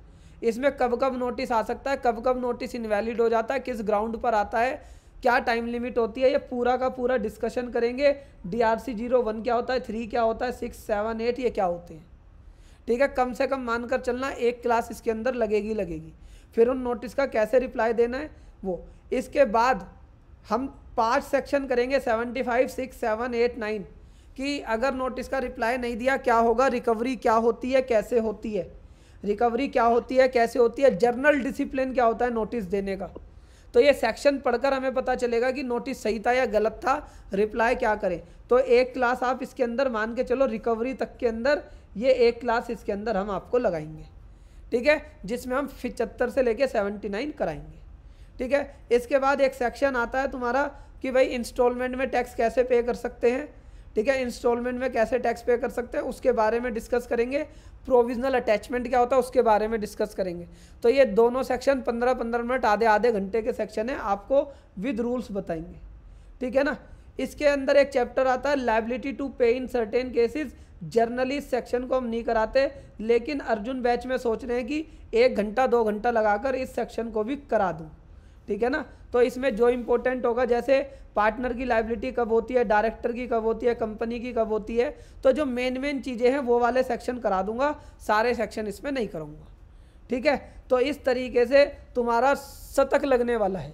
इसमें कब कब नोटिस आ सकता है कब कब नोटिस इनवैलिड हो जाता है किस ग्राउंड पर आता है क्या टाइम लिमिट होती है ये पूरा का पूरा डिस्कशन करेंगे D R C zero one क्या होता है थ्री क्या होता है सिक्स सेवन एट ये क्या होते हैं ठीक है कम से कम मानकर चलना एक क्लास इसके अंदर लगेगी लगेगी फिर उन नोटिस का कैसे रिप्लाई देना है वो इसके बाद हम पांच सेक्शन करेंगे seventy five six seven eight nine कि अगर नोटिस का रिप्लाई नहीं दिया क्या होगा रिकवरी क्या होती है कैसे होती है रिकवरी क्या होती है कैसे होती है जर्नल डिसिप्लिन क्या होता है नोटिस देने का तो ये सेक्शन पढ़कर हमें पता चलेगा कि नोटिस सही था या गलत था रिप्लाई क्या करें तो एक क्लास आप इसके अंदर मान के चलो रिकवरी तक के अंदर ये एक क्लास इसके अंदर हम आपको लगाएंगे ठीक है जिसमें हम पिचहत्तर से लेके सेवेंटी नाइन कराएंगे ठीक है इसके बाद एक सेक्शन आता है तुम्हारा कि भाई इंस्टॉलमेंट में टैक्स कैसे पे कर सकते हैं ठीक है इंस्टॉलमेंट में कैसे टैक्स पे कर सकते हैं उसके बारे में डिस्कस करेंगे प्रोविजनल अटैचमेंट क्या होता है उसके बारे में डिस्कस करेंगे तो ये दोनों सेक्शन पंद्रह पंद्रह मिनट आधे आधे घंटे के सेक्शन है आपको विद रूल्स बताएंगे ठीक है ना इसके अंदर एक चैप्टर आता है liability to pay in certain cases generally section को हम नहीं कराते लेकिन अर्जुन बैच में सोच रहे हैं कि एक घंटा दो घंटा लगाकर इस सेक्शन को भी करा दूँ ठीक है ना तो इसमें जो इम्पोर्टेंट होगा जैसे पार्टनर की लाइबिलिटी कब होती है डायरेक्टर की कब होती है कंपनी की कब होती है तो जो मेन मेन चीज़ें हैं वो वाले सेक्शन करा दूंगा सारे सेक्शन इसमें नहीं करूँगा ठीक है तो इस तरीके से तुम्हारा शतक लगने वाला है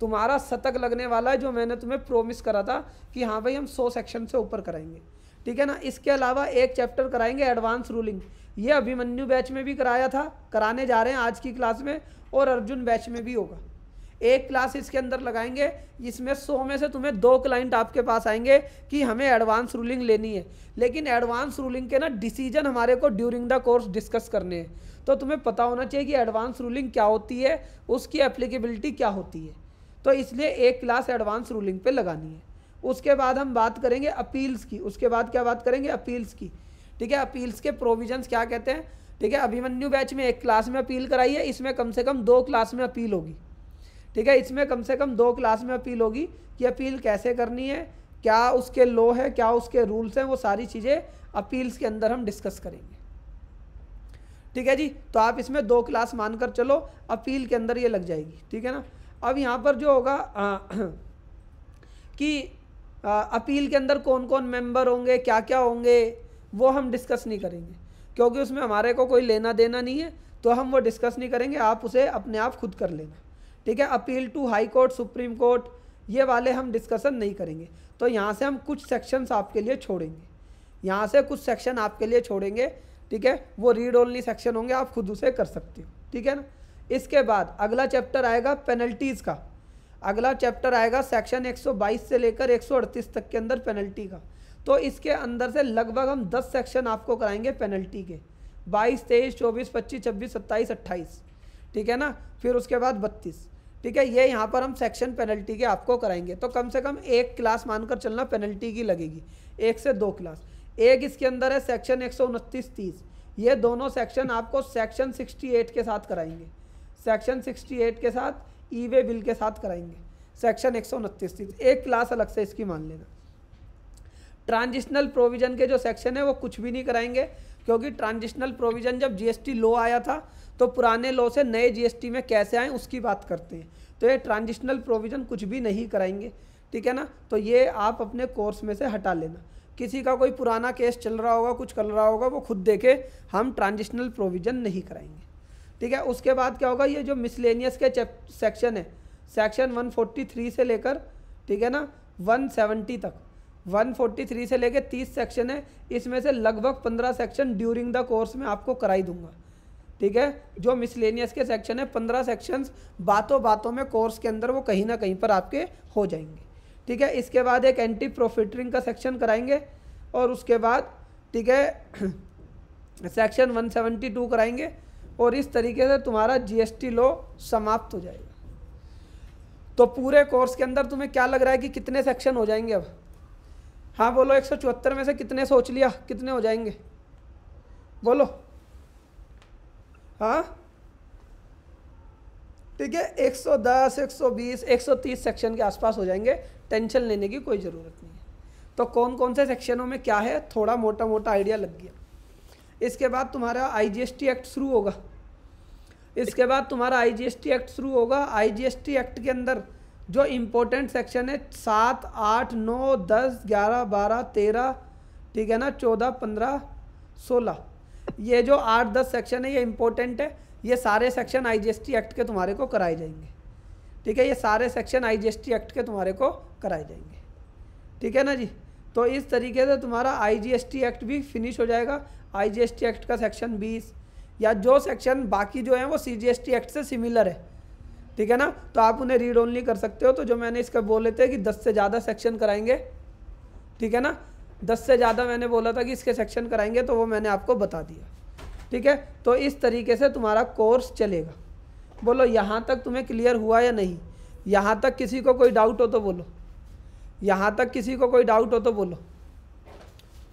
तुम्हारा शतक लगने वाला है जो मैंने तुम्हें प्रोमिस करा था कि हाँ भाई हम सौ सेक्शन से ऊपर कराएंगे ठीक है ना इसके अलावा एक चैप्टर कराएंगे एडवांस रूलिंग ये अभिमन्यु बैच में भी कराया था कराने जा रहे हैं आज की क्लास में और अर्जुन बैच में भी होगा एक क्लास इसके अंदर लगाएंगे इसमें सौ में से तुम्हें दो क्लाइंट आपके पास आएंगे कि हमें एडवांस रूलिंग लेनी है लेकिन एडवांस रूलिंग के ना डिसीजन हमारे को ड्यूरिंग द कोर्स डिस्कस करने हैं तो तुम्हें पता होना चाहिए कि एडवांस रूलिंग क्या होती है उसकी एप्लीकेबिलिटी क्या होती है तो इसलिए एक क्लास एडवांस रूलिंग पे लगानी है उसके बाद हम बात करेंगे अपील्स की उसके बाद क्या बात करेंगे अपील्स की ठीक है अपील्स के प्रोविजंस क्या कहते हैं ठीक है अभिमन्यु बैच में एक क्लास में अपील कराई है इसमें कम से कम दो क्लास में अपील होगी ठीक है इसमें कम से कम दो क्लास में अपील होगी कि अपील कैसे करनी है क्या उसके लॉ है क्या उसके रूल्स हैं वो सारी चीज़ें अपील्स के अंदर हम डिस्कस करेंगे ठीक है जी तो आप इसमें दो क्लास मानकर चलो अपील के अंदर ये लग जाएगी ठीक है ना अब यहाँ पर जो होगा आ, कि आ, अपील के अंदर कौन कौन मेंबर होंगे क्या क्या होंगे वो हम डिस्कस नहीं करेंगे क्योंकि उसमें हमारे को कोई लेना देना नहीं है तो हम वो डिस्कस नहीं करेंगे आप उसे अपने आप खुद कर लेना ठीक है appeal to high court supreme court ये वाले हम डिस्कसन नहीं करेंगे तो यहाँ से हम कुछ सेक्शंस आपके लिए छोड़ेंगे यहाँ से कुछ सेक्शन आपके लिए छोड़ेंगे ठीक है वो रीड ओनली सेक्शन होंगे आप खुद उसे कर सकते हो ठीक है ना इसके बाद अगला चैप्टर आएगा पेनल्टीज़ का अगला चैप्टर आएगा सेक्शन 122 से लेकर 138 तक के अंदर पेनल्टी का तो इसके अंदर से लगभग हम 10 सेक्शन आपको कराएंगे पेनल्टी के 22, 23, 24, 25, 26, 27, 28 ठीक है ना फिर उसके बाद बत्तीस ठीक है ये यहाँ पर हम सेक्शन पेनल्टी के आपको कराएंगे तो कम से कम एक क्लास मानकर चलना पेनल्टी की लगेगी एक से दो क्लास एक इसके अंदर है सेक्शन एक सौ उनतीस तीस ये दोनों सेक्शन आपको सेक्शन सिक्सटी एट के साथ कराएंगे सेक्शन सिक्सटी एट के साथ ई वे बिल के साथ कराएंगे सेक्शन एक सौ उनतीस तीस एक क्लास अलग से इसकी मान लेना ट्रांजिशनल प्रोविज़न के जो सेक्शन है वो कुछ भी नहीं कराएंगे क्योंकि ट्रांजिशनल प्रोविज़न जब जीएसटी लो आया था तो पुराने लॉ से नए जीएसटी में कैसे आएँ उसकी बात करते हैं तो ये ट्रांजिशनल प्रोविज़न कुछ भी नहीं कराएंगे ठीक है ना तो ये आप अपने कोर्स में से हटा लेना किसी का कोई पुराना केस चल रहा होगा कुछ कर रहा होगा वो खुद देखे हम ट्रांजिशनल प्रोविज़न नहीं कराएंगे ठीक है उसके बाद क्या होगा ये जो मिसलेनियस के सेक्शन है सेक्शन 143 से लेकर ठीक है ना 170 तक 143 से लेकर 30 सेक्शन है इसमें से लगभग 15 सेक्शन ड्यूरिंग द कोर्स में आपको कराई दूंगा ठीक है जो मिसलेनियस के सेक्शन है पंद्रह सेक्शंस बातों बातों में कोर्स के अंदर वो कहीं ना कहीं पर आपके हो जाएंगे ठीक है इसके बाद एक एंटी प्रोफिटरिंग का सेक्शन कराएंगे और उसके बाद ठीक है सेक्शन 172 कराएंगे और इस तरीके से तुम्हारा जीएसटी लॉ समाप्त हो जाएगा तो पूरे कोर्स के अंदर तुम्हें क्या लग रहा है कि कितने सेक्शन हो जाएंगे अब हाँ बोलो एक में से कितने सोच लिया कितने हो जाएंगे बोलो हाँ ठीक है 110, 120, 130 सेक्शन के आसपास हो जाएंगे टेंशन लेने की कोई ज़रूरत नहीं है तो कौन कौन से सेक्शनों में क्या है थोड़ा मोटा मोटा आइडिया लग गया इसके बाद तुम्हारा आईजीएसटी एक्ट शुरू होगा इसके बाद तुम्हारा आईजीएसटी एक्ट शुरू होगा आईजीएसटी एक्ट के अंदर जो इम्पोर्टेंट सेक्शन है सात आठ नौ दस ग्यारह बारह तेरह ठीक है ना चौदह पंद्रह सोलह ये जो आठ दस सेक्शन है ये इंपॉर्टेंट है ये सारे सेक्शन आईजीएसटी एक्ट के तुम्हारे को कराए जाएंगे ठीक है ये सारे सेक्शन आईजीएसटी एक्ट के तुम्हारे को कराए जाएंगे ठीक है ना जी तो इस तरीके से तुम्हारा आईजीएसटी एक्ट भी फिनिश हो जाएगा आईजीएसटी एक्ट का सेक्शन बीस या जो सेक्शन बाकी जो है वो सीजीएसटी एक्ट से सिमिलर है ठीक है ना तो आप उन्हें रीड ओनली कर सकते हो तो जो मैंने इसका बोले थे कि दस से ज़्यादा सेक्शन कराएंगे ठीक है ना दस से ज़्यादा मैंने बोला था कि इसके सेक्शन कराएंगे तो वो मैंने आपको बता दिया ठीक है तो इस तरीके से तुम्हारा कोर्स चलेगा बोलो यहाँ तक तुम्हें क्लियर हुआ या नहीं यहाँ तक किसी को कोई डाउट हो तो बोलो यहाँ तक किसी को कोई डाउट हो तो बोलो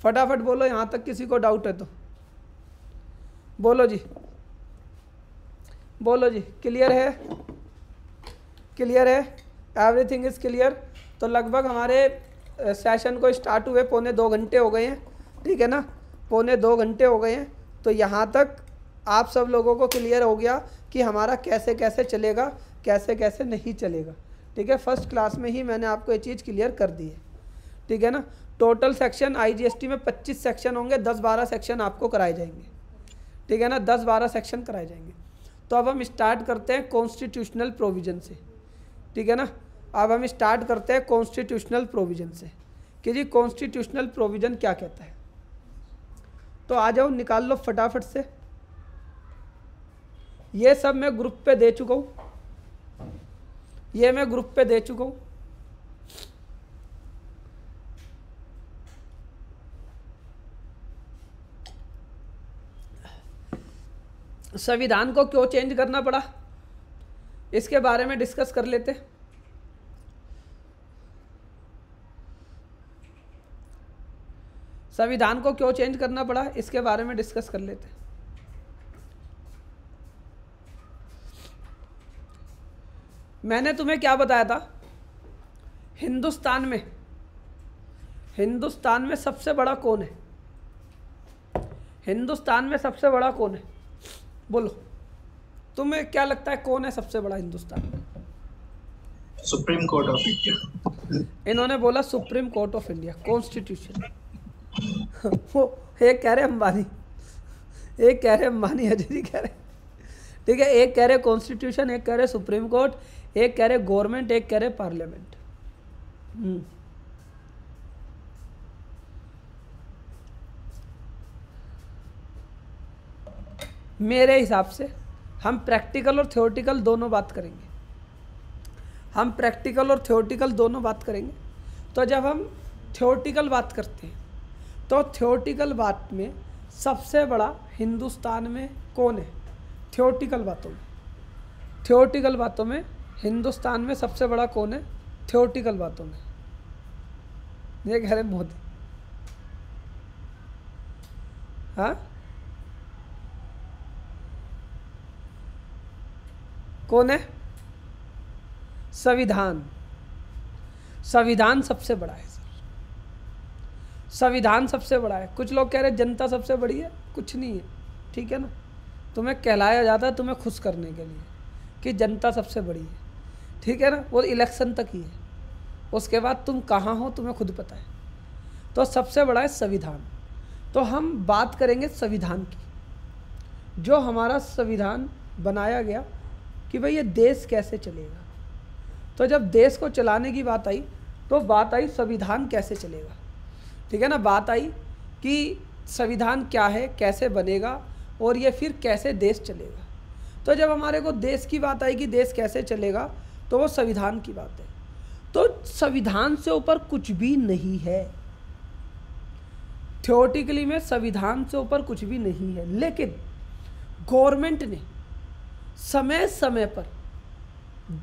फटाफट बोलो यहाँ तक किसी को डाउट है तो बोलो जी बोलो जी क्लियर है क्लियर है एवरीथिंग इज़ क्लियर तो लगभग हमारे सेशन को स्टार्ट हुए पौने दो घंटे हो गए हैं ठीक है ना पौने दो घंटे हो गए हैं तो यहाँ तक आप सब लोगों को क्लियर हो गया कि हमारा कैसे कैसे चलेगा कैसे कैसे नहीं चलेगा ठीक है फर्स्ट क्लास में ही मैंने आपको ये चीज़ क्लियर कर दी है ठीक है ना टोटल सेक्शन आईजीएसटी में 25 सेक्शन होंगे 10-12 सेक्शन आपको कराए जाएंगे ठीक है ना 10-12 सेक्शन कराए जाएंगे तो अब हम स्टार्ट करते हैं कॉन्स्टिट्यूशनल प्रोविज़न से ठीक है ना अब हम स्टार्ट करते हैं कॉन्स्टिट्यूशनल प्रोविज़न से कि जी कॉन्स्टिट्यूशनल प्रोविज़न क्या कहता है तो आ जाओ निकाल लो फटाफट से ये सब मैं ग्रुप पे दे चुका हूँ ये मैं ग्रुप पे दे चुका हूँ संविधान को क्यों चेंज करना पड़ा इसके बारे में डिस्कस कर लेते हैं संविधान को क्यों चेंज करना पड़ा इसके बारे में डिस्कस कर लेते हैं मैंने तुम्हें क्या बताया था हिंदुस्तान में हिंदुस्तान में सबसे बड़ा कौन है हिंदुस्तान में सबसे बड़ा कौन है बोलो तुम्हें क्या लगता है कौन है सबसे बड़ा Hindustan supreme court of India इन्होंने बोला supreme court of India constitution वो एक कह रहे अंबानी एक कह रहे अंबानी अजय जी कह रहे ठीक है एक कह रहे कॉन्स्टिट्यूशन एक कह रहे सुप्रीम कोर्ट एक कह रहे गवर्नमेंट एक कह रहे पार्लियामेंट हम्म। मेरे हिसाब से हम प्रैक्टिकल और थ्योरेटिकल दोनों बात करेंगे हम प्रैक्टिकल और थ्योरेटिकल दोनों बात करेंगे तो जब हम थ्योरेटिकल बात करते हैं तो थियोटिकल बात में सबसे बड़ा हिंदुस्तान में कौन है थियोटिकल बातों में थियोटिकल बातों में हिंदुस्तान में सबसे बड़ा कौन है थियोटिकल बातों में ये कह रहे मोदी हाँ कौन है संविधान संविधान सबसे बड़ा है संविधान सबसे बड़ा है कुछ लोग कह रहे जनता सबसे बड़ी है कुछ नहीं है ठीक है ना तुम्हें कहलाया जाता है तुम्हें खुश करने के लिए कि जनता सबसे बड़ी है ठीक है ना वो इलेक्शन तक ही है उसके बाद तुम कहाँ हो तुम्हें खुद पता है तो सबसे बड़ा है संविधान तो हम बात करेंगे संविधान की जो हमारा संविधान बनाया गया कि भाई ये देश कैसे चलेगा तो जब देश को चलाने की बात आई तो बात आई संविधान कैसे चलेगा ठीक है ना बात आई कि संविधान क्या है कैसे बनेगा और ये फिर कैसे देश चलेगा तो जब हमारे को देश की बात आई कि देश कैसे चलेगा तो वो संविधान की बात है तो संविधान से ऊपर कुछ भी नहीं है थियोटिकली में संविधान से ऊपर कुछ भी नहीं है लेकिन गवर्नमेंट ने समय समय पर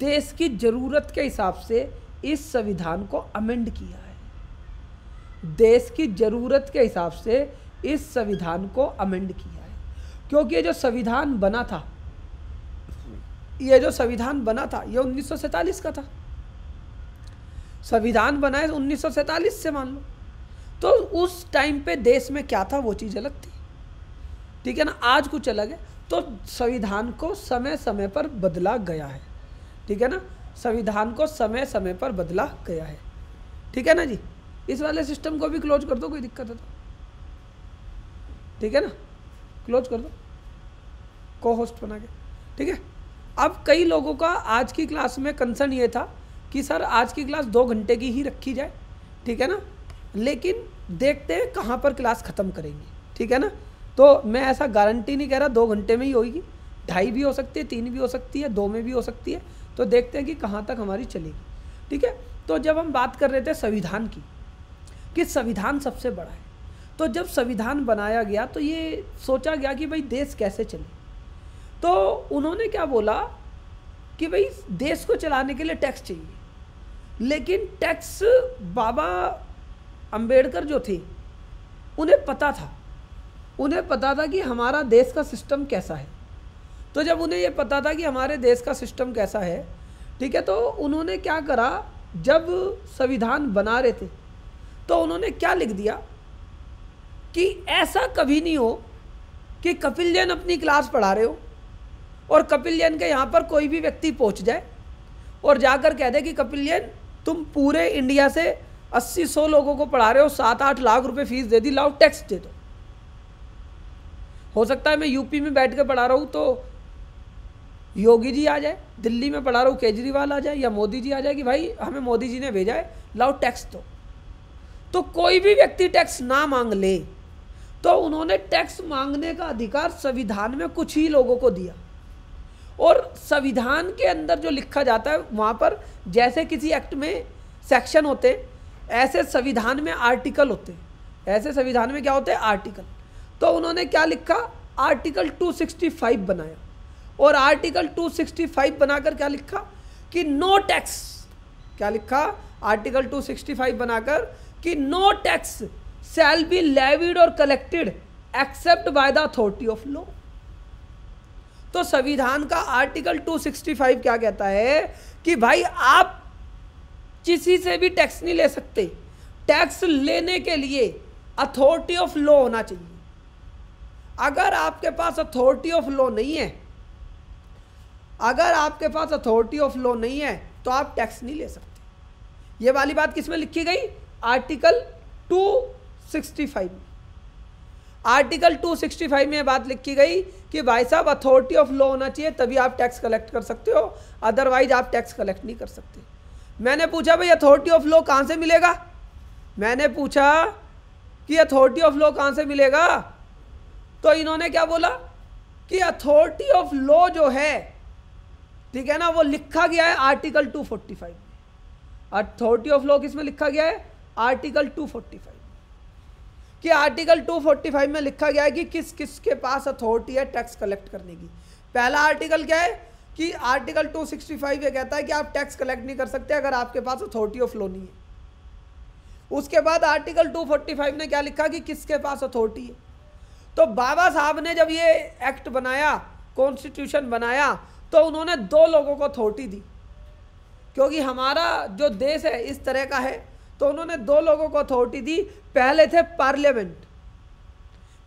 देश की ज़रूरत के हिसाब से इस संविधान को अमेंड किया है देश की ज़रूरत के हिसाब से इस संविधान को अमेंड किया है क्योंकि ये जो संविधान बना था ये जो संविधान बना था ये उन्नीस का था संविधान बना है उन्नीस से मान लो तो उस टाइम पे देश में क्या था वो चीज़ अलग थी ठीक है ना आज कुछ अलग है तो संविधान को समय समय पर बदला गया है ठीक है ना संविधान को समय समय पर बदला गया है ठीक है ना जी इस वाले सिस्टम को भी क्लोज कर दो कोई दिक्कत है तो ठीक है ना क्लोज कर दो को होस्ट बना के ठीक है अब कई लोगों का आज की क्लास में कंसर्न ये था कि सर आज की क्लास दो घंटे की ही रखी जाए ठीक है ना लेकिन देखते हैं कहाँ पर क्लास ख़त्म करेंगे ठीक है ना तो मैं ऐसा गारंटी नहीं कह रहा दो घंटे में ही होगी ढाई भी हो सकती है तीन भी हो सकती है दो में भी हो सकती है तो देखते हैं कि कहाँ तक हमारी चलेगी ठीक है तो जब हम बात कर रहे थे संविधान की कि संविधान सबसे बड़ा है तो जब संविधान बनाया गया तो ये सोचा गया कि भाई देश कैसे चले तो उन्होंने क्या बोला कि भाई देश को चलाने के लिए टैक्स चाहिए लेकिन टैक्स बाबा अंबेडकर जो थे उन्हें पता था उन्हें पता था कि हमारा देश का सिस्टम कैसा है तो जब उन्हें ये पता था कि हमारे देश का सिस्टम कैसा है ठीक है तो उन्होंने क्या करा जब संविधान बना रहे थे तो उन्होंने क्या लिख दिया कि ऐसा कभी नहीं हो कि कपिल जैन अपनी क्लास पढ़ा रहे हो और कपिल जैन के यहाँ पर कोई भी व्यक्ति पहुँच जाए और जाकर कह दे कि कपिल जैन तुम पूरे इंडिया से अस्सी सौ लोगों को पढ़ा रहे हो सात आठ लाख रुपए फीस दे दी लाओ टैक्स दे दो हो सकता है मैं यूपी में बैठ कर पढ़ा रहा हूँ तो योगी जी आ जाए दिल्ली में पढ़ा रहा हूँ केजरीवाल आ जाए या मोदी जी आ जाए कि भाई हमें मोदी जी ने भेजा है लाओ टैक्स दो तो कोई भी व्यक्ति टैक्स ना मांग ले तो उन्होंने टैक्स मांगने का अधिकार संविधान में कुछ ही लोगों को दिया और संविधान के अंदर जो लिखा जाता है वहाँ पर जैसे किसी एक्ट में सेक्शन होते ऐसे संविधान में आर्टिकल होते ऐसे संविधान में क्या होते हैं आर्टिकल तो उन्होंने क्या लिखा आर्टिकल 265 बनाया और आर्टिकल 265 बनाकर क्या लिखा कि नो टैक्स क्या लिखा आर्टिकल 265 बनाकर कि no tax shall be levied और collected except by the authority of law तो संविधान का आर्टिकल 265 क्या कहता है कि भाई आप किसी से भी टैक्स नहीं ले सकते टैक्स लेने के लिए अथॉरिटी ऑफ लॉ होना चाहिए अगर आपके पास अथॉरिटी ऑफ लॉ नहीं है अगर आपके पास अथॉरिटी ऑफ लॉ नहीं है तो आप टैक्स नहीं ले सकते ये वाली बात किसमें लिखी गई आर्टिकल 265 आर्टिकल 265 में बात लिखी गई कि भाई साहब अथॉरिटी ऑफ लॉ होना चाहिए तभी आप टैक्स कलेक्ट कर सकते हो अदरवाइज आप टैक्स कलेक्ट नहीं कर सकते मैंने पूछा भाई अथॉरिटी ऑफ लॉ कहाँ से मिलेगा मैंने पूछा कि अथॉरिटी ऑफ लॉ कहाँ से मिलेगा तो इन्होंने क्या बोला कि अथॉरिटी ऑफ लॉ जो है ठीक है ना वो लिखा गया है आर्टिकल 245 में अथॉरिटी ऑफ लॉ किस में लिखा गया है आर्टिकल 245 कि आर्टिकल 245 में लिखा गया है कि किस किस के पास अथॉरिटी है टैक्स कलेक्ट करने की पहला आर्टिकल क्या है कि आर्टिकल 265 ये कहता है कि आप टैक्स कलेक्ट नहीं कर सकते अगर आपके पास अथॉरिटी ऑफ लॉ नहीं है उसके बाद आर्टिकल 245 ने क्या लिखा कि किसके पास अथॉरिटी है तो बाबा साहब ने जब ये एक्ट बनाया कॉन्स्टिट्यूशन बनाया तो उन्होंने दो लोगों को अथॉरिटी दी क्योंकि हमारा जो देश है इस तरह का है तो उन्होंने दो लोगों को अथॉरिटी दी पहले थे पार्लियामेंट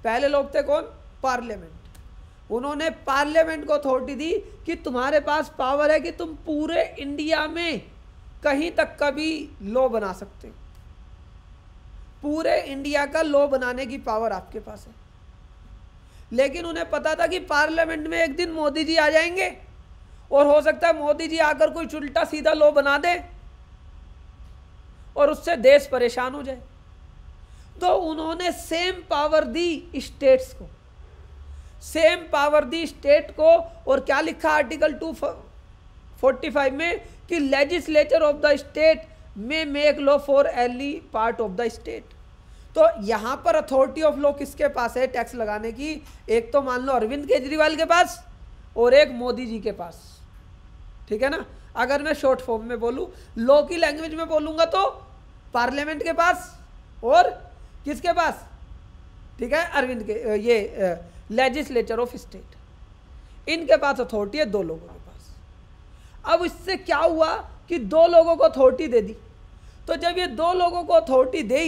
पहले लोग थे कौन पार्लियामेंट उन्होंने पार्लियामेंट को अथॉरिटी दी कि तुम्हारे पास पावर है कि तुम पूरे इंडिया में कहीं तक का भी लॉ बना सकते हो पूरे इंडिया का लॉ बनाने की पावर आपके पास है लेकिन उन्हें पता था कि पार्लियामेंट में एक दिन मोदी जी आ जाएंगे और हो सकता है मोदी जी आकर कोई उल्टा सीधा लॉ बना दे और उससे देश परेशान हो जाए तो उन्होंने सेम पावर दी स्टेट्स को सेम पावर दी स्टेट को और क्या लिखा आर्टिकल टू फोर्टी फाइव में कि लेजिस्लेचर ऑफ द स्टेट में make law for any part of the state तो यहाँ पर अथॉरिटी ऑफ लॉ किसके पास है टैक्स लगाने की एक तो मान लो अरविंद केजरीवाल के पास और एक मोदी जी के पास ठीक है ना अगर मैं शॉर्ट फॉर्म में बोलूँ लॉ की लैंग्वेज में बोलूँगा तो पार्लियामेंट के पास और किसके पास ठीक है अरविंद के ये लेजिस्लेचर ऑफ स्टेट इनके पास अथॉरिटी है दो लोगों के पास अब इससे क्या हुआ कि दो लोगों को अथॉरिटी दे दी तो जब ये दो लोगों को अथॉरिटी दे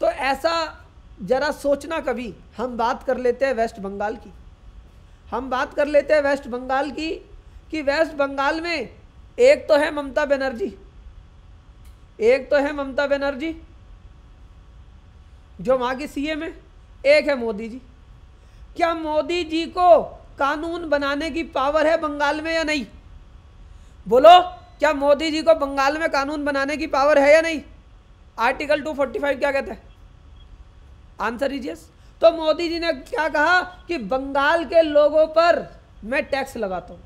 तो ऐसा जरा सोचना कभी हम बात कर लेते हैं वेस्ट बंगाल की हम बात कर लेते हैं वेस्ट बंगाल की कि वेस्ट बंगाल में एक तो है ममता बनर्जी एक तो है ममता बनर्जी जो वहाँ की सीएम है एक है मोदी जी क्या मोदी जी को कानून बनाने की पावर है बंगाल में या नहीं बोलो क्या मोदी जी को बंगाल में कानून बनाने की पावर है या नहीं आर्टिकल 245 क्या कहता है आंसर इज यस तो मोदी जी ने क्या कहा कि बंगाल के लोगों पर मैं टैक्स लगाता हूँ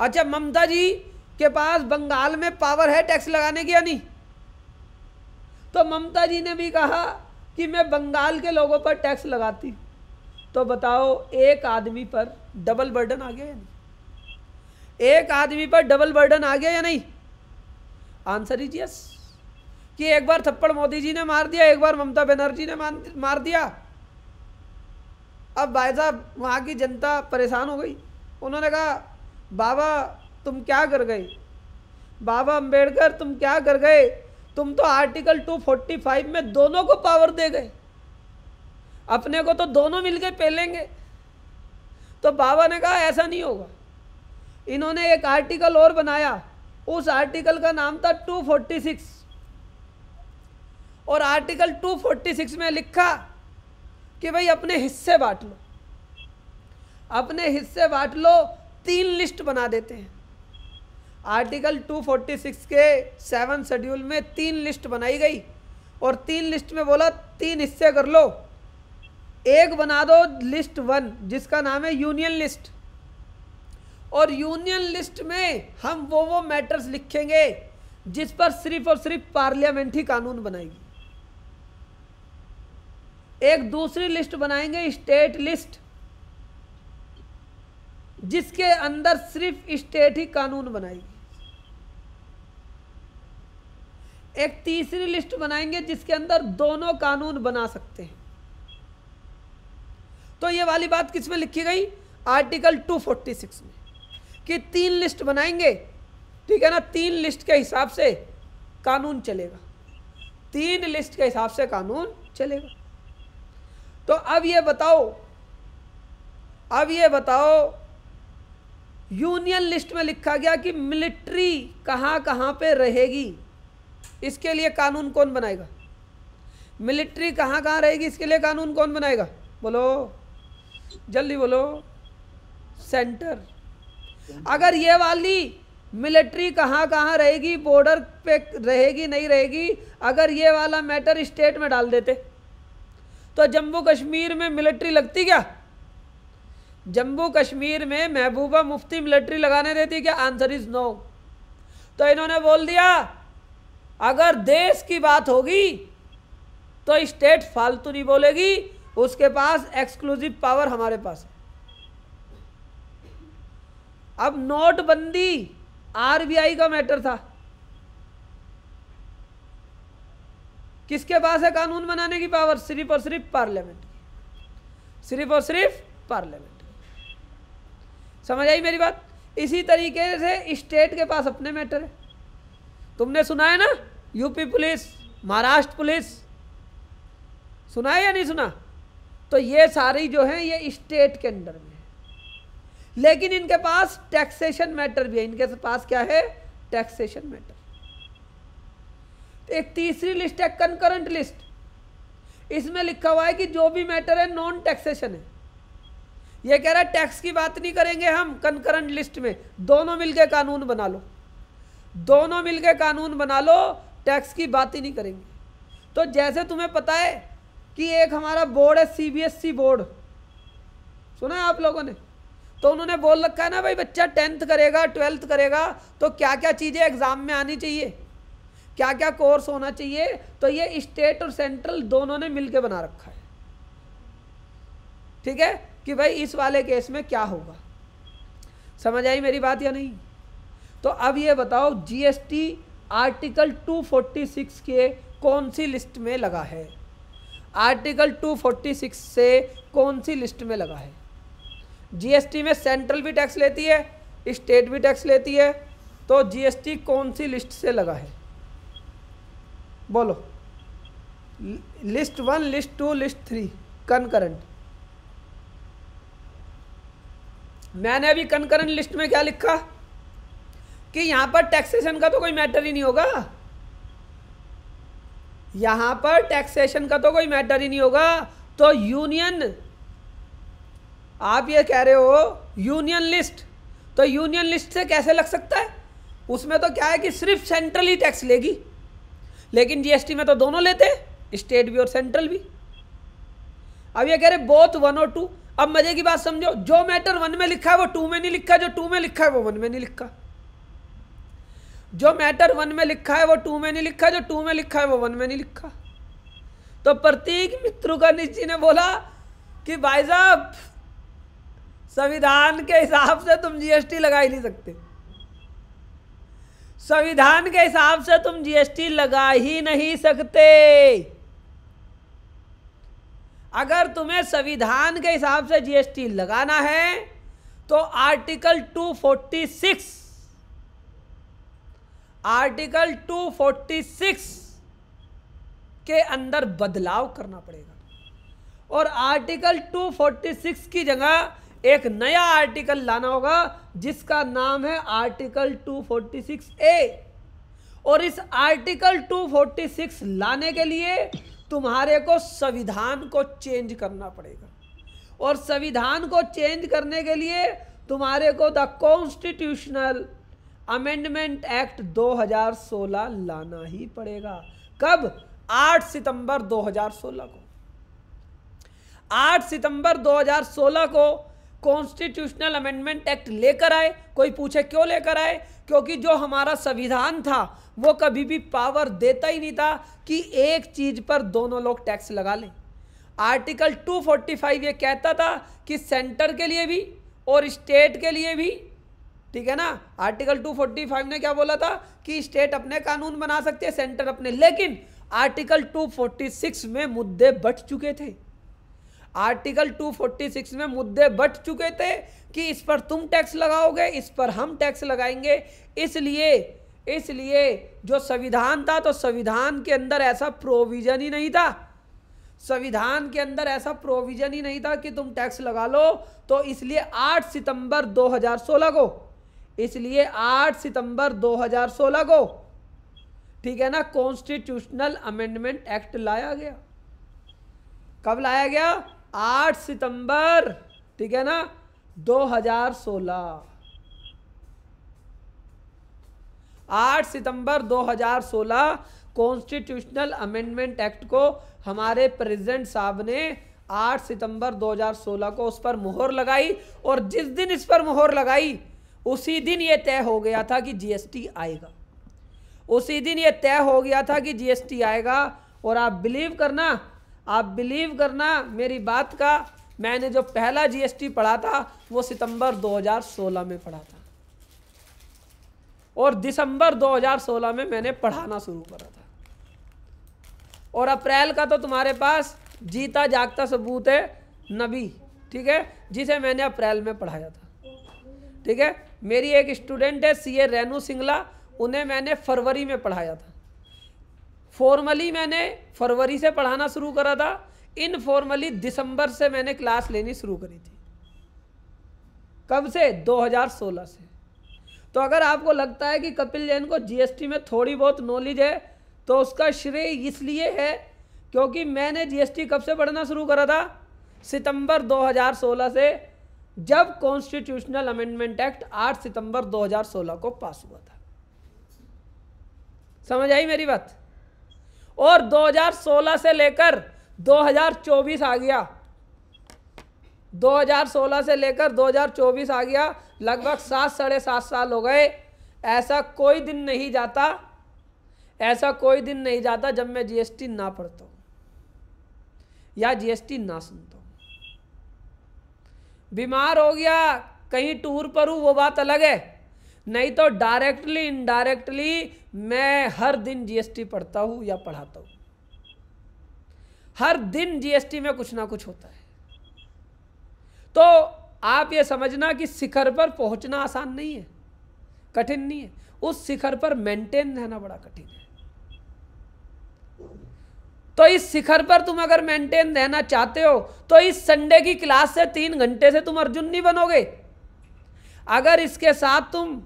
अच्छा ममता जी के पास बंगाल में पावर है टैक्स लगाने की या नहीं तो ममता जी ने भी कहा कि मैं बंगाल के लोगों पर टैक्स लगाती तो बताओ एक आदमी पर डबल बर्डन आ गया या नहीं एक आदमी पर डबल बर्डन आ गया या नहीं आंसर इज यस कि एक बार थप्पड़ मोदी जी ने मार दिया एक बार ममता बनर्जी ने मार दिया अब भाई साहब वहाँ की जनता परेशान हो गई उन्होंने कहा बाबा तुम क्या कर गए बाबा अंबेडकर तुम क्या कर गए तुम तो आर्टिकल 245 में दोनों को पावर दे गए अपने को तो दोनों मिल के पहलेंगे तो बाबा ने कहा ऐसा नहीं होगा इन्होंने एक आर्टिकल और बनाया उस आर्टिकल का नाम था 246 और आर्टिकल 246 में लिखा कि भाई अपने हिस्से बांट लो अपने हिस्से बांट लो तीन लिस्ट बना देते हैं आर्टिकल 246 के सेवन शेड्यूल में तीन लिस्ट बनाई गई और तीन लिस्ट में बोला तीन हिस्से कर लो एक बना दो लिस्ट वन जिसका नाम है यूनियन लिस्ट और यूनियन लिस्ट में हम वो वो मैटर्स लिखेंगे जिस पर सिर्फ और सिर्फ पार्लियामेंट ही कानून बनाएगी एक दूसरी लिस्ट बनाएंगे स्टेट लिस्ट जिसके अंदर सिर्फ स्टेट ही कानून बनाएगी एक तीसरी लिस्ट बनाएंगे जिसके अंदर दोनों कानून बना सकते हैं तो ये वाली बात किस में लिखी गई आर्टिकल 246 में कि तीन लिस्ट बनाएंगे ठीक है ना तीन लिस्ट के हिसाब से कानून चलेगा तीन लिस्ट के हिसाब से कानून चलेगा तो अब ये बताओ अब ये बताओ यूनियन लिस्ट में लिखा गया कि मिलिट्री कहाँ कहाँ पे रहेगी इसके लिए कानून कौन बनाएगा मिलिट्री कहाँ कहाँ रहेगी इसके लिए कानून कौन बनाएगा बोलो जल्दी बोलो सेंटर अगर ये वाली मिलिट्री कहाँ कहाँ रहेगी बॉर्डर पे रहेगी नहीं रहेगी अगर ये वाला मैटर स्टेट में डाल देते तो जम्मू कश्मीर में मिलिट्री लगती क्या जम्मू कश्मीर में महबूबा मुफ्ती मिलिट्री लगाने देती क्या आंसर इज नो तो इन्होंने बोल दिया अगर देश की बात होगी तो स्टेट फालतू नहीं बोलेगी उसके पास एक्सक्लूसिव पावर हमारे पास है अब नोटबंदी आरबीआई का मैटर था किसके पास है कानून बनाने की पावर सिर्फ और सिर्फ पार्लियामेंट सिर्फ और सिर्फ पार्लियामेंट समझ आई मेरी बात इसी तरीके से स्टेट के पास अपने मैटर है तुमने सुना है ना यूपी पुलिस महाराष्ट्र पुलिस सुना है या नहीं सुना तो ये सारी जो है ये स्टेट के अंडर में है लेकिन इनके पास टैक्सेशन मैटर भी है इनके पास क्या है टैक्सेशन मैटर एक तीसरी लिस्ट है कंकरेंट लिस्ट इसमें लिखा हुआ है कि जो भी मैटर है नॉन टैक्सेशन है ये कह रहा है टैक्स की बात नहीं करेंगे हम कनकरंट लिस्ट में दोनों मिलके कानून बना लो दोनों मिलके कानून बना लो टैक्स की बात ही नहीं करेंगे तो जैसे तुम्हें पता है कि एक हमारा बोर्ड है सीबीएसई e बोर्ड सुना है आप लोगों ने तो उन्होंने बोल रखा है ना भाई बच्चा टेंथ करेगा ट्वेल्थ करेगा तो क्या क्या चीज़ें एग्ज़ाम में आनी चाहिए क्या क्या कोर्स होना चाहिए तो ये स्टेट और सेंट्रल दोनों ने मिलके बना रखा है ठीक है कि भाई इस वाले केस में क्या होगा समझ आई मेरी बात या नहीं तो अब ये बताओ जीएसटी आर्टिकल 246 के कौन सी लिस्ट में लगा है आर्टिकल 246 से कौन सी लिस्ट में लगा है जीएसटी में सेंट्रल भी टैक्स लेती है स्टेट भी टैक्स लेती है तो जीएसटी कौन सी लिस्ट से लगा है बोलो list one list two list three concurrent मैंने अभी कनकरन लिस्ट में क्या लिखा कि यहां पर टैक्सेशन का तो कोई मैटर ही नहीं होगा यहां पर टैक्सेशन का तो कोई मैटर ही नहीं होगा तो यूनियन आप ये कह रहे हो यूनियन लिस्ट तो यूनियन लिस्ट से कैसे लग सकता है उसमें तो क्या है कि सिर्फ सेंट्रल ही टैक्स लेगी लेकिन जीएसटी में तो दोनों लेते हैं स्टेट भी और सेंट्रल भी अब ये कह रहे बोथ वन और टू अब मजे की बात समझो जो मैटर वन में लिखा है वो टू में नहीं लिखा जो टू में लिखा है वो वन में नहीं लिखा जो मैटर वन में लिखा है वो टू में नहीं लिखा जो टू में लिखा है वो वन में नहीं लिखा तो प्रतीक मित्र का जी ने बोला कि भाई साहब संविधान के हिसाब से तुम जीएसटी लगा ही नहीं सकते संविधान के हिसाब से तुम जीएसटी लगा ही नहीं सकते अगर तुम्हें संविधान के हिसाब से जीएसटी लगाना है तो आर्टिकल 246 आर्टिकल 246 के अंदर बदलाव करना पड़ेगा और आर्टिकल 246 की जगह एक नया आर्टिकल लाना होगा जिसका नाम है आर्टिकल 246 ए और इस आर्टिकल 246 लाने के लिए तुम्हारे को संविधान को चेंज करना पड़ेगा और संविधान को चेंज करने के लिए तुम्हारे को द कॉन्स्टिट्यूशनल अमेंडमेंट एक्ट 2016 लाना ही पड़ेगा कब 8 सितंबर 2016 को 8 सितंबर 2016 को कॉन्स्टिट्यूशनल अमेंडमेंट एक्ट लेकर आए कोई पूछे क्यों लेकर आए क्योंकि जो हमारा संविधान था वो कभी भी पावर देता ही नहीं था कि एक चीज़ पर दोनों लोग टैक्स लगा लें आर्टिकल 245 ये कहता था कि सेंटर के लिए भी और स्टेट के लिए भी ठीक है ना आर्टिकल 245 ने क्या बोला था कि स्टेट अपने कानून बना सकते हैं सेंटर अपने लेकिन आर्टिकल 246 में मुद्दे बट चुके थे आर्टिकल 246 में मुद्दे बट चुके थे कि इस पर तुम टैक्स लगाओगे इस पर हम टैक्स लगाएंगे इसलिए इसलिए जो संविधान था तो संविधान के अंदर ऐसा प्रोविजन ही नहीं था संविधान के अंदर ऐसा प्रोविजन ही नहीं था कि तुम टैक्स लगा लो तो इसलिए 8 सितंबर 2016 को इसलिए 8 सितंबर 2016 को ठीक है ना कॉन्स्टिट्यूशनल अमेंडमेंट एक्ट लाया गया कब लाया गया आठ सितंबर ठीक है ना 2016 8 सितंबर 2016 कॉन्स्टिट्यूशनल अमेंडमेंट एक्ट को हमारे प्रेसिडेंट साहब ने 8 सितंबर 2016 को उस पर मोहर लगाई और जिस दिन इस पर मोहर लगाई उसी दिन यह तय हो गया था कि जीएसटी आएगा उसी दिन यह तय हो गया था कि जीएसटी आएगा और आप बिलीव करना आप बिलीव करना मेरी बात का मैंने जो पहला जीएसटी पढ़ा था वो सितंबर 2016 में पढ़ा था और दिसंबर 2016 में मैंने पढ़ाना शुरू करा था और अप्रैल का तो तुम्हारे पास जीता जागता सबूत है नबी ठीक है जिसे मैंने अप्रैल में पढ़ाया था ठीक है मेरी एक स्टूडेंट है सी ए रेनू सिंगला उन्हें मैंने फरवरी में पढ़ाया था फॉर्मली मैंने फरवरी से पढ़ाना शुरू करा था इनफॉर्मली दिसंबर से मैंने क्लास लेनी शुरू करी थी कब से 2016 से तो अगर आपको लगता है कि कपिल जैन को जीएसटी में थोड़ी बहुत नॉलेज है तो उसका श्रेय इसलिए है क्योंकि मैंने जीएसटी कब से पढ़ना शुरू करा था सितंबर 2016 से जब कॉन्स्टिट्यूशनल अमेंडमेंट एक्ट 8 सितंबर 2016 को पास हुआ था समझ आई मेरी बात और 2016 से लेकर 2024 आ गया 2016 से लेकर 2024 आ गया लगभग सात साढ़े सात साल हो गए ऐसा कोई दिन नहीं जाता ऐसा कोई दिन नहीं जाता जब मैं जीएसटी ना पढ़ता हूँ या जीएसटी ना सुनता हूँ बीमार हो गया कहीं टूर पर हूँ वो बात अलग है नहीं तो डायरेक्टली इनडायरेक्टली मैं हर दिन जीएसटी पढ़ता हूं या पढ़ाता हूं हर दिन जीएसटी में कुछ ना कुछ होता है तो आप ये समझना कि शिखर पर पहुंचना आसान नहीं है कठिन नहीं है उस शिखर पर मेंटेन रहना बड़ा कठिन है तो इस शिखर पर तुम अगर मेंटेन रहना चाहते हो तो इस संडे की क्लास से तीन घंटे से तुम अर्जुन नहीं बनोगे अगर इसके साथ तुम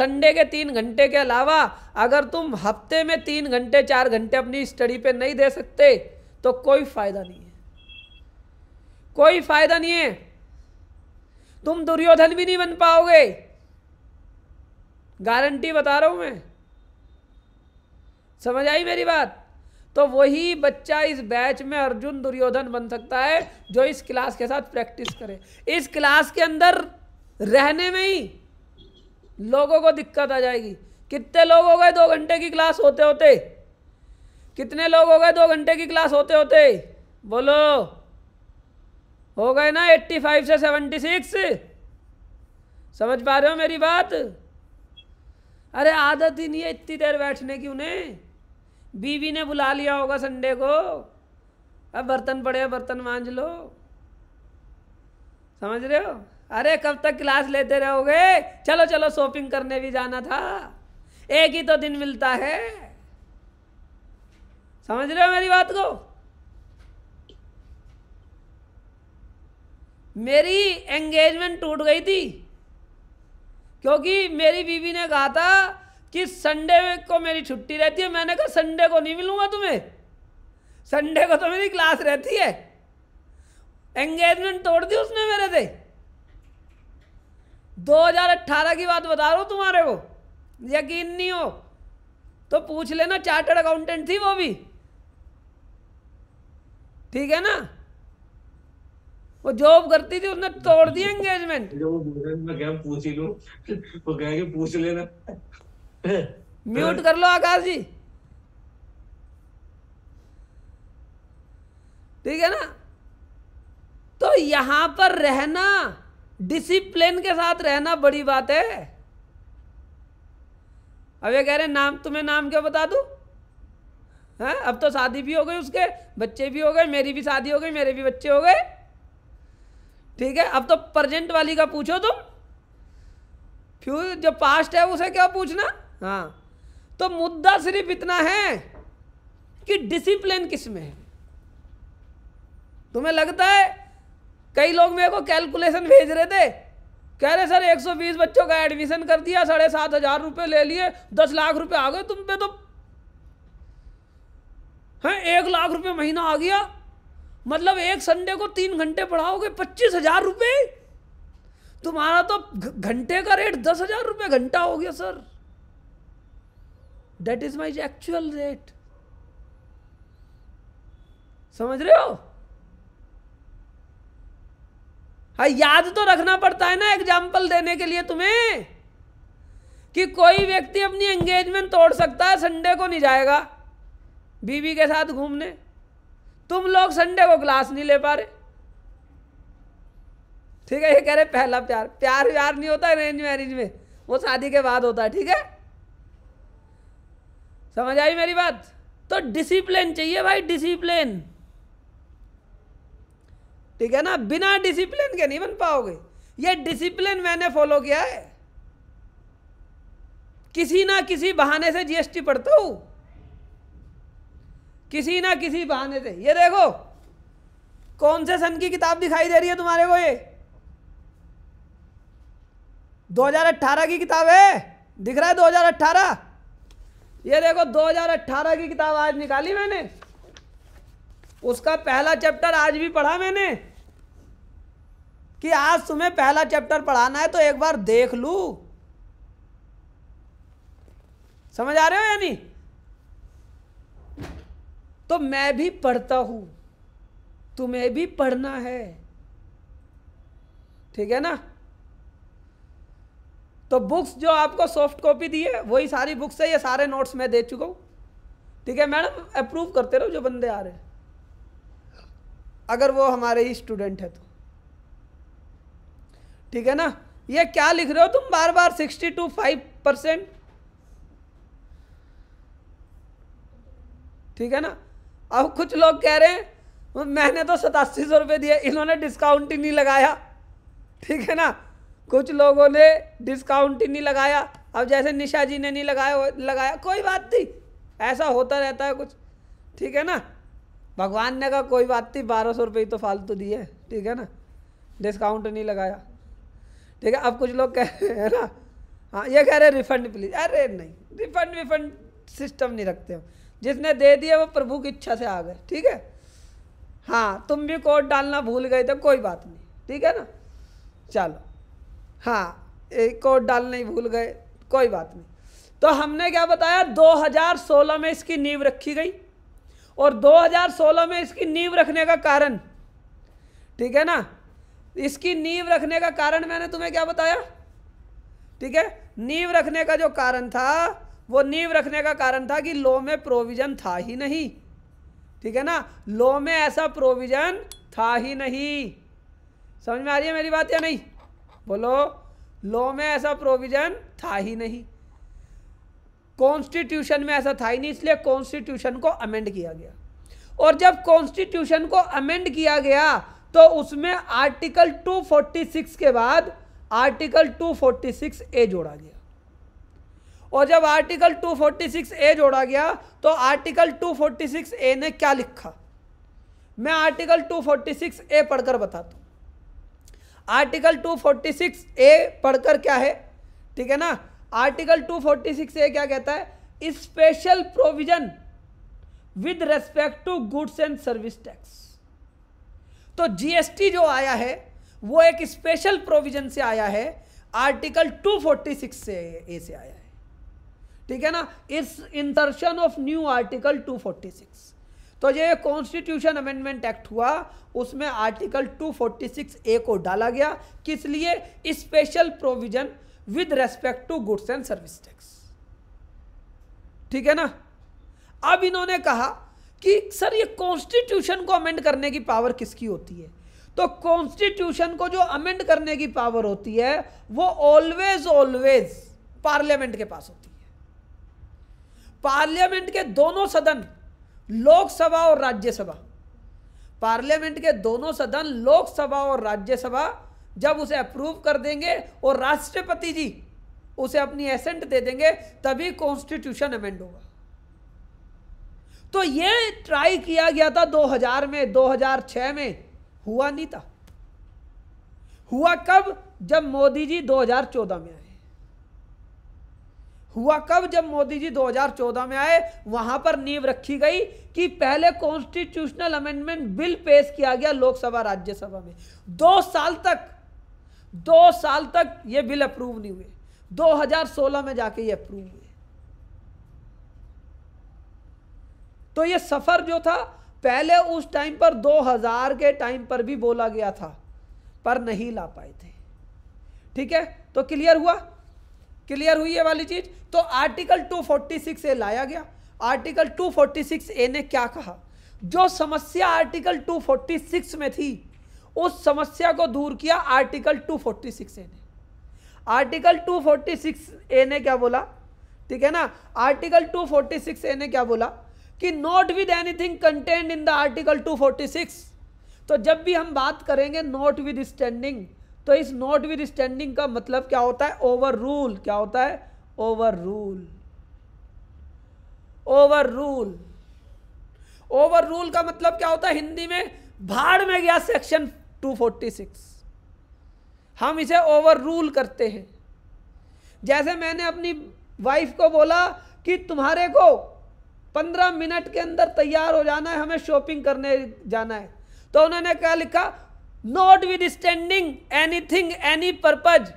संडे के तीन घंटे के अलावा अगर तुम हफ्ते में तीन घंटे चार घंटे अपनी स्टडी पे नहीं दे सकते तो कोई फायदा नहीं है कोई फायदा नहीं है तुम दुर्योधन भी नहीं बन पाओगे गारंटी बता रहा हूं मैं समझ आई मेरी बात तो वही बच्चा इस बैच में अर्जुन दुर्योधन बन सकता है जो इस क्लास के साथ प्रैक्टिस करे इस क्लास के अंदर रहने में ही लोगों को दिक्कत आ जाएगी कितने लोग हो गए दो घंटे की क्लास होते होते कितने लोग हो गए दो घंटे की क्लास होते होते बोलो हो गए ना एट्टी फाइव से सेवेंटी सिक्स समझ पा रहे हो मेरी बात अरे आदत ही नहीं है इतनी देर बैठने की उन्हें बीवी ने बुला लिया होगा संडे को अब बर्तन पड़े बर्तन मांझ लो समझ रहे हो अरे कब तक क्लास लेते रहोगे चलो चलो शॉपिंग करने भी जाना था एक ही तो दिन मिलता है समझ रहे हो मेरी बात को मेरी एंगेजमेंट टूट गई थी क्योंकि मेरी बीवी ने कहा था कि संडे को मेरी छुट्टी रहती है मैंने कहा संडे को नहीं मिलूंगा तुम्हें संडे को तो मेरी क्लास रहती है एंगेजमेंट तोड़ दी उसने मेरे से 2018 की बात बता रहा तुम्हारे को यकीन नहीं हो तो पूछ लेना चार्टर्ड अकाउंटेंट थी वो भी ठीक है ना वो जॉब करती थी उसने तोड़ दी एंगेजमेंट पूछ ही वो कह पूछ लेना म्यूट कर लो आकाश जी ठीक है ना तो यहां पर रहना डिसिप्लिन के साथ रहना बड़ी बात है अब ये कह रहे नाम तुम्हें नाम क्या बता दू है अब तो शादी भी हो गई उसके बच्चे भी हो गए मेरी भी शादी हो गई मेरे भी बच्चे हो गए ठीक है अब तो प्रजेंट वाली का पूछो तुम फ्यू जो पास्ट है उसे क्या पूछना हाँ तो मुद्दा सिर्फ इतना है कि डिसिप्लिन किस में है तुम्हें लगता है कई लोग मेरे को कैलकुलेशन भेज रहे थे कह रहे सर 120 बच्चों का एडमिशन कर दिया साढ़े सात हजार रुपये ले लिए दस लाख रुपए आ गए तुम पे तो हैं एक लाख रुपए महीना आ गया मतलब एक संडे को तीन घंटे पढ़ाओगे पच्चीस हजार रुपये तुम्हारा तो घंटे का रेट दस हजार रुपये घंटा हो गया sir that is my actual rate समझ रहे हो याद तो रखना पड़ता है ना एग्जाम्पल देने के लिए तुम्हें कि कोई व्यक्ति अपनी एंगेजमेंट तोड़ सकता है संडे को नहीं जाएगा बीवी के साथ घूमने तुम लोग संडे को क्लास नहीं ले पा रहे ठीक है ये कह रहे पहला प्यार प्यार व्यार नहीं होता अरेंज मैरिज में वो शादी के बाद होता है ठीक है समझ आई मेरी बात तो डिसिप्लिन चाहिए भाई डिसिप्लिन ठीक है ना बिना डिसिप्लिन के नहीं बन पाओगे ये डिसिप्लिन मैंने फॉलो किया है किसी ना किसी बहाने से जीएसटी पढ़ता हूं किसी ना किसी बहाने से ये देखो कौन से सन की किताब दिखाई दे रही है तुम्हारे को ये 2018 की किताब है दिख रहा है 2018 ये देखो 2018 की किताब आज निकाली मैंने उसका पहला चैप्टर आज भी पढ़ा मैंने कि आज तुम्हें पहला चैप्टर पढ़ाना है तो एक बार देख लू समझ आ रहे हो या नहीं तो मैं भी पढ़ता हूं तुम्हें भी पढ़ना है ठीक है ना तो बुक्स जो आपको सॉफ्ट कॉपी दी है वही सारी बुक्स है ये सारे नोट्स मैं दे चुका हूँ ठीक है मैडम अप्रूव करते रहो जो बंदे आ रहे हैं अगर वो हमारे ही स्टूडेंट है तो ठीक है ना ये क्या लिख रहे हो तुम बार बार सिक्सटी टू फाइव परसेंट ठीक है ना अब कुछ लोग कह रहे हैं मैंने तो सतासी सौ रुपये दिए इन्होंने डिस्काउंट ही नहीं लगाया ठीक है ना कुछ लोगों ने डिस्काउंट ही नहीं लगाया अब जैसे निशा जी ने नहीं लगाया लगाया कोई बात नहीं ऐसा होता रहता है कुछ ठीक है ना भगवान ने कहा कोई बात नहीं बारह सौ रुपये तो फालतू दिए ठीक है ना डिस्काउंट नहीं लगाया ठीक है अब कुछ लोग कह रहे हैं ना हाँ ये कह रहे हैं रिफंड प्लीज अरे नहीं रिफंड विफंड सिस्टम नहीं रखते हम जिसने दे दिया वो प्रभु की इच्छा से आ गए ठीक है हाँ तुम भी कोड डालना भूल गए थे तो कोई बात नहीं ठीक है ना चलो हाँ कोड डालना ही भूल गए कोई बात नहीं तो हमने क्या बताया 2016 में इसकी नींव रखी गई और 2016 में इसकी नींव रखने का कारण ठीक है ना इसकी नींव रखने का कारण मैंने तुम्हें क्या बताया ठीक है नींव रखने का जो कारण था वो नींव रखने का कारण था कि लॉ में प्रोविजन था ही नहीं ठीक है ना लॉ में ऐसा प्रोविजन था ही नहीं समझ में आ रही है मेरी बात या नहीं बोलो लॉ में ऐसा प्रोविजन था ही नहीं कॉन्स्टिट्यूशन में ऐसा था ही नहीं इसलिए कॉन्स्टिट्यूशन को अमेंड किया गया और जब कॉन्स्टिट्यूशन को अमेंड किया गया तो उसमें आर्टिकल 246 के बाद आर्टिकल 246 ए जोड़ा गया और जब आर्टिकल 246 ए जोड़ा गया तो आर्टिकल 246 ए ने क्या लिखा मैं आर्टिकल 246 ए पढ़कर बताता हूँ आर्टिकल 246 ए पढ़कर क्या है ठीक है ना आर्टिकल 246 ए क्या कहता है special provision with respect to goods and service tax तो जीएसटी जो आया है वो एक स्पेशल प्रोविजन से आया है आर्टिकल 246 से ए से आया है ठीक है ना इस इंसर्शन ऑफ न्यू आर्टिकल 246 तो ये कॉन्स्टिट्यूशन अमेंडमेंट एक्ट हुआ उसमें आर्टिकल 246 ए को डाला गया किस लिए special provision with respect to goods and service tax ठीक है ना अब इन्होंने कहा कि सर ये कॉन्स्टिट्यूशन को अमेंड करने की पावर किसकी होती है तो कॉन्स्टिट्यूशन को जो अमेंड करने की पावर होती है वो ऑलवेज ऑलवेज पार्लियामेंट के पास होती है पार्लियामेंट के दोनों सदन लोकसभा और राज्यसभा पार्लियामेंट के दोनों सदन लोकसभा और राज्यसभा जब उसे अप्रूव कर देंगे और राष्ट्रपति जी उसे अपनी एसेंट दे देंगे तभी कॉन्स्टिट्यूशन अमेंड होगा तो ये ट्राई किया गया था 2000 में 2006 में हुआ नहीं था हुआ कब जब मोदी जी 2014 में आए हुआ कब जब मोदी जी 2014 में आए वहां पर नींव रखी गई कि पहले कॉन्स्टिट्यूशनल अमेंडमेंट बिल पेश किया गया लोकसभा राज्यसभा में दो साल तक दो साल तक ये बिल अप्रूव नहीं हुए 2016 में जाके ये अप्रूव हुए तो ये सफ़र जो था पहले उस टाइम पर 2000 के टाइम पर भी बोला गया था पर नहीं ला पाए थे ठीक है तो क्लियर हुआ क्लियर हुई ये वाली चीज़ तो आर्टिकल 246 ए लाया गया आर्टिकल 246 ए ने क्या कहा जो समस्या आर्टिकल 246 में थी उस समस्या को दूर किया आर्टिकल 246 ए ने आर्टिकल 246 ए ने क्या बोला ठीक है ना आर्टिकल 246 ए ने क्या बोला कि not with anything contained in the article 246 तो जब भी हम बात करेंगे नॉट विद स्टैंडिंग तो इस नॉट विद स्टैंडिंग का मतलब क्या होता है ओवर रूल क्या होता है overrule overrule overrule का मतलब क्या होता है हिंदी में भाड़ में गया सेक्शन 246 हम इसे ओवर रूल करते हैं जैसे मैंने अपनी वाइफ को बोला कि तुम्हारे को पंद्रह मिनट के अंदर तैयार हो जाना है हमें शॉपिंग करने जाना है तो उन्होंने क्या लिखा notwithstanding anything any purpose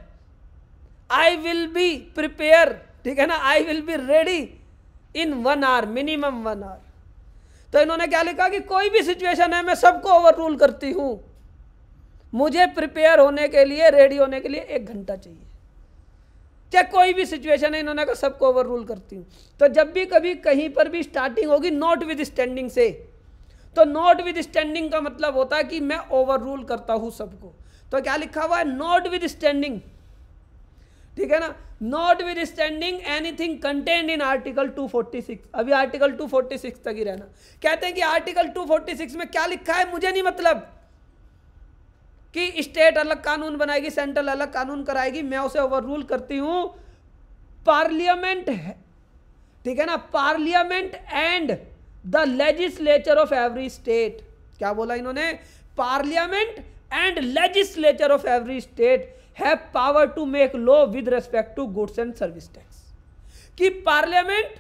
I will be prepare ठीक है ना I will be ready in one hour minimum one hour तो इन्होंने क्या लिखा कि कोई भी सिचुएशन है मैं सबको ओवर रूल करती हूँ मुझे प्रिपेयर होने के लिए रेडी होने के लिए एक घंटा चाहिए चाहे कोई भी सिचुएशन है इन्होंने कहा सबको ओवर रूल करती हूँ तो जब भी कभी कहीं पर भी स्टार्टिंग होगी नॉट विद स्टैंडिंग से तो नॉट विद स्टैंडिंग का मतलब होता है कि मैं ओवर रूल करता हूँ सबको तो क्या लिखा हुआ है नॉट विद स्टैंडिंग ठीक है ना notwithstanding anything contained in article 246 अभी आर्टिकल 246 तक ही रहना कहते हैं कि आर्टिकल 246 में क्या लिखा है मुझे नहीं मतलब कि स्टेट अलग कानून बनाएगी सेंट्रल अलग कानून कराएगी मैं उसे ओवर रूल करती हूं पार्लियामेंट है ठीक है ना parliament and the legislature of every state क्या बोला इन्होंने parliament and legislature of every state have power to make law with respect to goods and service tax कि पार्लियामेंट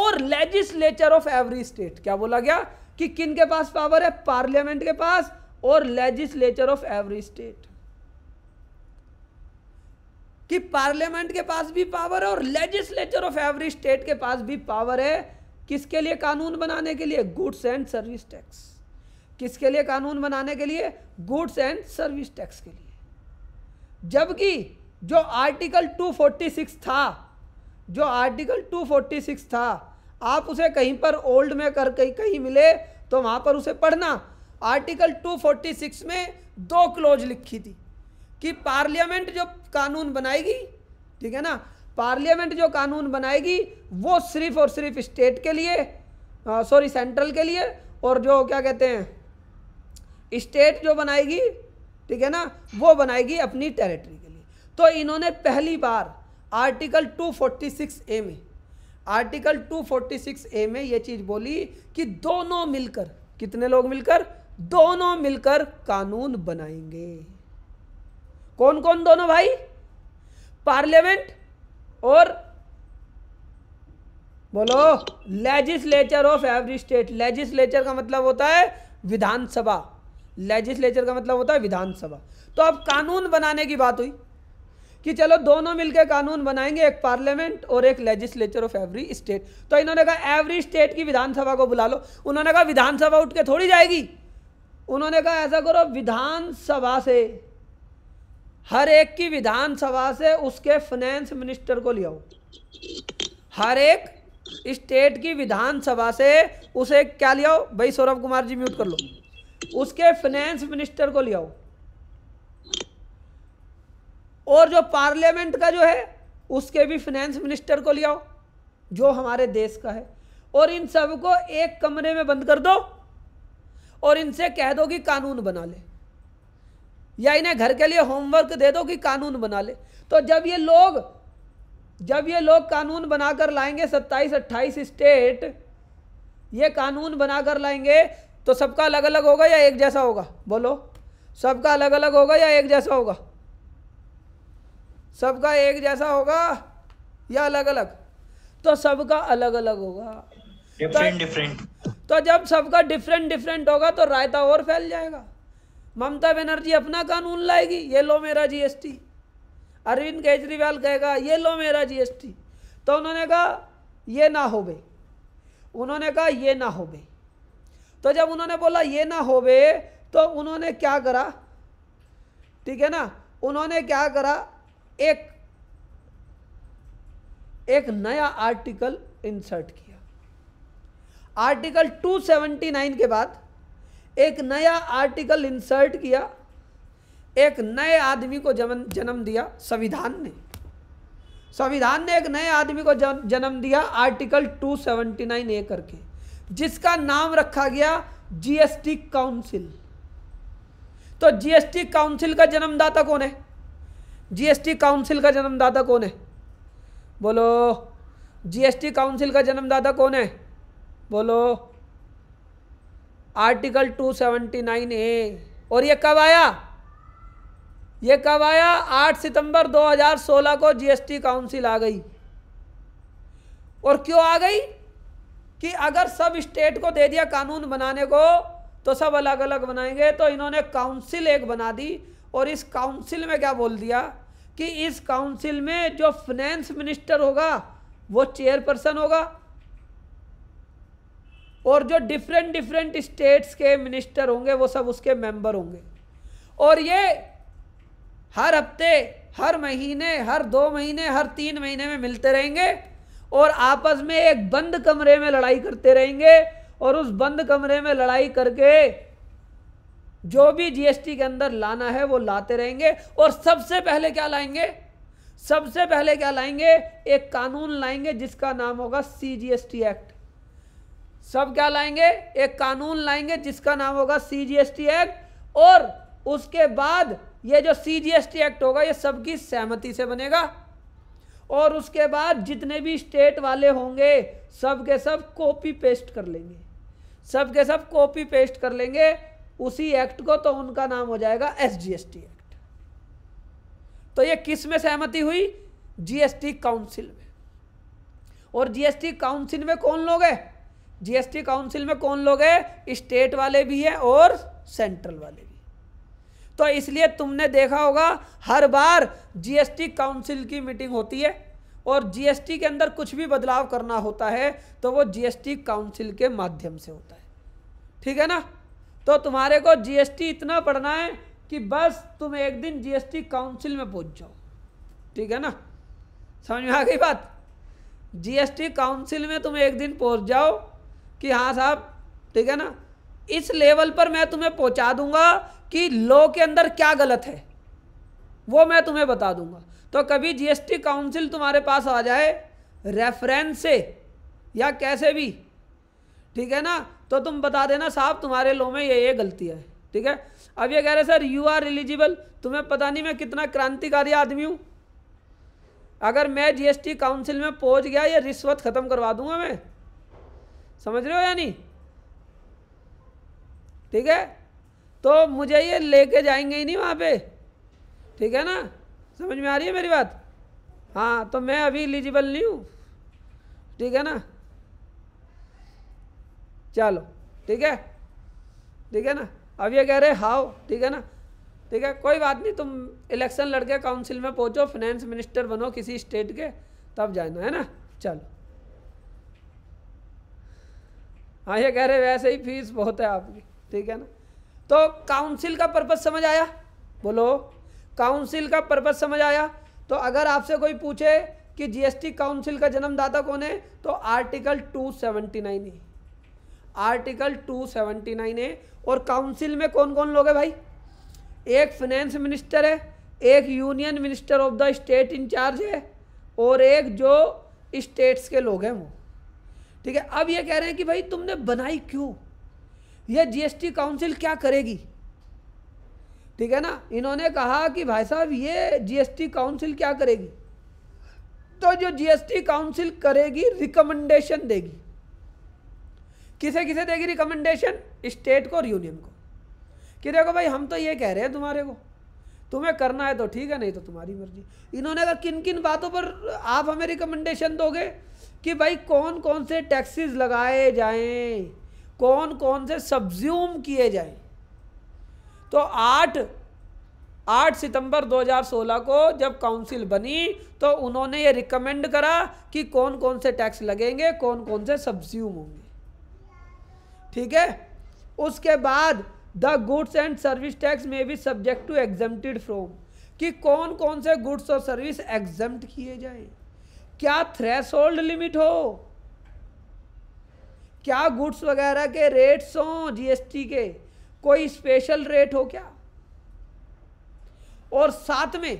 और लेजिस्लेचर ऑफ एवरी स्टेट क्या बोला गया कि किन के पास पावर है पार्लियामेंट के पास और लेजिस्लेचर ऑफ एवरी स्टेट कि पार्लियामेंट के पास भी पावर है और लेजिस्लेचर ऑफ एवरी स्टेट के पास भी पावर है किसके लिए कानून बनाने के लिए गुड्स एंड सर्विस टैक्स किसके लिए कानून बनाने के लिए गुड्स एंड सर्विस टैक्स के लिए जबकि जो आर्टिकल 246 था जो आर्टिकल 246 था आप उसे कहीं पर ओल्ड में कर कहीं कहीं मिले तो वहां पर उसे पढ़ना आर्टिकल 246 में दो क्लोज लिखी थी कि पार्लियामेंट जो कानून बनाएगी ठीक है ना पार्लियामेंट जो कानून बनाएगी वो सिर्फ और सिर्फ स्टेट के लिए सॉरी सेंट्रल के लिए और जो क्या कहते हैं स्टेट जो बनाएगी ठीक है ना वो बनाएगी अपनी टेरिटरी के लिए तो इन्होंने पहली बार आर्टिकल 246 ए में आर्टिकल 246 ए में ये चीज़ बोली कि दोनों मिलकर कितने लोग मिलकर दोनों मिलकर कानून बनाएंगे कौन कौन दोनों भाई पार्लियामेंट और बोलो legislature of every state legislature का मतलब होता है विधानसभा लेजिस्लेचर का मतलब होता है विधानसभा तो अब कानून बनाने की बात हुई कि चलो दोनों मिलकर कानून बनाएंगे एक पार्लियामेंट और एक लेजिस्लेचर ऑफ एवरी स्टेट तो इन्होंने कहा एवरी स्टेट की विधानसभा को बुला लो उन्होंने कहा विधानसभा उठ के थोड़ी जाएगी उन्होंने कहा ऐसा करो विधानसभा से हर एक की विधानसभा से उसके फाइनेंस मिनिस्टर को ले आओ हर एक स्टेट की विधानसभा से उसे क्या लियाओ भाई सौरभ कुमार जी म्यूट कर लो उसके फाइनेंस मिनिस्टर को ले आओ और जो पार्लियामेंट का जो है उसके भी फाइनेंस मिनिस्टर को ले आओ जो हमारे देश का है और इन सबको एक कमरे में बंद कर दो और इनसे कह दो कि कानून बना ले या इन्हें घर के लिए होमवर्क दे दो कि कानून बना ले तो जब ये लोग जब ये लोग कानून बनाकर लाएंगे सत्ताईस अट्ठाईस स्टेट ये कानून बनाकर लाएंगे तो सबका अलग अलग होगा या एक जैसा होगा बोलो सबका अलग अलग होगा या एक जैसा होगा सबका एक जैसा होगा या अलग अलग तो सबका अलग अलग होगा डिफरेंट डिफरेंट तो तो जब सबका डिफरेंट डिफरेंट होगा तो रायता और फैल जाएगा ममता बनर्जी अपना कानून लाएगी ये लो मेरा जीएसटी अरविंद केजरीवाल कहेगा ये लो मेरा जीएसटी तो उन्होंने कहा ये ना हो बे उन्होंने कहा ये ना हो बे तो जब उन्होंने बोला ये ना हो बे तो उन्होंने क्या करा ठीक है ना उन्होंने क्या करा एक एक नया आर्टिकल इंसर्ट किया आर्टिकल 279 के बाद एक नया आर्टिकल इंसर्ट किया एक नए आदमी को जन्म जन्म दिया संविधान ने संविधान ने एक नए आदमी को जन्म दिया आर्टिकल 279 ए करके जिसका नाम रखा गया जीएसटी काउंसिल तो जीएसटी काउंसिल का जन्मदाता कौन है जीएसटी काउंसिल का जन्मदाता कौन है बोलो जीएसटी काउंसिल का जन्मदाता कौन है बोलो आर्टिकल 279 ए और ये कब आया ये कब आया 8 सितंबर 2016 को जीएसटी काउंसिल आ गई और क्यों आ गई कि अगर सब स्टेट को दे दिया कानून बनाने को तो सब अलग अलग बनाएंगे तो इन्होंने काउंसिल एक बना दी और इस काउंसिल में क्या बोल दिया कि इस काउंसिल में जो फाइनेंस मिनिस्टर होगा वो चेयरपर्सन होगा और जो डिफरेंट डिफरेंट स्टेट्स के मिनिस्टर होंगे वो सब उसके मेंबर होंगे और ये हर हफ्ते हर महीने हर दो महीने हर तीन महीने में मिलते रहेंगे और आपस में एक बंद कमरे में लड़ाई करते रहेंगे और उस बंद कमरे में लड़ाई करके जो भी जीएसटी के अंदर लाना है वो लाते रहेंगे और सबसे पहले क्या लाएंगे सबसे पहले क्या लाएंगे एक कानून लाएंगे जिसका नाम होगा C G S T act सब क्या लाएंगे एक कानून लाएंगे जिसका नाम होगा C G S T act और उसके बाद ये जो C G S T act होगा ये सबकी सहमति से बनेगा और उसके बाद जितने भी स्टेट वाले होंगे सब के सब कॉपी पेस्ट कर लेंगे सब के सब कॉपी पेस्ट कर लेंगे उसी एक्ट को तो उनका नाम हो जाएगा S G S T act तो ये किस में सहमति हुई जीएसटी काउंसिल में और जीएसटी काउंसिल में कौन लोग हैं जीएसटी काउंसिल में कौन लोग हैं स्टेट वाले भी हैं और सेंट्रल वाले भी तो इसलिए तुमने देखा होगा हर बार जीएसटी काउंसिल की मीटिंग होती है और जीएसटी के अंदर कुछ भी बदलाव करना होता है तो वो जीएसटी काउंसिल के माध्यम से होता है ठीक है ना तो तुम्हारे को जीएसटी इतना पढ़ना है कि बस तुम एक दिन जीएसटी काउंसिल में पहुंच जाओ ठीक है ना समझ में आ गई बात जीएसटी काउंसिल में तुम एक दिन पहुंच जाओ कि हाँ साहब ठीक है ना इस लेवल पर मैं तुम्हें पहुंचा दूंगा कि लॉ के अंदर क्या गलत है वो मैं तुम्हें बता दूंगा तो कभी जीएसटी काउंसिल तुम्हारे पास आ जाए रेफरेंस से या कैसे भी ठीक है ना तो तुम बता देना साहब तुम्हारे लॉ में ये ये गलती है ठीक है अब ये कह रहे सर यू आर एलिजिबल तुम्हें पता नहीं मैं कितना क्रांतिकारी आदमी हूँ अगर मैं जीएसटी काउंसिल में पहुंच गया ये रिश्वत ख़त्म करवा दूंगा मैं समझ रहे हो या नहीं ठीक है तो मुझे ये लेके जाएंगे ही नहीं वहाँ पे ठीक है ना समझ में आ रही है मेरी बात हाँ तो मैं अभी एलिजिबल नहीं हूँ ठीक है ना चलो ठीक है ठीक है ना अब ये कह रहे हाओ ठीक है ना ठीक है कोई बात नहीं तुम इलेक्शन लड़के काउंसिल में पहुँचो फाइनेंस मिनिस्टर बनो किसी स्टेट के तब जाना है ना चलो हाँ ये कह रहे वैसे ही फीस बहुत है आपकी ठीक है ना तो काउंसिल का पर्पज़ समझ आया बोलो काउंसिल का पर्पज़ समझ आया तो अगर आपसे कोई पूछे कि जीएसटी काउंसिल का जन्मदाता कौन है तो आर्टिकल 279 है आर्टिकल टू है और काउंसिल में कौन कौन लोग हैं भाई एक फाइनेंस मिनिस्टर है एक union minister of the state in charge है और एक जो स्टेट्स के लोग हैं वो ठीक है अब ये कह रहे हैं कि भाई तुमने बनाई क्यों ये जीएसटी काउंसिल क्या करेगी ठीक है ना इन्होंने कहा कि भाई साहब ये जीएसटी काउंसिल क्या करेगी तो जो जीएसटी काउंसिल करेगी रिकमेंडेशन देगी किसे किसे देगी रिकमेंडेशन स्टेट को और यूनियन को कि देखो भाई हम तो ये कह रहे हैं तुम्हारे को तुम्हें करना है तो ठीक है नहीं तो तुम्हारी मर्जी इन्होंने कहा किन किन बातों पर आप हमें रिकमेंडेशन दोगे कि भाई कौन कौन से टैक्सेस लगाए जाएं कौन कौन से सब्ज्यूम किए जाएं तो आठ आठ सितंबर 2016 को जब काउंसिल बनी तो उन्होंने ये रिकमेंड करा कि कौन कौन से टैक्स लगेंगे कौन कौन से सब्ज्यूम होंगे ठीक है उसके बाद the goods and service tax में भी सब्जेक्ट टू एग्जेम्प्टेड फ्रॉम कि कौन कौन से गुड्स और सर्विस एग्जेम्प्ट किए जाएं क्या थ्रेस होल्ड लिमिट हो क्या गुड्स वगैरह के रेट्स हों जीएसटी के कोई स्पेशल रेट हो क्या और साथ में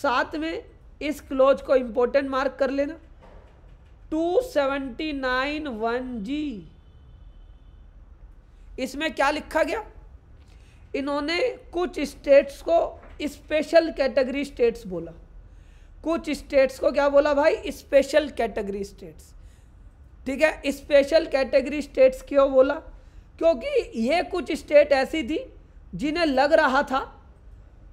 साथ में इस क्लोज को इम्पोर्टेंट मार्क कर लेना two seventy nine one G इसमें क्या लिखा गया इन्होंने कुछ स्टेट्स को स्पेशल कैटेगरी स्टेट्स बोला कुछ स्टेट्स को क्या बोला भाई स्पेशल कैटेगरी स्टेट्स ठीक है स्पेशल कैटेगरी स्टेट्स क्यों बोला क्योंकि ये कुछ स्टेट ऐसी थी जिन्हें लग रहा था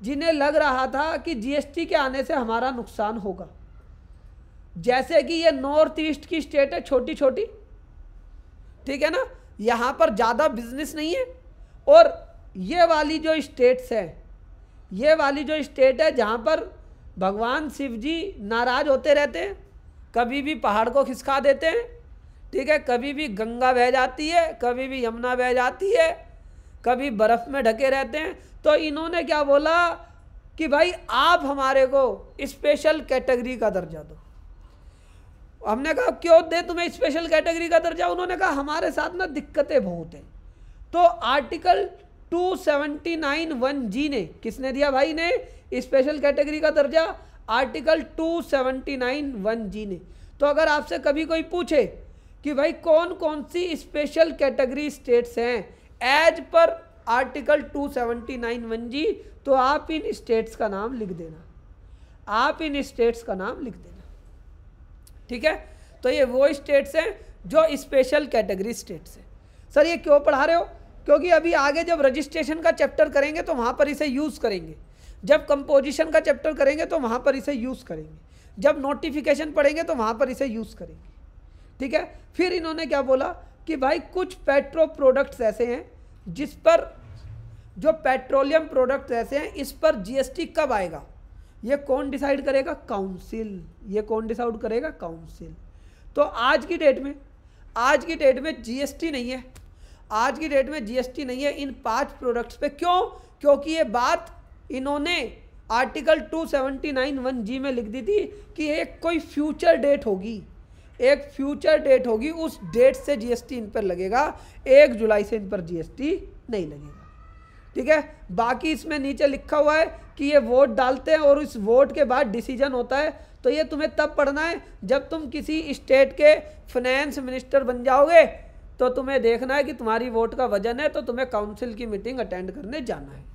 जिन्हें लग रहा था कि जीएसटी के आने से हमारा नुकसान होगा जैसे कि ये नॉर्थ ईस्ट की स्टेट है छोटी छोटी ठीक है ना यहाँ पर ज़्यादा बिजनेस नहीं है और ये वाली जो स्टेट्स है ये वाली जो स्टेट है जहाँ पर भगवान शिव जी नाराज होते रहते हैं कभी भी पहाड़ को खिसका देते हैं ठीक है कभी भी गंगा बह जाती है कभी भी यमुना बह जाती है कभी बर्फ़ में ढके रहते हैं तो इन्होंने क्या बोला कि भाई आप हमारे को स्पेशल कैटेगरी का दर्जा दो हमने कहा क्यों दे तुम्हें स्पेशल कैटेगरी का दर्जा उन्होंने कहा हमारे साथ ना दिक्कतें बहुत हैं तो आर्टिकल 279 वन जी ने किसने दिया भाई ने स्पेशल कैटेगरी का दर्जा article two seventy nine one G ने तो अगर आपसे कभी कोई पूछे कि भाई कौन कौन सी स्पेशल कैटेगरी स्टेट्स हैं as per article two seventy nine one G तो आप इन स्टेट्स का नाम लिख देना आप इन स्टेट्स का नाम लिख देना ठीक है तो ये वो स्टेट्स हैं जो स्पेशल कैटेगरी स्टेट्स हैं सर ये क्यों पढ़ा रहे हो क्योंकि अभी आगे जब रजिस्ट्रेशन का चैप्टर करेंगे तो वहाँ पर इसे यूज़ करेंगे जब कंपोजिशन का चैप्टर करेंगे तो वहाँ पर इसे यूज़ करेंगे जब नोटिफिकेशन पढ़ेंगे तो वहाँ पर इसे यूज़ करेंगे ठीक है फिर इन्होंने क्या बोला कि भाई कुछ पेट्रो प्रोडक्ट्स ऐसे हैं जिस पर जो पेट्रोलियम प्रोडक्ट्स ऐसे हैं इस पर जी कब आएगा ये कौन डिसाइड करेगा काउंसिल ये कौन डिसाइड करेगा काउंसिल तो आज की डेट में आज की डेट में जीएसटी नहीं है आज की डेट में जीएसटी नहीं है इन पांच प्रोडक्ट्स पे क्यों क्योंकि ये बात इन्होंने article two seventy nine one G में लिख दी थी कि एक कोई फ्यूचर डेट होगी एक फ्यूचर डेट होगी उस डेट से जीएसटी इन पर लगेगा एक जुलाई से इन पर जीएसटी नहीं लगेगा ठीक है बाकी इसमें नीचे लिखा हुआ है कि ये वोट डालते हैं और इस वोट के बाद डिसीजन होता है तो ये तुम्हें तब पढ़ना है जब तुम किसी स्टेट के फाइनेंस मिनिस्टर बन जाओगे तो तुम्हें देखना है कि तुम्हारी वोट का वजन है तो तुम्हें काउंसिल की मीटिंग अटेंड करने जाना है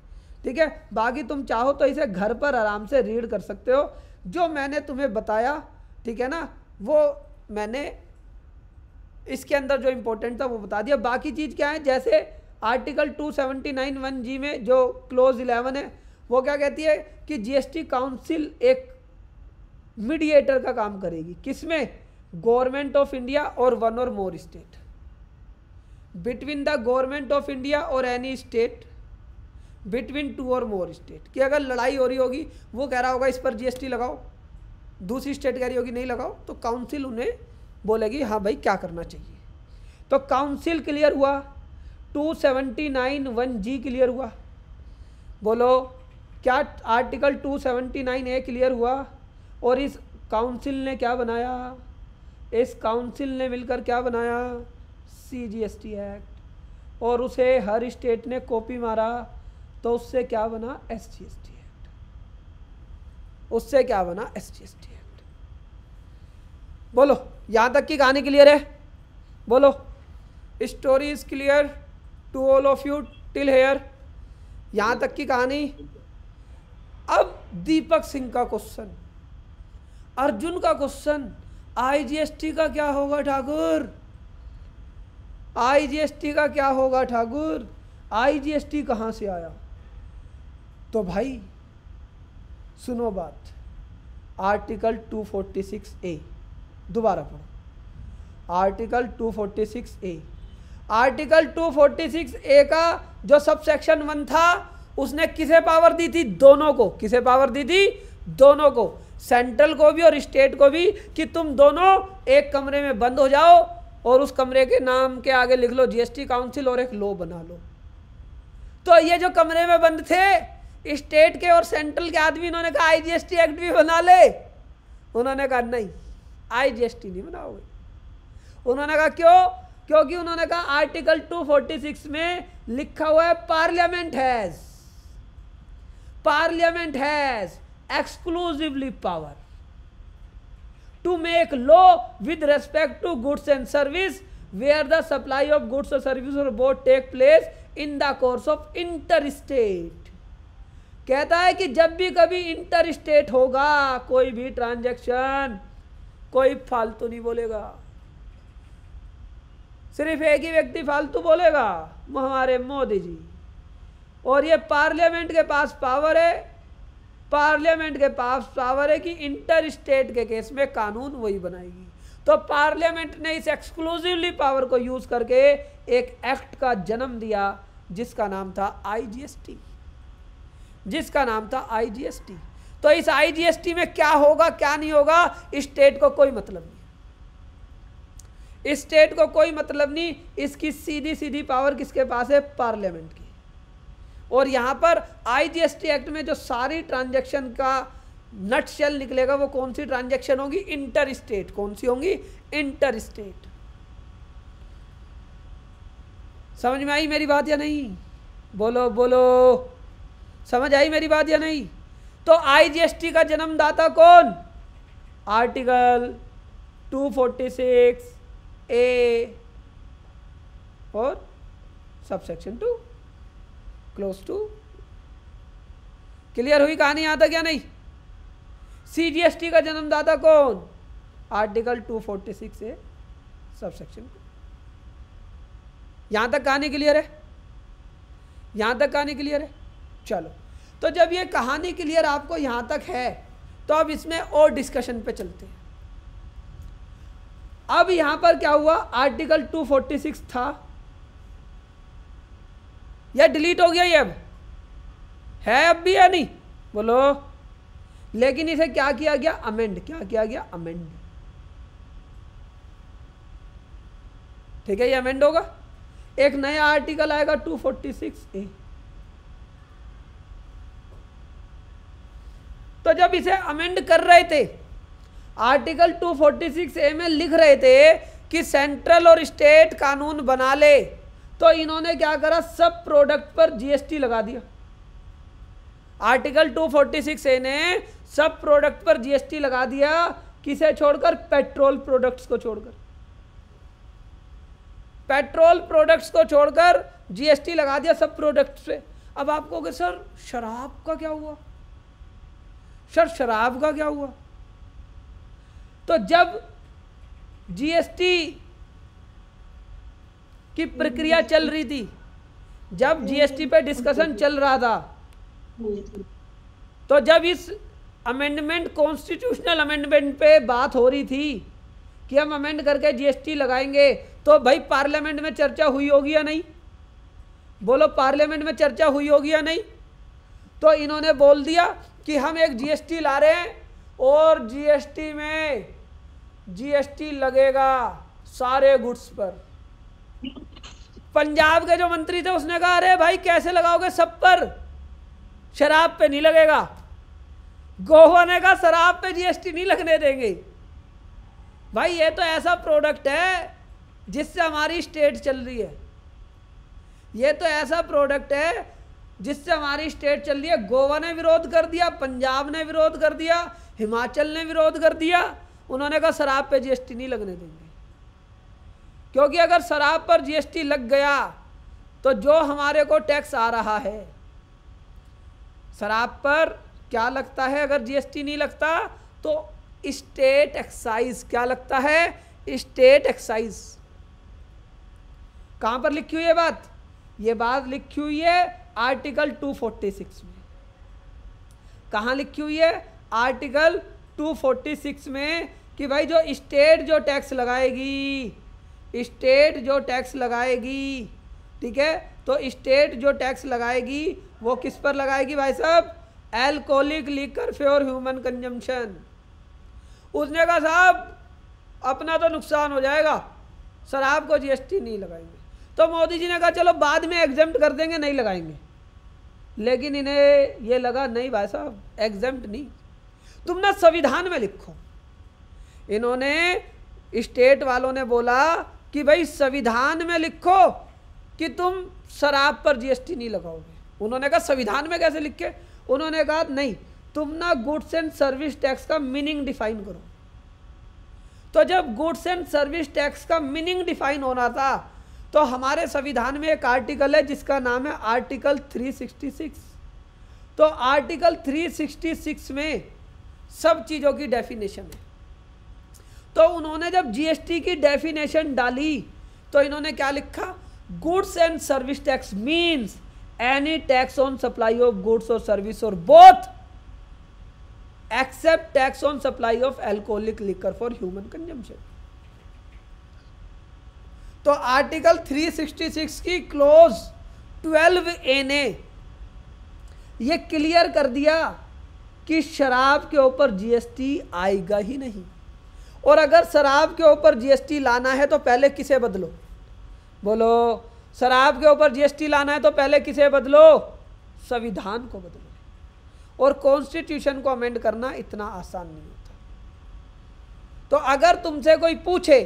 ठीक है बाकी तुम चाहो तो इसे घर पर आराम से रीड कर सकते हो जो मैंने तुम्हें बताया ठीक है ना वो मैंने इसके अंदर जो इम्पोर्टेंट था वो बता दिया बाकी चीज़ क्या है जैसे article two seventy nine one G में जो क्लोज इलेवन है वो क्या कहती है कि जीएसटी काउंसिल एक मीडिएटर का काम करेगी किसमें गवर्नमेंट ऑफ इंडिया और one or more state between the government of India और any state between two or more state कि अगर लड़ाई हो रही होगी वो कह रहा होगा इस पर जीएसटी लगाओ दूसरी स्टेट कह रही होगी नहीं लगाओ तो काउंसिल उन्हें बोलेगी हाँ भाई क्या करना चाहिए तो काउंसिल क्लियर हुआ two seventy nine one G clear हुआ बोलो क्या article two seventy nine A clear हुआ और इस काउंसिल ने क्या बनाया इस काउंसिल ने मिलकर क्या बनाया C G S T act और उसे हर स्टेट ने कॉपी मारा तो उससे क्या बना S G S T act उससे क्या बना S G S T act बोलो यहां तक की कहानी क्लियर है बोलो story is clear to all of you till here यहां तक की कहानी अब दीपक सिंह का क्वेश्चन अर्जुन का क्वेश्चन आईजीएसटी का क्या होगा ठाकुर आईजीएसटी का क्या होगा ठाकुर आईजीएसटी कहाँ से आया तो भाई सुनो बात आर्टिकल 246 ए दोबारा पढ़ो आर्टिकल 246 ए आर्टिकल 246 ए का जो सब सेक्शन वन था उसने किसे पावर दी थी दोनों को किसे पावर दी थी दोनों को सेंट्रल को भी और स्टेट को भी कि तुम दोनों एक कमरे में बंद हो जाओ और उस कमरे के नाम के आगे लिख लो जीएसटी काउंसिल और एक लो बना लो तो ये जो कमरे में बंद थे स्टेट के और सेंट्रल के आदमी इन्होंने कहा आईजीएसटी एक्ट भी बना ले उन्होंने कहा नहीं आईजीएसटी नहीं बनाओगे उन्होंने कहा क्यों क्योंकि उन्होंने कहा आर्टिकल 246 में लिखा हुआ है parliament has parliament has exclusively power to make law with respect to goods and service where the supply of goods or service or both take place in the course of inter state कहता है कि जब भी कभी इंटर स्टेट होगा कोई भी ट्रांजैक्शन कोई फालतू नहीं बोलेगा सिर्फ एक ही व्यक्ति फालतू बोलेगा हमारे मोदी जी और ये पार्लियामेंट के पास पावर है पार्लियामेंट के पास पावर है कि इंटर स्टेट के केस में कानून वही बनाएगी तो पार्लियामेंट ने इस एक्सक्लूसिवली पावर को यूज़ करके एक एक्ट का जन्म दिया जिसका नाम था आईजीएसटी जिसका नाम था आईजीएसटी तो इस आईजीएसटी में क्या होगा क्या नहीं होगा स्टेट को कोई मतलब नहीं स्टेट को कोई मतलब नहीं इसकी सीधी सीधी पावर किसके पास है पार्लियामेंट की और यहां पर आईजीएसटी एक्ट में जो सारी ट्रांजैक्शन का नट शेल निकलेगा वो कौन सी ट्रांजैक्शन होगी इंटर स्टेट कौन सी होंगी इंटर स्टेट समझ में आई मेरी बात या नहीं बोलो बोलो समझ आई मेरी बात या नहीं तो आईजीएसटी का जन्मदाता कौन आर्टिकल 246 ए और subsection two clause two clear हुई कहानी यहाँ तक या नहीं सीजीएसटी का जन्मदाता कौन आर्टिकल 246 ए सबसेक्शन टू यहां तक कहानी क्लियर है यहां तक कहानी क्लियर है चलो तो जब ये कहानी क्लियर आपको यहाँ तक है तो अब इसमें और डिस्कशन पे चलते हैं अब यहाँ पर क्या हुआ आर्टिकल 246 था यह डिलीट हो गया ये अब है अब भी या नहीं बोलो लेकिन इसे क्या किया गया अमेंड क्या किया गया अमेंड ठीक है ये अमेंड होगा एक नया आर्टिकल आएगा 246 ए तो जब इसे अमेंड कर रहे थे आर्टिकल 246 ए में लिख रहे थे कि सेंट्रल और स्टेट कानून बना ले तो इन्होंने क्या करा सब प्रोडक्ट पर जीएसटी लगा दिया आर्टिकल 246 ए ने सब प्रोडक्ट पर जीएसटी लगा दिया किसे छोड़कर पेट्रोल प्रोडक्ट्स को छोड़कर पेट्रोल प्रोडक्ट्स को छोड़कर जीएसटी लगा दिया सब प्रोडक्ट्स पे अब आपको सर शराब का क्या हुआ सर शराब का क्या हुआ तो जब जीएसटी की प्रक्रिया चल रही थी जब जीएसटी पे डिस्कशन चल रहा था तो जब इस अमेंडमेंट कॉन्स्टिट्यूशनल अमेंडमेंट पे बात हो रही थी कि हम अमेंड करके जीएसटी लगाएंगे तो भाई पार्लियामेंट में चर्चा हुई होगी या नहीं बोलो पार्लियामेंट में चर्चा हुई होगी या नहीं तो इन्होंने बोल दिया कि हम एक जीएसटी ला रहे हैं और जीएसटी में जीएसटी लगेगा सारे गुड्स पर पंजाब के जो मंत्री थे उसने कहा अरे भाई कैसे लगाओगे सब पर शराब पे नहीं लगेगा गोवा ने कहा शराब पे जीएसटी नहीं लगने देंगे भाई ये तो ऐसा प्रोडक्ट है जिससे हमारी स्टेट चल रही है ये तो ऐसा प्रोडक्ट है जिससे हमारी स्टेट चल रही है गोवा ने विरोध कर दिया पंजाब ने विरोध कर दिया हिमाचल ने विरोध कर दिया उन्होंने कहा शराब पे जीएसटी नहीं लगने देंगे क्योंकि अगर शराब पर जीएसटी लग गया तो जो हमारे को टैक्स आ रहा है शराब पर क्या लगता है अगर जीएसटी नहीं लगता तो स्टेट एक्साइज क्या लगता है स्टेट एक्साइज कहाँ पर लिखी हुई है बात ये बात लिखी हुई है आर्टिकल 246 में कहाँ लिखी हुई है आर्टिकल 246 में कि भाई जो स्टेट जो टैक्स लगाएगी स्टेट जो टैक्स लगाएगी ठीक है तो स्टेट जो टैक्स लगाएगी वो किस पर लगाएगी भाई साहब alcoholic liquor for human consumption उसने कहा साहब अपना तो नुकसान हो जाएगा सर आपको जीएसटी नहीं लगाएंगे तो मोदी जी ने कहा चलो बाद में एग्जाम कर देंगे नहीं लगाएंगे लेकिन इन्हें ये लगा नहीं भाई साहब एग्जाम्ट नहीं तुम ना संविधान में लिखो इन्होंने स्टेट वालों ने बोला कि भाई संविधान में लिखो कि तुम शराब पर जीएसटी नहीं लगाओगे उन्होंने कहा संविधान में कैसे लिख के उन्होंने कहा नहीं तुम ना गुड्स एंड सर्विस टैक्स का मीनिंग डिफाइन करो तो जब गुड्स एंड सर्विस टैक्स का मीनिंग डिफाइन होना था तो हमारे संविधान में एक आर्टिकल है जिसका नाम है आर्टिकल 366 तो आर्टिकल 366 में सब चीज़ों की डेफिनेशन है तो उन्होंने जब जीएसटी की डेफिनेशन डाली तो इन्होंने क्या लिखा goods and service tax means any tax on supply of goods or service or both except tax on supply of alcoholic liquor for human consumption तो आर्टिकल 366 की क्लोज 12 ए ने ये क्लियर कर दिया कि शराब के ऊपर जीएसटी आएगा ही नहीं और अगर शराब के ऊपर जीएसटी लाना है तो पहले किसे बदलो बोलो शराब के ऊपर जीएसटी लाना है तो पहले किसे बदलो संविधान को बदलो और कॉन्स्टिट्यूशन को अमेंड करना इतना आसान नहीं होता तो अगर तुमसे कोई पूछे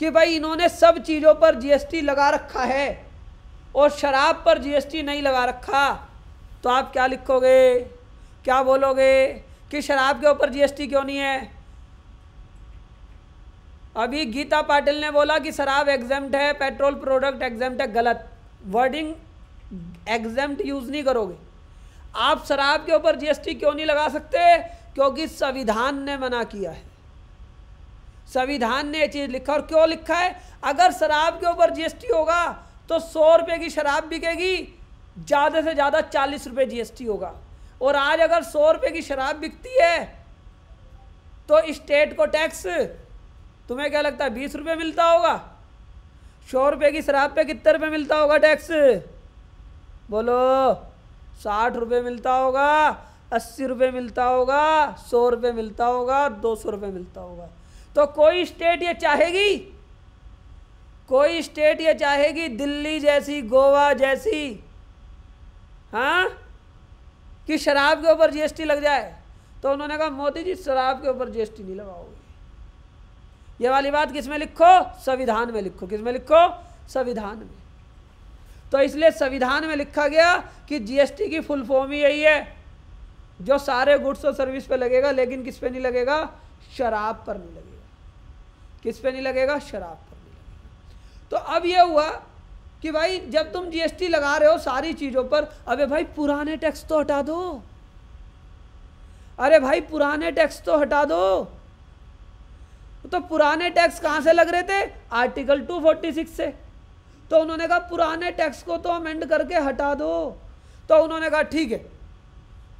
कि भाई इन्होंने सब चीज़ों पर जीएसटी लगा रखा है और शराब पर जीएसटी नहीं लगा रखा तो आप क्या लिखोगे क्या बोलोगे कि शराब के ऊपर जीएसटी क्यों नहीं है अभी गीता पाटिल ने बोला कि शराब एग्जेम्ट है पेट्रोल प्रोडक्ट एग्जाम्ट है गलत वर्डिंग एग्जाम्ट यूज़ नहीं करोगे आप शराब के ऊपर जीएसटी क्यों नहीं लगा सकते क्योंकि संविधान ने मना किया है संविधान ने यह चीज़ लिखा और क्यों लिखा है अगर शराब के ऊपर जीएसटी होगा तो सौ रुपये की शराब बिकेगी ज़्यादा से ज़्यादा चालीस रुपये जीएसटी होगा और आज अगर सौ रुपये की शराब बिकती है तो स्टेट को टैक्स तुम्हें क्या लगता है बीस रुपये मिलता होगा सौ रुपये की शराब पे कितने रुपये मिलता होगा टैक्स बोलो साठ रुपये मिलता होगा अस्सी रुपये मिलता होगा सौ रुपये मिलता होगा दो सौ रुपये मिलता होगा तो कोई स्टेट ये चाहेगी कोई स्टेट ये चाहेगी दिल्ली जैसी गोवा जैसी हाँ कि शराब के ऊपर जीएसटी लग जाए तो उन्होंने कहा मोदी जी शराब के ऊपर जीएसटी नहीं लगाओगे ये वाली बात किस में लिखो संविधान में लिखो किस में लिखो संविधान में तो इसलिए संविधान में लिखा गया कि जीएसटी की फुल फॉर्म ही यही है जो सारे गुड्स और सर्विस पे लगेगा लेकिन किस पे नहीं लगेगा शराब पर नहीं लगेगा किस पे नहीं लगेगा शराब पर नहीं तो अब यह हुआ कि भाई जब तुम जीएसटी लगा रहे हो सारी चीज़ों पर अबे भाई पुराने टैक्स तो हटा दो अरे भाई पुराने टैक्स तो हटा दो तो पुराने टैक्स कहां से लग रहे थे आर्टिकल 246 से तो उन्होंने कहा पुराने टैक्स को तो अमेंड करके हटा दो तो उन्होंने कहा ठीक है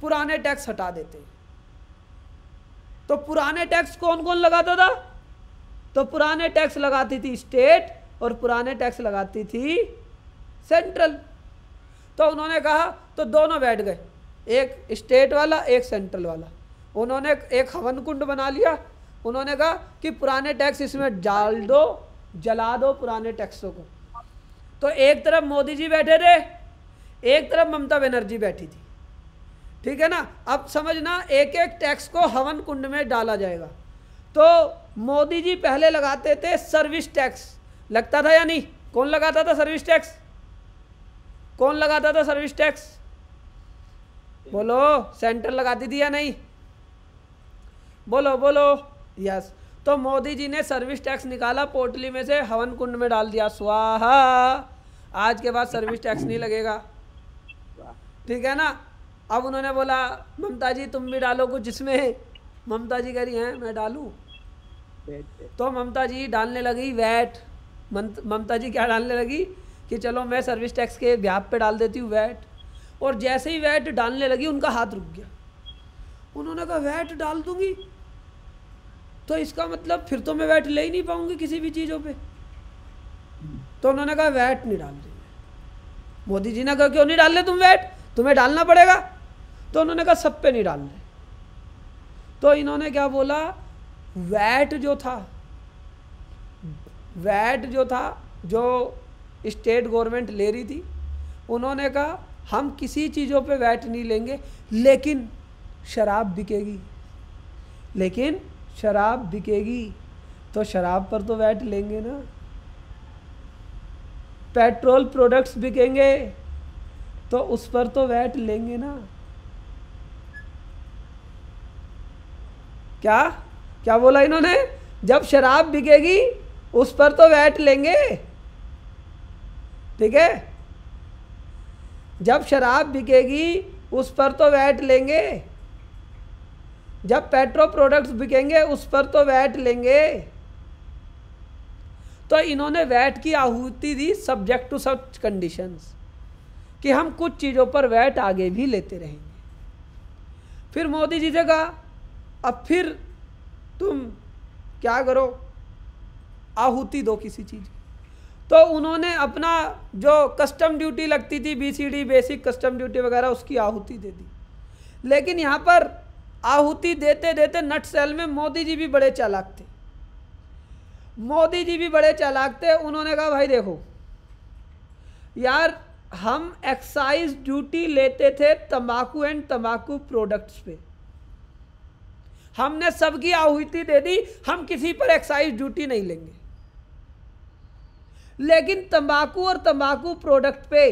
पुराने टैक्स हटा देते तो पुराने टैक्स कौन कौन लगाता था तो पुराने टैक्स लगाती थी स्टेट और पुराने टैक्स लगाती थी सेंट्रल तो उन्होंने कहा तो दोनों बैठ गए एक स्टेट वाला एक सेंट्रल वाला उन्होंने एक हवन कुंड बना लिया उन्होंने कहा कि पुराने टैक्स इसमें डाल दो जला दो पुराने टैक्सों को तो एक तरफ मोदी जी बैठे थे एक तरफ ममता बनर्जी बैठी थी ठीक है ना अब समझना एक एक टैक्स को हवन कुंड में डाला जाएगा तो मोदी जी पहले लगाते थे सर्विस टैक्स लगता था या नहीं कौन लगाता था सर्विस टैक्स कौन लगाता था सर्विस टैक्स बोलो सेंटर लगाती थी या नहीं बोलो बोलो यस तो मोदी जी ने सर्विस टैक्स निकाला पोटली में से हवन कुंड में डाल दिया स्वाहा आज के बाद सर्विस टैक्स नहीं लगेगा ठीक है ना अब उन्होंने बोला ममता जी तुम भी डालो कुछ जिसमें ममता जी कह रही हैं मैं डालूँ तो ममता जी डालने लगी वैट ममता जी क्या डालने लगी कि चलो मैं सर्विस टैक्स के व्याप पे डाल देती हूँ वैट और जैसे ही वैट डालने लगी उनका हाथ रुक गया उन्होंने कहा वैट डाल दूंगी तो इसका मतलब फिर तो मैं वैट ले ही नहीं पाऊंगी किसी भी चीज़ों पे तो उन्होंने कहा वैट नहीं डाल रही मोदी जी ने कहा क्यों नहीं डाल रहे तुम वैट तुम्हें डालना पड़ेगा तो उन्होंने कहा सब पे नहीं डाल तो इन्होंने क्या बोला वैट जो था वैट जो था जो स्टेट गवर्नमेंट ले रही थी उन्होंने कहा हम किसी चीज़ों पे वैट नहीं लेंगे लेकिन शराब बिकेगी लेकिन शराब बिकेगी तो शराब पर तो वैट लेंगे ना पेट्रोल प्रोडक्ट्स बिकेंगे तो उस पर तो वैट लेंगे ना क्या क्या बोला इन्होंने जब शराब बिकेगी उस पर तो वैट लेंगे ठीक है जब शराब बिकेगी उस पर तो वैट लेंगे जब पेट्रो प्रोडक्ट्स बिकेंगे उस पर तो वैट लेंगे तो इन्होंने वैट की आहूति दी सब्जेक्ट टू सच कंडीशंस कि हम कुछ चीज़ों पर वैट आगे भी लेते रहेंगे फिर मोदी जी से कहा अब फिर तुम क्या करो आहुति दो किसी चीज़ तो उन्होंने अपना जो कस्टम ड्यूटी लगती थी बीसीडी बेसिक कस्टम ड्यूटी वगैरह उसकी आहुति दे दी लेकिन यहाँ पर आहुति देते देते नट सेल में मोदी जी भी बड़े चालाक थे मोदी जी भी बड़े चालाक थे उन्होंने कहा भाई देखो यार हम एक्साइज ड्यूटी लेते थे तंबाकू एंड तंबाकू प्रोडक्ट्स पे हमने सबकी आहुति दे दी हम किसी पर एक्साइज ड्यूटी नहीं लेंगे लेकिन तंबाकू और तंबाकू प्रोडक्ट पे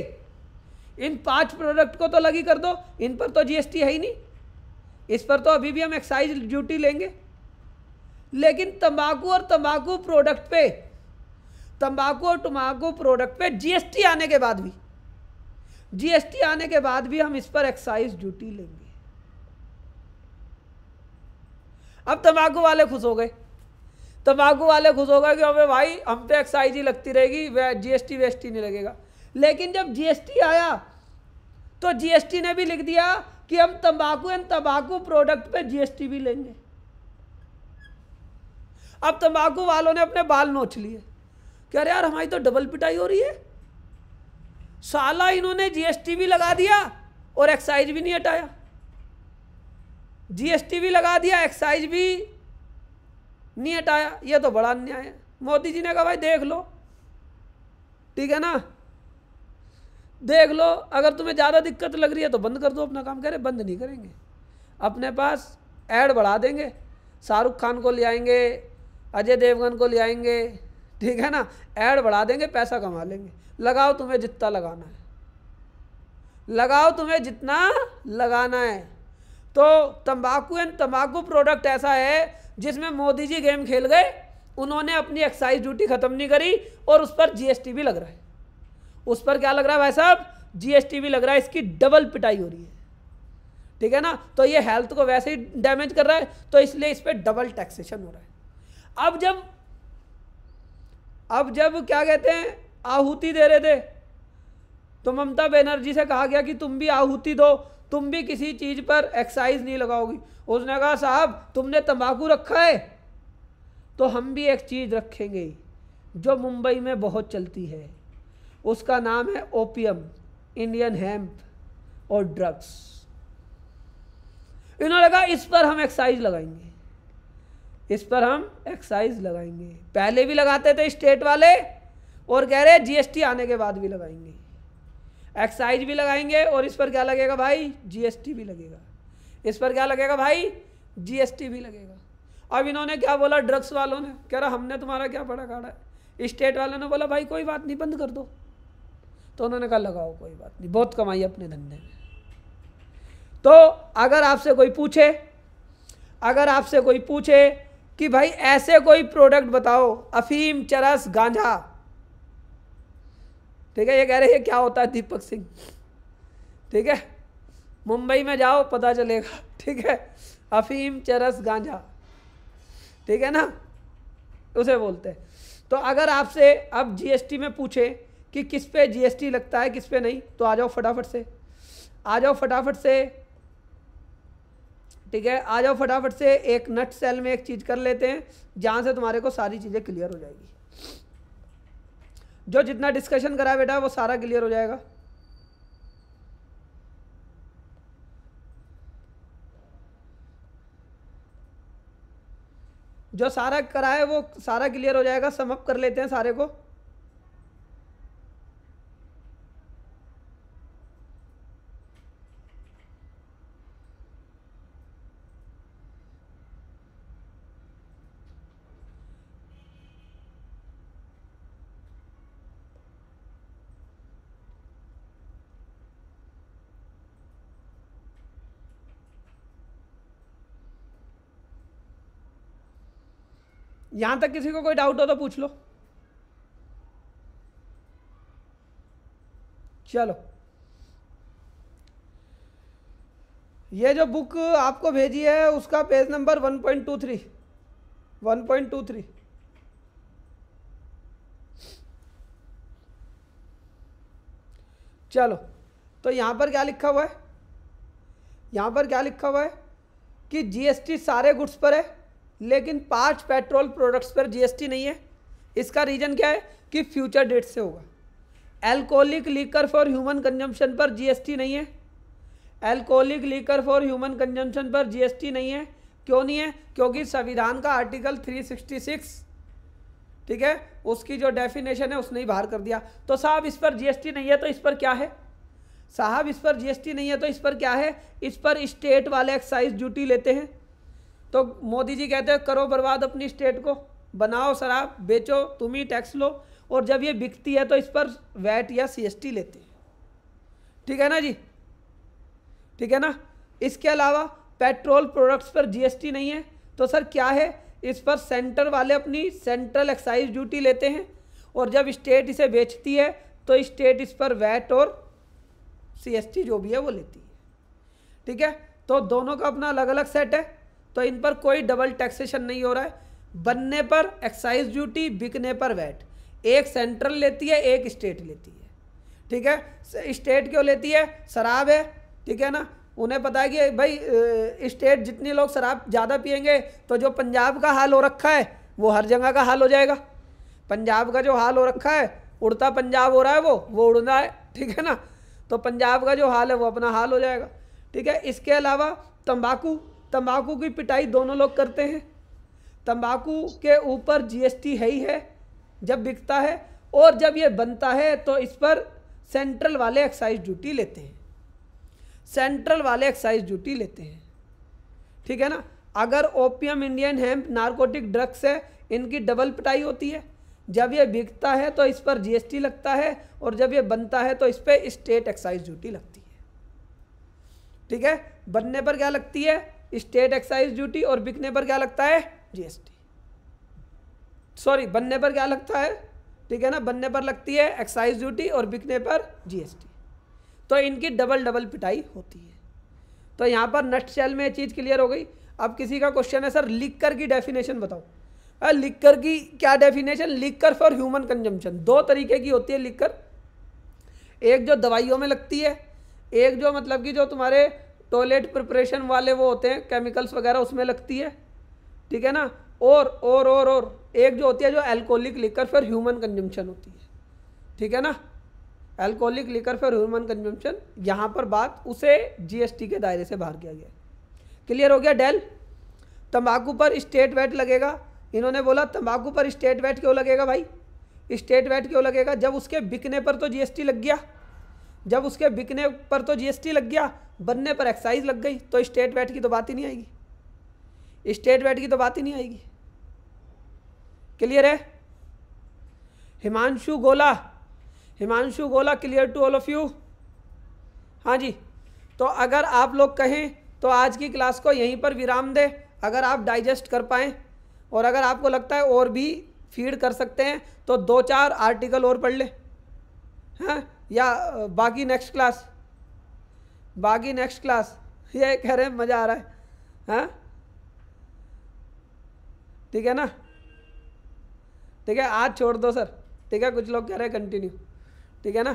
इन पांच प्रोडक्ट को तो लगी कर दो इन पर तो जीएसटी है ही नहीं इस पर तो अभी भी हम एक्साइज ड्यूटी लेंगे लेकिन तंबाकू और तंबाकू प्रोडक्ट पे तंबाकू और टमाकू प्रोडक्ट पे जीएसटी आने के बाद भी जीएसटी आने के बाद भी हम इस पर एक्साइज ड्यूटी लेंगे अब तम्बाकू वाले खुश हो गए तम्बाकू वाले खुश हो गए कि हमें भाई हम पे एक्साइज ही लगती रहेगी जी एस टी वेस्टी नहीं लगेगा लेकिन जब जीएसटी आया तो जीएसटी ने भी लिख दिया कि हम तंबाकू एंड तंबाकू प्रोडक्ट पे जीएसटी भी लेंगे अब तंबाकू वालों ने अपने बाल नोच लिए कह रहे यार हमारी तो डबल पिटाई हो रही है साला इन्होंने जीएसटी भी लगा दिया और एक्साइज भी नहीं हटाया जीएसटी भी लगा दिया एक्साइज भी नहीं हटाया ये तो बड़ा अन्याय है मोदी जी ने कहा भाई देख लो ठीक है ना देख लो अगर तुम्हें ज़्यादा दिक्कत लग रही है तो बंद कर दो अपना काम करें बंद नहीं करेंगे अपने पास ऐड बढ़ा देंगे शाहरुख खान को ले आएंगे अजय देवगन को ले आएंगे ठीक है ना ऐड बढ़ा देंगे पैसा कमा लेंगे लगाओ तुम्हें जितना लगाना है लगाओ तुम्हें जितना लगाना है तो तंबाकू एंड तंबाकू प्रोडक्ट ऐसा है जिसमें मोदी जी गेम खेल गए उन्होंने अपनी एक्साइज ड्यूटी खत्म नहीं करी और उस पर जीएसटी भी लग रहा है उस पर क्या लग रहा है भाई साहब जीएसटी भी लग रहा है इसकी डबल पिटाई हो रही है ठीक है ना तो ये हेल्थ को वैसे ही डैमेज कर रहा है तो इसलिए इस पर डबल टैक्सेशन हो रहा है अब जब अब जब क्या कहते हैं आहूति दे रहे थे तो ममता बनर्जी से कहा गया कि तुम भी आहूति दो तुम भी किसी चीज़ पर एक्साइज नहीं लगाओगी उसने कहा साहब तुमने तंबाकू रखा है तो हम भी एक चीज़ रखेंगे जो मुंबई में बहुत चलती है उसका नाम है ओपियम इंडियन हेम्प और ड्रग्स इन्होंने कहा इस पर हम एक्साइज लगाएंगे इस पर हम एक्साइज लगाएंगे पहले भी लगाते थे स्टेट वाले और कह रहे जीएसटी आने के बाद भी लगाएंगे एक्साइज भी लगाएंगे और इस पर क्या लगेगा भाई जीएसटी भी लगेगा इस पर क्या लगेगा भाई जीएसटी भी लगेगा अब इन्होंने क्या बोला ड्रग्स वालों ने कह रहा हमने तुम्हारा क्या पड़ा काड़ा है स्टेट वालों ने बोला भाई कोई बात नहीं बंद कर दो तो उन्होंने कहा लगाओ कोई बात नहीं बहुत कमाई अपने धंधे में तो अगर आपसे कोई पूछे अगर आपसे कोई पूछे कि भाई ऐसे कोई प्रोडक्ट बताओ अफीम चरस गांजा ठीक है ये कह रहे हैं क्या होता है दीपक सिंह ठीक है मुंबई में जाओ पता चलेगा ठीक है अफीम चरस गांजा ठीक है ना उसे बोलते हैं तो अगर आपसे अब जीएसटी में पूछे कि किस पे जीएसटी लगता है किस पे नहीं तो आ जाओ फटाफट से आ जाओ फटाफट से ठीक है आ जाओ फटाफट से एक नट सेल में एक चीज़ कर लेते हैं जहाँ से तुम्हारे को सारी चीज़ें क्लियर हो जाएगी जो जितना डिस्कशन करा बेटा वो सारा क्लियर हो जाएगा जो सारा कराए वो सारा क्लियर हो जाएगा समअप कर लेते हैं सारे को यहां तक किसी को कोई डाउट हो तो पूछ लो चलो ये जो बुक आपको भेजी है उसका पेज नंबर 1.23 1.23 चलो तो यहाँ पर क्या लिखा हुआ है यहाँ पर क्या लिखा हुआ है कि जीएसटी सारे गुड्स पर है लेकिन पांच पेट्रोल प्रोडक्ट्स पर जीएसटी नहीं है इसका रीज़न क्या है कि फ्यूचर डेट से होगा alcoholic liquor for human consumption पर जीएसटी नहीं है alcoholic liquor for human consumption पर जीएसटी नहीं है क्यों नहीं है क्योंकि संविधान का आर्टिकल 366 ठीक है उसकी जो डेफिनेशन है उसने ही बाहर कर दिया तो साहब इस पर जीएसटी नहीं है तो इस पर क्या है साहब इस पर जीएसटी नहीं है तो इस पर क्या है इस पर स्टेट वाले एक्साइज ड्यूटी लेते हैं तो मोदी जी कहते हैं करो बर्बाद अपनी स्टेट को बनाओ शराब बेचो तुम ही टैक्स लो और जब ये बिकती है तो इस पर वैट या टी लेते हैं ठीक है ना जी ठीक है ना इसके अलावा पेट्रोल प्रोडक्ट्स पर जीएसटी नहीं है तो सर क्या है इस पर सेंटर वाले अपनी सेंट्रल एक्साइज ड्यूटी लेते हैं और जब स्टेट इसे बेचती है तो स्टेट इस पर वैट और सीएसटी जो भी है वो लेती है ठीक है तो दोनों का अपना अलग अलग सेट है तो इन पर कोई डबल टैक्सेशन नहीं हो रहा है बनने पर एक्साइज ड्यूटी बिकने पर वैट एक सेंट्रल लेती है एक स्टेट लेती है ठीक है स्टेट क्यों लेती है शराब है ठीक है ना उन्हें पता है कि भाई स्टेट जितने लोग शराब ज़्यादा पियेंगे तो जो पंजाब का हाल हो रखा है वो हर जगह का हाल हो जाएगा पंजाब का जो हाल हो रखा है उड़ता पंजाब हो रहा है वो वो उड़ना है ठीक है ना तो पंजाब का जो हाल है वो अपना हाल हो जाएगा ठीक है इसके अलावा तंबाकू तंबाकू की पिटाई दोनों लोग करते हैं तंबाकू के ऊपर जीएसटी है ही है जब बिकता है और जब ये बनता है तो इस पर सेंट्रल वाले एक्साइज ड्यूटी लेते हैं सेंट्रल वाले एक्साइज ड्यूटी लेते हैं ठीक है ना अगर opium Indian hemp narcotic drugs है इनकी डबल पिटाई होती है जब ये बिकता है तो इस पर जीएसटी लगता है और जब ये बनता है तो इस पर स्टेट एक्साइज ड्यूटी लगती है ठीक है बनने पर क्या लगती है स्टेट एक्साइज ड्यूटी और बिकने पर क्या लगता है जीएसटी सॉरी बनने पर क्या लगता है ठीक है ना बनने पर लगती है एक्साइज ड्यूटी और बिकने पर जीएसटी तो इनकी डबल डबल पिटाई होती है तो यहाँ पर नट शेल में ये चीज़ क्लियर हो गई अब किसी का क्वेश्चन है सर लिख कर की डेफिनेशन बताओ लिख कर की क्या डेफिनेशन लिख कर फॉर ह्यूमन कंजम्पशन दो तरीके की होती है लिख कर एक जो दवाइयों में लगती है एक जो मतलब कि जो तुम्हारे टॉयलेट प्रिपरेशन वाले वो होते हैं केमिकल्स वगैरह उसमें लगती है ठीक है ना और और और और एक जो होती है जो alcoholic liquor for human consumption होती है ठीक है ना alcoholic liquor for human consumption यहाँ पर बात उसे जीएसटी के दायरे से बाहर किया गया क्लियर हो गया डेल तंबाकू पर स्टेट वेट लगेगा इन्होंने बोला तंबाकू पर स्टेट वैट क्यों लगेगा भाई स्टेट वैट क्यों लगेगा जब उसके बिकने पर तो जीएसटी लग गया जब उसके बिकने पर तो जीएसटी लग गया बनने पर एक्साइज लग गई तो स्टेट वैट की तो बात ही नहीं आएगी स्टेट वैट की तो बात ही नहीं आएगी क्लियर है Himanshu Gola Himanshu Gola clear to all of you हाँ जी तो अगर आप लोग कहें तो आज की क्लास को यहीं पर विराम दें अगर आप डाइजेस्ट कर पाएँ और अगर आपको लगता है और भी फीड कर सकते हैं तो दो चार आर्टिकल और पढ़ लें हाँ या बाकी नेक्स्ट क्लास बाकी नेक्स्ट क्लास ये कह रहे हैं मज़ा आ रहा है हाँ ठीक है ना ठीक है आज छोड़ दो सर ठीक है कुछ लोग कह रहे हैं कंटिन्यू ठीक है ना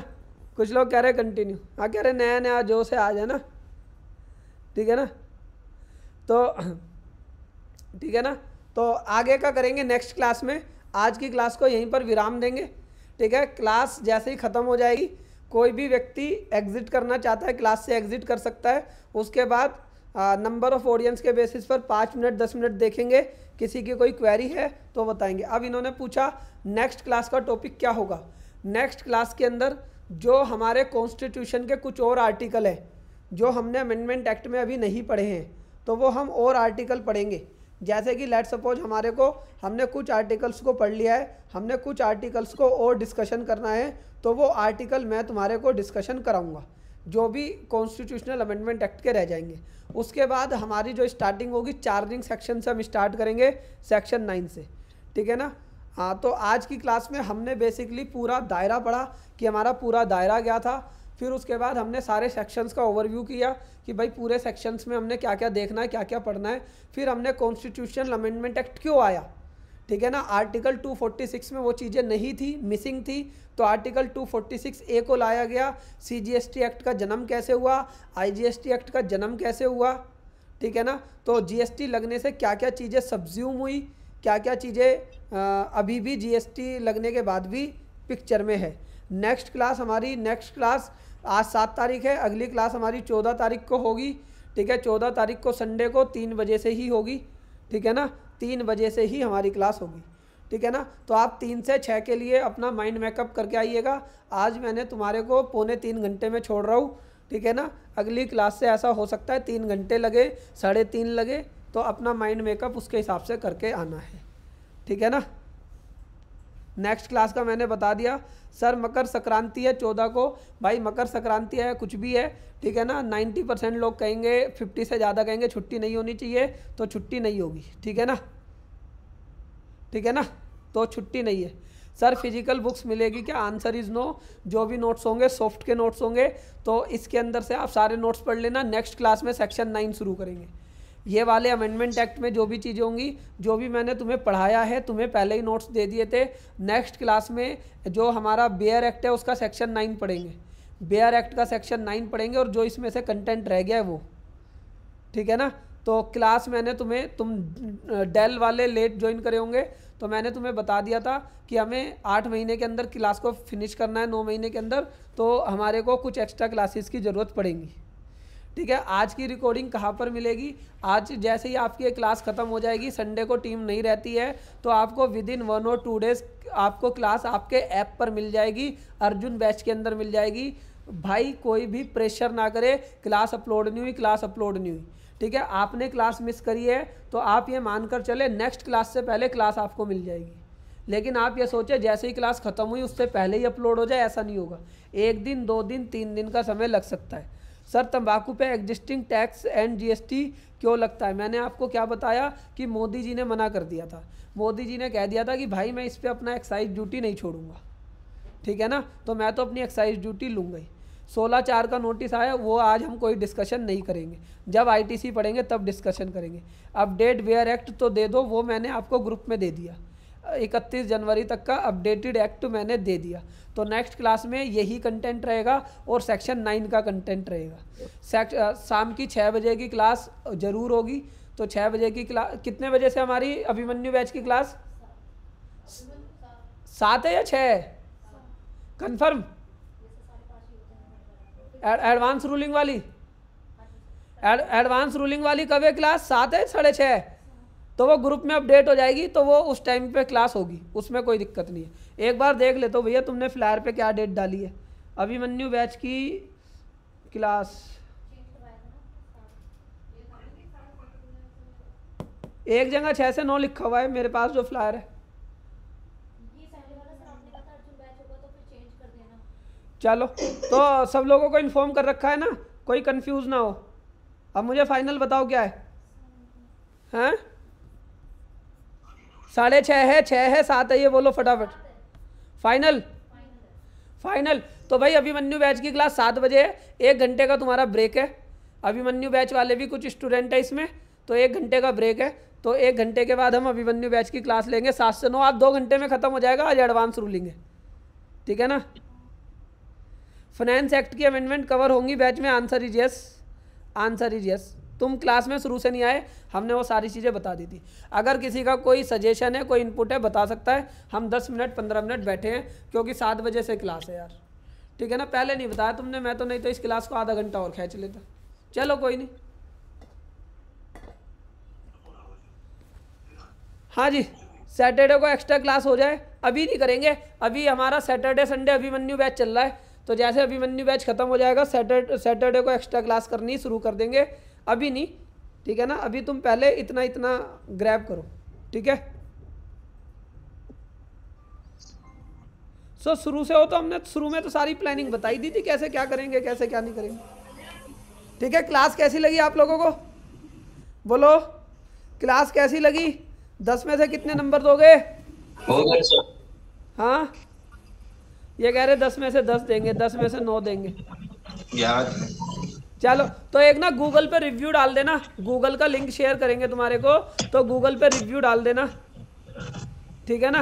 कुछ लोग कह रहे हैं कंटिन्यू हाँ कह रहे नया नया जोश है आ जाए ना ठीक है ना तो ठीक है ना तो आगे का करेंगे नेक्स्ट क्लास में आज की क्लास को यहीं पर विराम देंगे ठीक है क्लास जैसे ही ख़त्म हो जाएगी कोई भी व्यक्ति एग्ज़िट करना चाहता है क्लास से एग्ज़िट कर सकता है उसके बाद नंबर ऑफ़ ऑडियंस के बेसिस पर पाँच मिनट दस मिनट देखेंगे किसी की कोई क्वेरी है तो बताएंगे अब इन्होंने पूछा नेक्स्ट क्लास का टॉपिक क्या होगा नेक्स्ट क्लास के अंदर जो हमारे कॉन्स्टिट्यूशन के कुछ और आर्टिकल हैं जो हमने अमेंडमेंट एक्ट में अभी नहीं पढ़े हैं तो वो हम और आर्टिकल पढ़ेंगे जैसे कि लेट सपोज हमारे को हमने कुछ आर्टिकल्स को पढ़ लिया है हमने कुछ आर्टिकल्स को और डिस्कशन करना है तो वो आर्टिकल मैं तुम्हारे को डिस्कशन कराऊंगा जो भी कॉन्स्टिट्यूशनल अमेंडमेंट एक्ट के रह जाएंगे उसके बाद हमारी जो स्टार्टिंग होगी चार्जिंग सेक्शन से हम स्टार्ट करेंगे सेक्शन नाइन से ठीक है ना हाँ तो आज की क्लास में हमने बेसिकली पूरा दायरा पढ़ा कि हमारा पूरा दायरा क्या था फिर उसके बाद हमने सारे सेक्शंस का ओवरव्यू किया कि भाई पूरे सेक्शंस में हमने क्या क्या देखना है क्या क्या पढ़ना है फिर हमने कॉन्स्टिट्यूशन अमेंडमेंट एक्ट क्यों आया ठीक है ना आर्टिकल 246 में वो चीज़ें नहीं थी मिसिंग थी तो आर्टिकल 246 ए को लाया गया सीजीएसटी एक्ट का जन्म कैसे हुआ आईजीएसटी एक्ट का जन्म कैसे हुआ ठीक है ना तो जीएसटी लगने से क्या क्या चीज़ें सब्ज्यूम हुई क्या क्या चीज़ें अभी भी जीएसटी लगने के बाद भी पिक्चर में है नेक्स्ट क्लास हमारी नेक्स्ट क्लास आज सात तारीख है अगली क्लास हमारी चौदह तारीख को होगी ठीक है चौदह तारीख को संडे को तीन बजे से ही होगी ठीक है ना तीन बजे से ही हमारी क्लास होगी ठीक है ना तो आप तीन से छः के लिए अपना माइंड मेकअप करके आइएगा आज मैंने तुम्हारे को पौने तीन घंटे में छोड़ रहा हूँ ठीक है ना अगली क्लास से ऐसा हो सकता है तीन घंटे लगे साढ़े तीन लगे तो अपना माइंड मेकअप उसके हिसाब से करके आना है ठीक है ना नेक्स्ट क्लास का मैंने बता दिया सर मकर संक्रांति है चौदह को भाई मकर संक्रांति है कुछ भी है ठीक है ना नाइन्टी परसेंट लोग कहेंगे फिफ्टी से ज़्यादा कहेंगे छुट्टी नहीं होनी चाहिए तो छुट्टी नहीं होगी ठीक है ना ठीक है ना तो छुट्टी नहीं है सर फिजिकल बुक्स मिलेगी क्या आंसर इज़ नो जो भी नोट्स होंगे सॉफ्ट के नोट्स होंगे तो इसके अंदर से आप सारे नोट्स पढ़ लेना नेक्स्ट क्लास में सेक्शन नाइन शुरू करेंगे ये वाले अमेंडमेंट एक्ट में जो भी चीज़ें होंगी जो भी मैंने तुम्हें पढ़ाया है तुम्हें पहले ही नोट्स दे दिए थे नेक्स्ट क्लास में जो हमारा बेयर एक्ट है उसका सेक्शन नाइन पढ़ेंगे बेयर एक्ट का सेक्शन नाइन पढ़ेंगे और जो इसमें से कंटेंट रह गया है वो ठीक है ना तो क्लास मैंने तुम्हें तुम डेल वाले लेट ज्वाइन करे होंगे तो मैंने तुम्हें बता दिया था कि हमें आठ महीने के अंदर क्लास को फिनिश करना है नौ महीने के अंदर तो हमारे को कुछ एक्स्ट्रा क्लासेस की ज़रूरत पड़ेगी ठीक है आज की रिकॉर्डिंग कहाँ पर मिलेगी आज जैसे ही आपकी ये क्लास ख़त्म हो जाएगी संडे को टीम नहीं रहती है तो आपको within one or two days आपको क्लास आपके ऐप पर मिल जाएगी अर्जुन बैच के अंदर मिल जाएगी भाई कोई भी प्रेशर ना करे क्लास अपलोड नहीं हुई क्लास अपलोड नहीं हुई ठीक है आपने क्लास मिस करी है तो आप ये मानकर चले नेक्स्ट क्लास से पहले क्लास आपको मिल जाएगी लेकिन आप ये सोचें जैसे ही क्लास ख़त्म हुई उससे पहले ही अपलोड हो जाए ऐसा नहीं होगा एक दिन दो दिन तीन दिन का समय लग सकता है सर तंबाकू पे एग्जिस्टिंग टैक्स एंड जीएसटी क्यों लगता है मैंने आपको क्या बताया कि मोदी जी ने मना कर दिया था मोदी जी ने कह दिया था कि भाई मैं इस पर अपना एक्साइज ड्यूटी नहीं छोड़ूंगा ठीक है ना तो मैं तो अपनी एक्साइज ड्यूटी लूँगा ही सोलह चार का नोटिस आया वो आज हम कोई डिस्कशन नहीं करेंगे जब आईटीसी पढ़ेंगे तब डिस्कशन करेंगे अपडेट वेयर एक्ट तो दे दो वो मैंने आपको ग्रुप में दे दिया इकतीस जनवरी तक का अपडेटेड एक्ट मैंने दे दिया तो नेक्स्ट क्लास में यही कंटेंट रहेगा और सेक्शन नाइन का कंटेंट रहेगा शाम की छः बजे की क्लास ज़रूर होगी तो छः बजे की क्लास कितने बजे से हमारी अभिमन्यु बैच की क्लास सात है या छः कन्फर्म एडवांस रूलिंग वाली एडवांस रूलिंग वाली कब है क्लास सात है साढ़े छः तो वो ग्रुप में अपडेट हो जाएगी तो वो उस टाइम पे क्लास होगी उसमें कोई दिक्कत नहीं है एक बार देख ले तो भैया तुमने फ्लायर पे क्या डेट डाली है अभिमन्यु बैच की क्लास एक जगह छः से नौ लिखा हुआ है मेरे पास जो फ्लायर है चलो तो सब लोगों को इन्फॉर्म कर रखा है ना कोई कंफ्यूज ना हो अब मुझे फाइनल बताओ क्या है हैं साढ़े छः है छः है सात है ये बोलो फटाफट फाइनल फाइनल तो भाई अभिमन्यु बैच की क्लास सात बजे है एक घंटे का तुम्हारा ब्रेक है अभिमन्यु बैच वाले भी कुछ स्टूडेंट है इसमें तो एक घंटे का ब्रेक है तो एक घंटे के बाद हम अभिमन्यु बैच की क्लास लेंगे सात से नौ आप दो घंटे में ख़त्म हो जाएगा आज एडवांस रूलिंग है ठीक है ना फाइनेंस एक्ट की अमेंडमेंट कवर होंगी बैच में answer is yes answer is yes तुम क्लास में शुरू से नहीं आए हमने वो सारी चीज़ें बता दी थी अगर किसी का कोई सजेशन है कोई इनपुट है बता सकता है हम दस मिनट पंद्रह मिनट बैठे हैं क्योंकि सात बजे से क्लास है यार ठीक है ना पहले नहीं बताया तुमने मैं तो नहीं तो इस क्लास को आधा घंटा और खींच लेता चलो कोई नहीं हाँ जी सैटरडे को एक्स्ट्रा क्लास हो जाए अभी नहीं करेंगे अभी हमारा सैटरडे संडे अभिमन्यु बैच चल रहा है तो जैसे अभिमन्यु बैच खत्म हो जाएगा सैटरडे को एक्स्ट्रा क्लास करनी शुरू कर देंगे अभी नहीं ठीक है ना अभी तुम पहले इतना इतना ग्रैब करो ठीक है सो so, शुरू से हो तो हमने शुरू में तो सारी प्लानिंग बताई दी थी कैसे क्या करेंगे कैसे क्या नहीं करेंगे ठीक है क्लास कैसी लगी आप लोगों को बोलो क्लास कैसी लगी दस में से कितने नंबर दोगे हाँ ये कह रहे दस में से दस देंगे दस में से नौ देंगे चलो तो एक ना गूगल पे रिव्यू डाल देना गूगल का लिंक शेयर करेंगे तुम्हारे को तो गूगल पे रिव्यू डाल देना ठीक है ना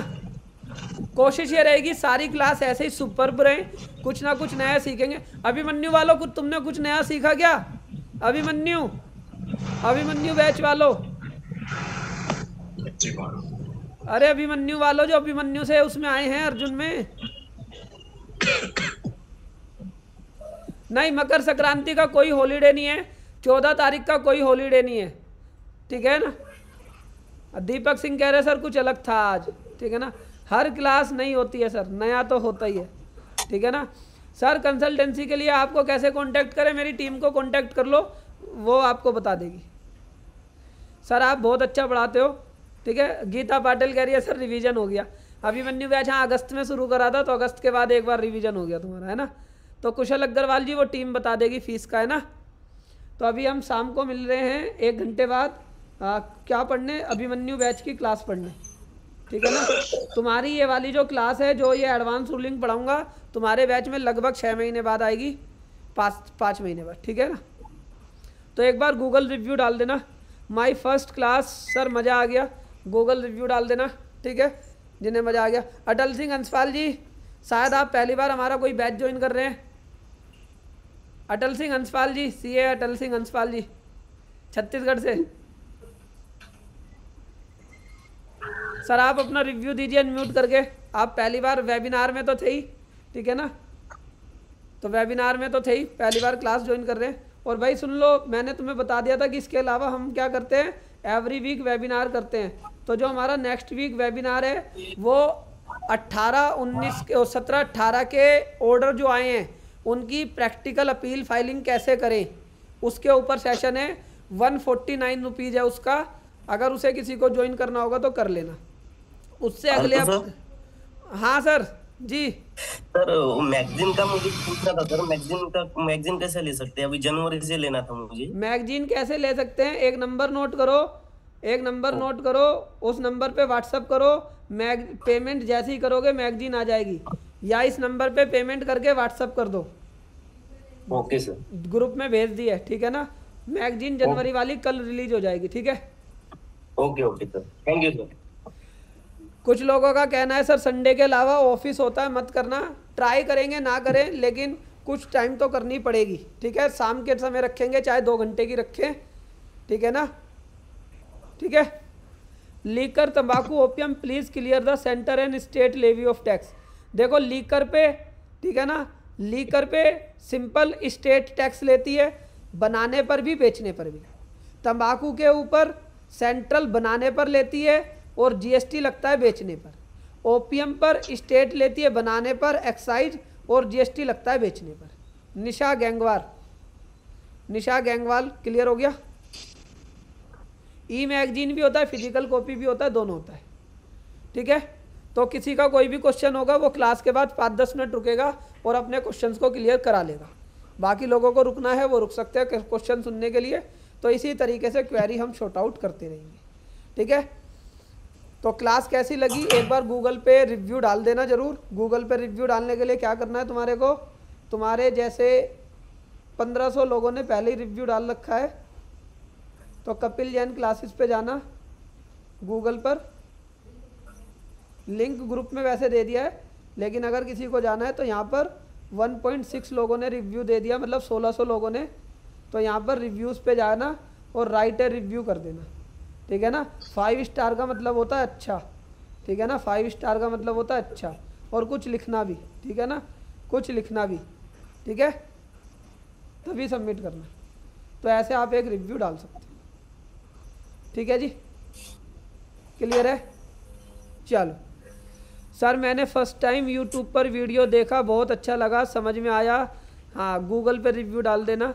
कोशिश ये रहेगी सारी क्लास ऐसे ही सुपर रहे कुछ ना कुछ नया सीखेंगे अभिमन्यु वालों कुछ तुमने कुछ नया सीखा क्या अभिमन्यु अभिमन्यु बैच वालो अरे अभिमन्यु वालों जो अभिमन्यु से उसमें आए हैं अर्जुन में नहीं मकर संक्रांति का कोई हॉलीडे नहीं है चौदह तारीख का कोई हॉलीडे नहीं है ठीक है ना दीपक सिंह कह रहे सर कुछ अलग था आज ठीक है ना हर क्लास नहीं होती है सर नया तो होता ही है ठीक है ना सर कंसल्टेंसी के लिए आपको कैसे कांटेक्ट करें मेरी टीम को कांटेक्ट कर लो वो आपको बता देगी सर आप बहुत अच्छा पढ़ाते हो ठीक है गीता पाटिल कह रही है सर रिवीजन हो गया अभिमन्यु बैच हाँ अगस्त में शुरू करा था तो अगस्त के बाद एक बार रिवीजन हो गया तुम्हारा है ना तो कुशल अग्रवाल जी वो टीम बता देगी फीस का है ना तो अभी हम शाम को मिल रहे हैं एक घंटे बाद आ, क्या पढ़ने अभिमन्यु बैच की क्लास पढ़ने ठीक है ना तुम्हारी ये वाली जो क्लास है जो ये एडवांस रूलिंग पढ़ाऊँगा तुम्हारे बैच में लगभग छः महीने बाद आएगी पाँच पाँच महीने बाद ठीक है ना तो एक बार गूगल रिव्यू डाल देना माई फर्स्ट क्लास सर मज़ा आ गया गूगल रिव्यू डाल देना ठीक है जिन्हें मज़ा आ गया अटल सिंह अंसवाल जी शायद आप पहली बार हमारा कोई बैच ज्वाइन कर रहे हैं अटल सिंह हंसपाल जी सीए अटल सिंह हंसपाल जी छत्तीसगढ़ से सर आप अपना रिव्यू दीजिए अनम्यूट करके आप पहली बार वेबिनार में तो थे ही ठीक है ना तो वेबिनार में तो थे ही पहली बार क्लास ज्वाइन कर रहे हैं और भाई सुन लो मैंने तुम्हें बता दिया था कि इसके अलावा हम क्या करते हैं एवरी वीक वेबिनार करते हैं तो जो हमारा नेक्स्ट वीक वेबिनार है वो 18 19 सत्रह अट्ठारह के ऑर्डर जो आए हैं उनकी प्रैक्टिकल अपील फाइलिंग कैसे करें उसके ऊपर सेशन है वन फोर्टी नाइन रुपीज़ है उसका अगर उसे किसी को ज्वाइन करना होगा तो कर लेना उससे अगले आप... हाँ सर जी सर मैगजीन का मुझे पूछना था सर मैगजीन का मैगजीन कैसे ले सकते हैं अभी जनवरी से लेना था मुझे मैगजीन कैसे ले सकते हैं एक नंबर नोट करो एक नंबर नोट करो उस नंबर पे व्हाट्सअप करो मैग पेमेंट जैसे ही करोगे मैगजीन आ जाएगी या इस नंबर पे पेमेंट करके व्हाट्सअप कर दो ओके सर ग्रुप में भेज दिए ठीक है ना मैगजीन जनवरी वाली कल रिलीज हो जाएगी ठीक है okay okay sir thank you sir कुछ लोगों का कहना है सर संडे के अलावा ऑफिस होता है मत करना ट्राई करेंगे ना करें लेकिन कुछ टाइम तो करनी पड़ेगी ठीक है शाम के समय रखेंगे चाहे दो घंटे की रखें ठीक है ना ठीक है लीकर तंबाकू opium please clear the centre and state levy of tax देखो लीकर पे ठीक है ना लीकर पे सिंपल स्टेट टैक्स लेती है बनाने पर भी बेचने पर भी तंबाकू के ऊपर सेंट्रल बनाने पर लेती है और जीएसटी लगता है बेचने पर ओपीएम पर स्टेट लेती है बनाने पर एक्साइज और जीएसटी लगता है बेचने पर निशा गैंगवार निशा गैंगवाल क्लियर हो गया ई मैगजीन भी होता है फिजिकल कॉपी भी होता है दोनों होता है ठीक है तो किसी का कोई भी क्वेश्चन होगा वो क्लास के बाद पाँच दस मिनट रुकेगा और अपने क्वेश्चंस को क्लियर करा लेगा बाकी लोगों को रुकना है वो रुक सकते हैं क्वेश्चन सुनने के लिए तो इसी तरीके से क्वेरी हम शॉर्ट आउट करते रहेंगे ठीक है तो क्लास कैसी लगी एक बार गूगल पे रिव्यू डाल देना ज़रूर गूगल पे रिव्यू डालने के लिए क्या करना है तुम्हारे को तुम्हारे जैसे 1500 लोगों ने पहले ही रिव्यू डाल रखा है तो कपिल जैन क्लासेस पे जाना गूगल पर लिंक ग्रुप में वैसे दे दिया है लेकिन अगर किसी को जाना है तो यहाँ पर 1.6 लोगों ने रिव्यू दे दिया मतलब 1600 लोगों ने तो यहाँ पर रिव्यूज़ पे जाना और राइट है रिव्यू कर देना ठीक है ना फाइव स्टार का मतलब होता है अच्छा ठीक है ना फाइव स्टार का मतलब होता है अच्छा और कुछ लिखना भी ठीक है ना कुछ लिखना भी ठीक है तभी सबमिट करना तो ऐसे आप एक रिव्यू डाल सकते ठीक है जी क्लियर है चलो सर मैंने फ़र्स्ट टाइम यूट्यूब पर वीडियो देखा बहुत अच्छा लगा समझ में आया हाँ गूगल पर रिव्यू डाल देना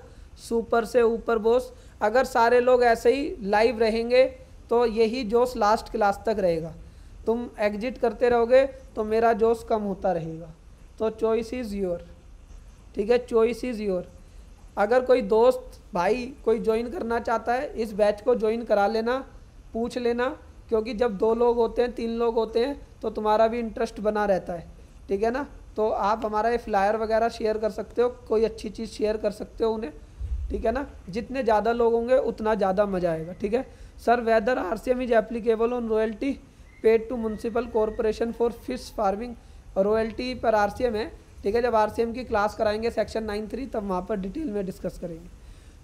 सुपर से ऊपर बोस अगर सारे लोग ऐसे ही लाइव रहेंगे तो यही जोश लास्ट क्लास तक रहेगा तुम एग्जिट करते रहोगे तो मेरा जोश कम होता रहेगा तो चॉइस इज़ योर ठीक है चॉइस इज़ योर अगर कोई दोस्त भाई कोई ज्वाइन करना चाहता है इस बैच को ज्वाइन करा लेना पूछ लेना क्योंकि जब दो लोग होते हैं तीन लोग होते हैं तो तुम्हारा भी इंटरेस्ट बना रहता है ठीक है ना तो आप हमारा ये फ्लायर वगैरह शेयर कर सकते हो कोई अच्छी चीज़ शेयर कर सकते हो उन्हें ठीक है ना जितने ज़्यादा लोग होंगे उतना ज़्यादा मज़ा आएगा ठीक है sir whether R C M is applicable on royalty paid to municipal corporation for fish farming royalty पर आर सी एम है ठीक है जब आर सी एम की क्लास कराएंगे सेक्शन नाइन थ्री तब वहाँ पर डिटेल में डिस्कस करेंगे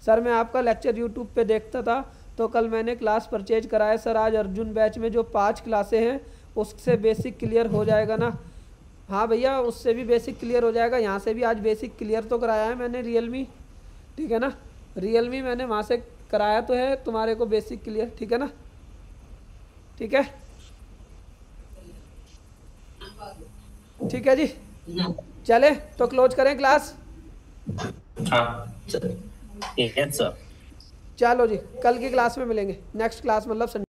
सर मैं आपका लेक्चर यूट्यूब पर देखता था तो कल मैंने क्लास परचेज कराया सर आज अर्जुन बैच में जो पाँच क्लासें हैं उससे बेसिक क्लियर हो जाएगा ना हाँ भैया उससे भी बेसिक क्लियर हो जाएगा यहाँ से भी आज बेसिक क्लियर तो कराया है मैंने रियलमी ठीक है ना रियलमी मैंने वहाँ से कराया तो है तुम्हारे को बेसिक क्लियर ठीक है ना ठीक है ठीक है जी चले तो क्लोज करें क्लास हाँ, चलो जी कल की क्लास में मिलेंगे नेक्स्ट क्लास मतलब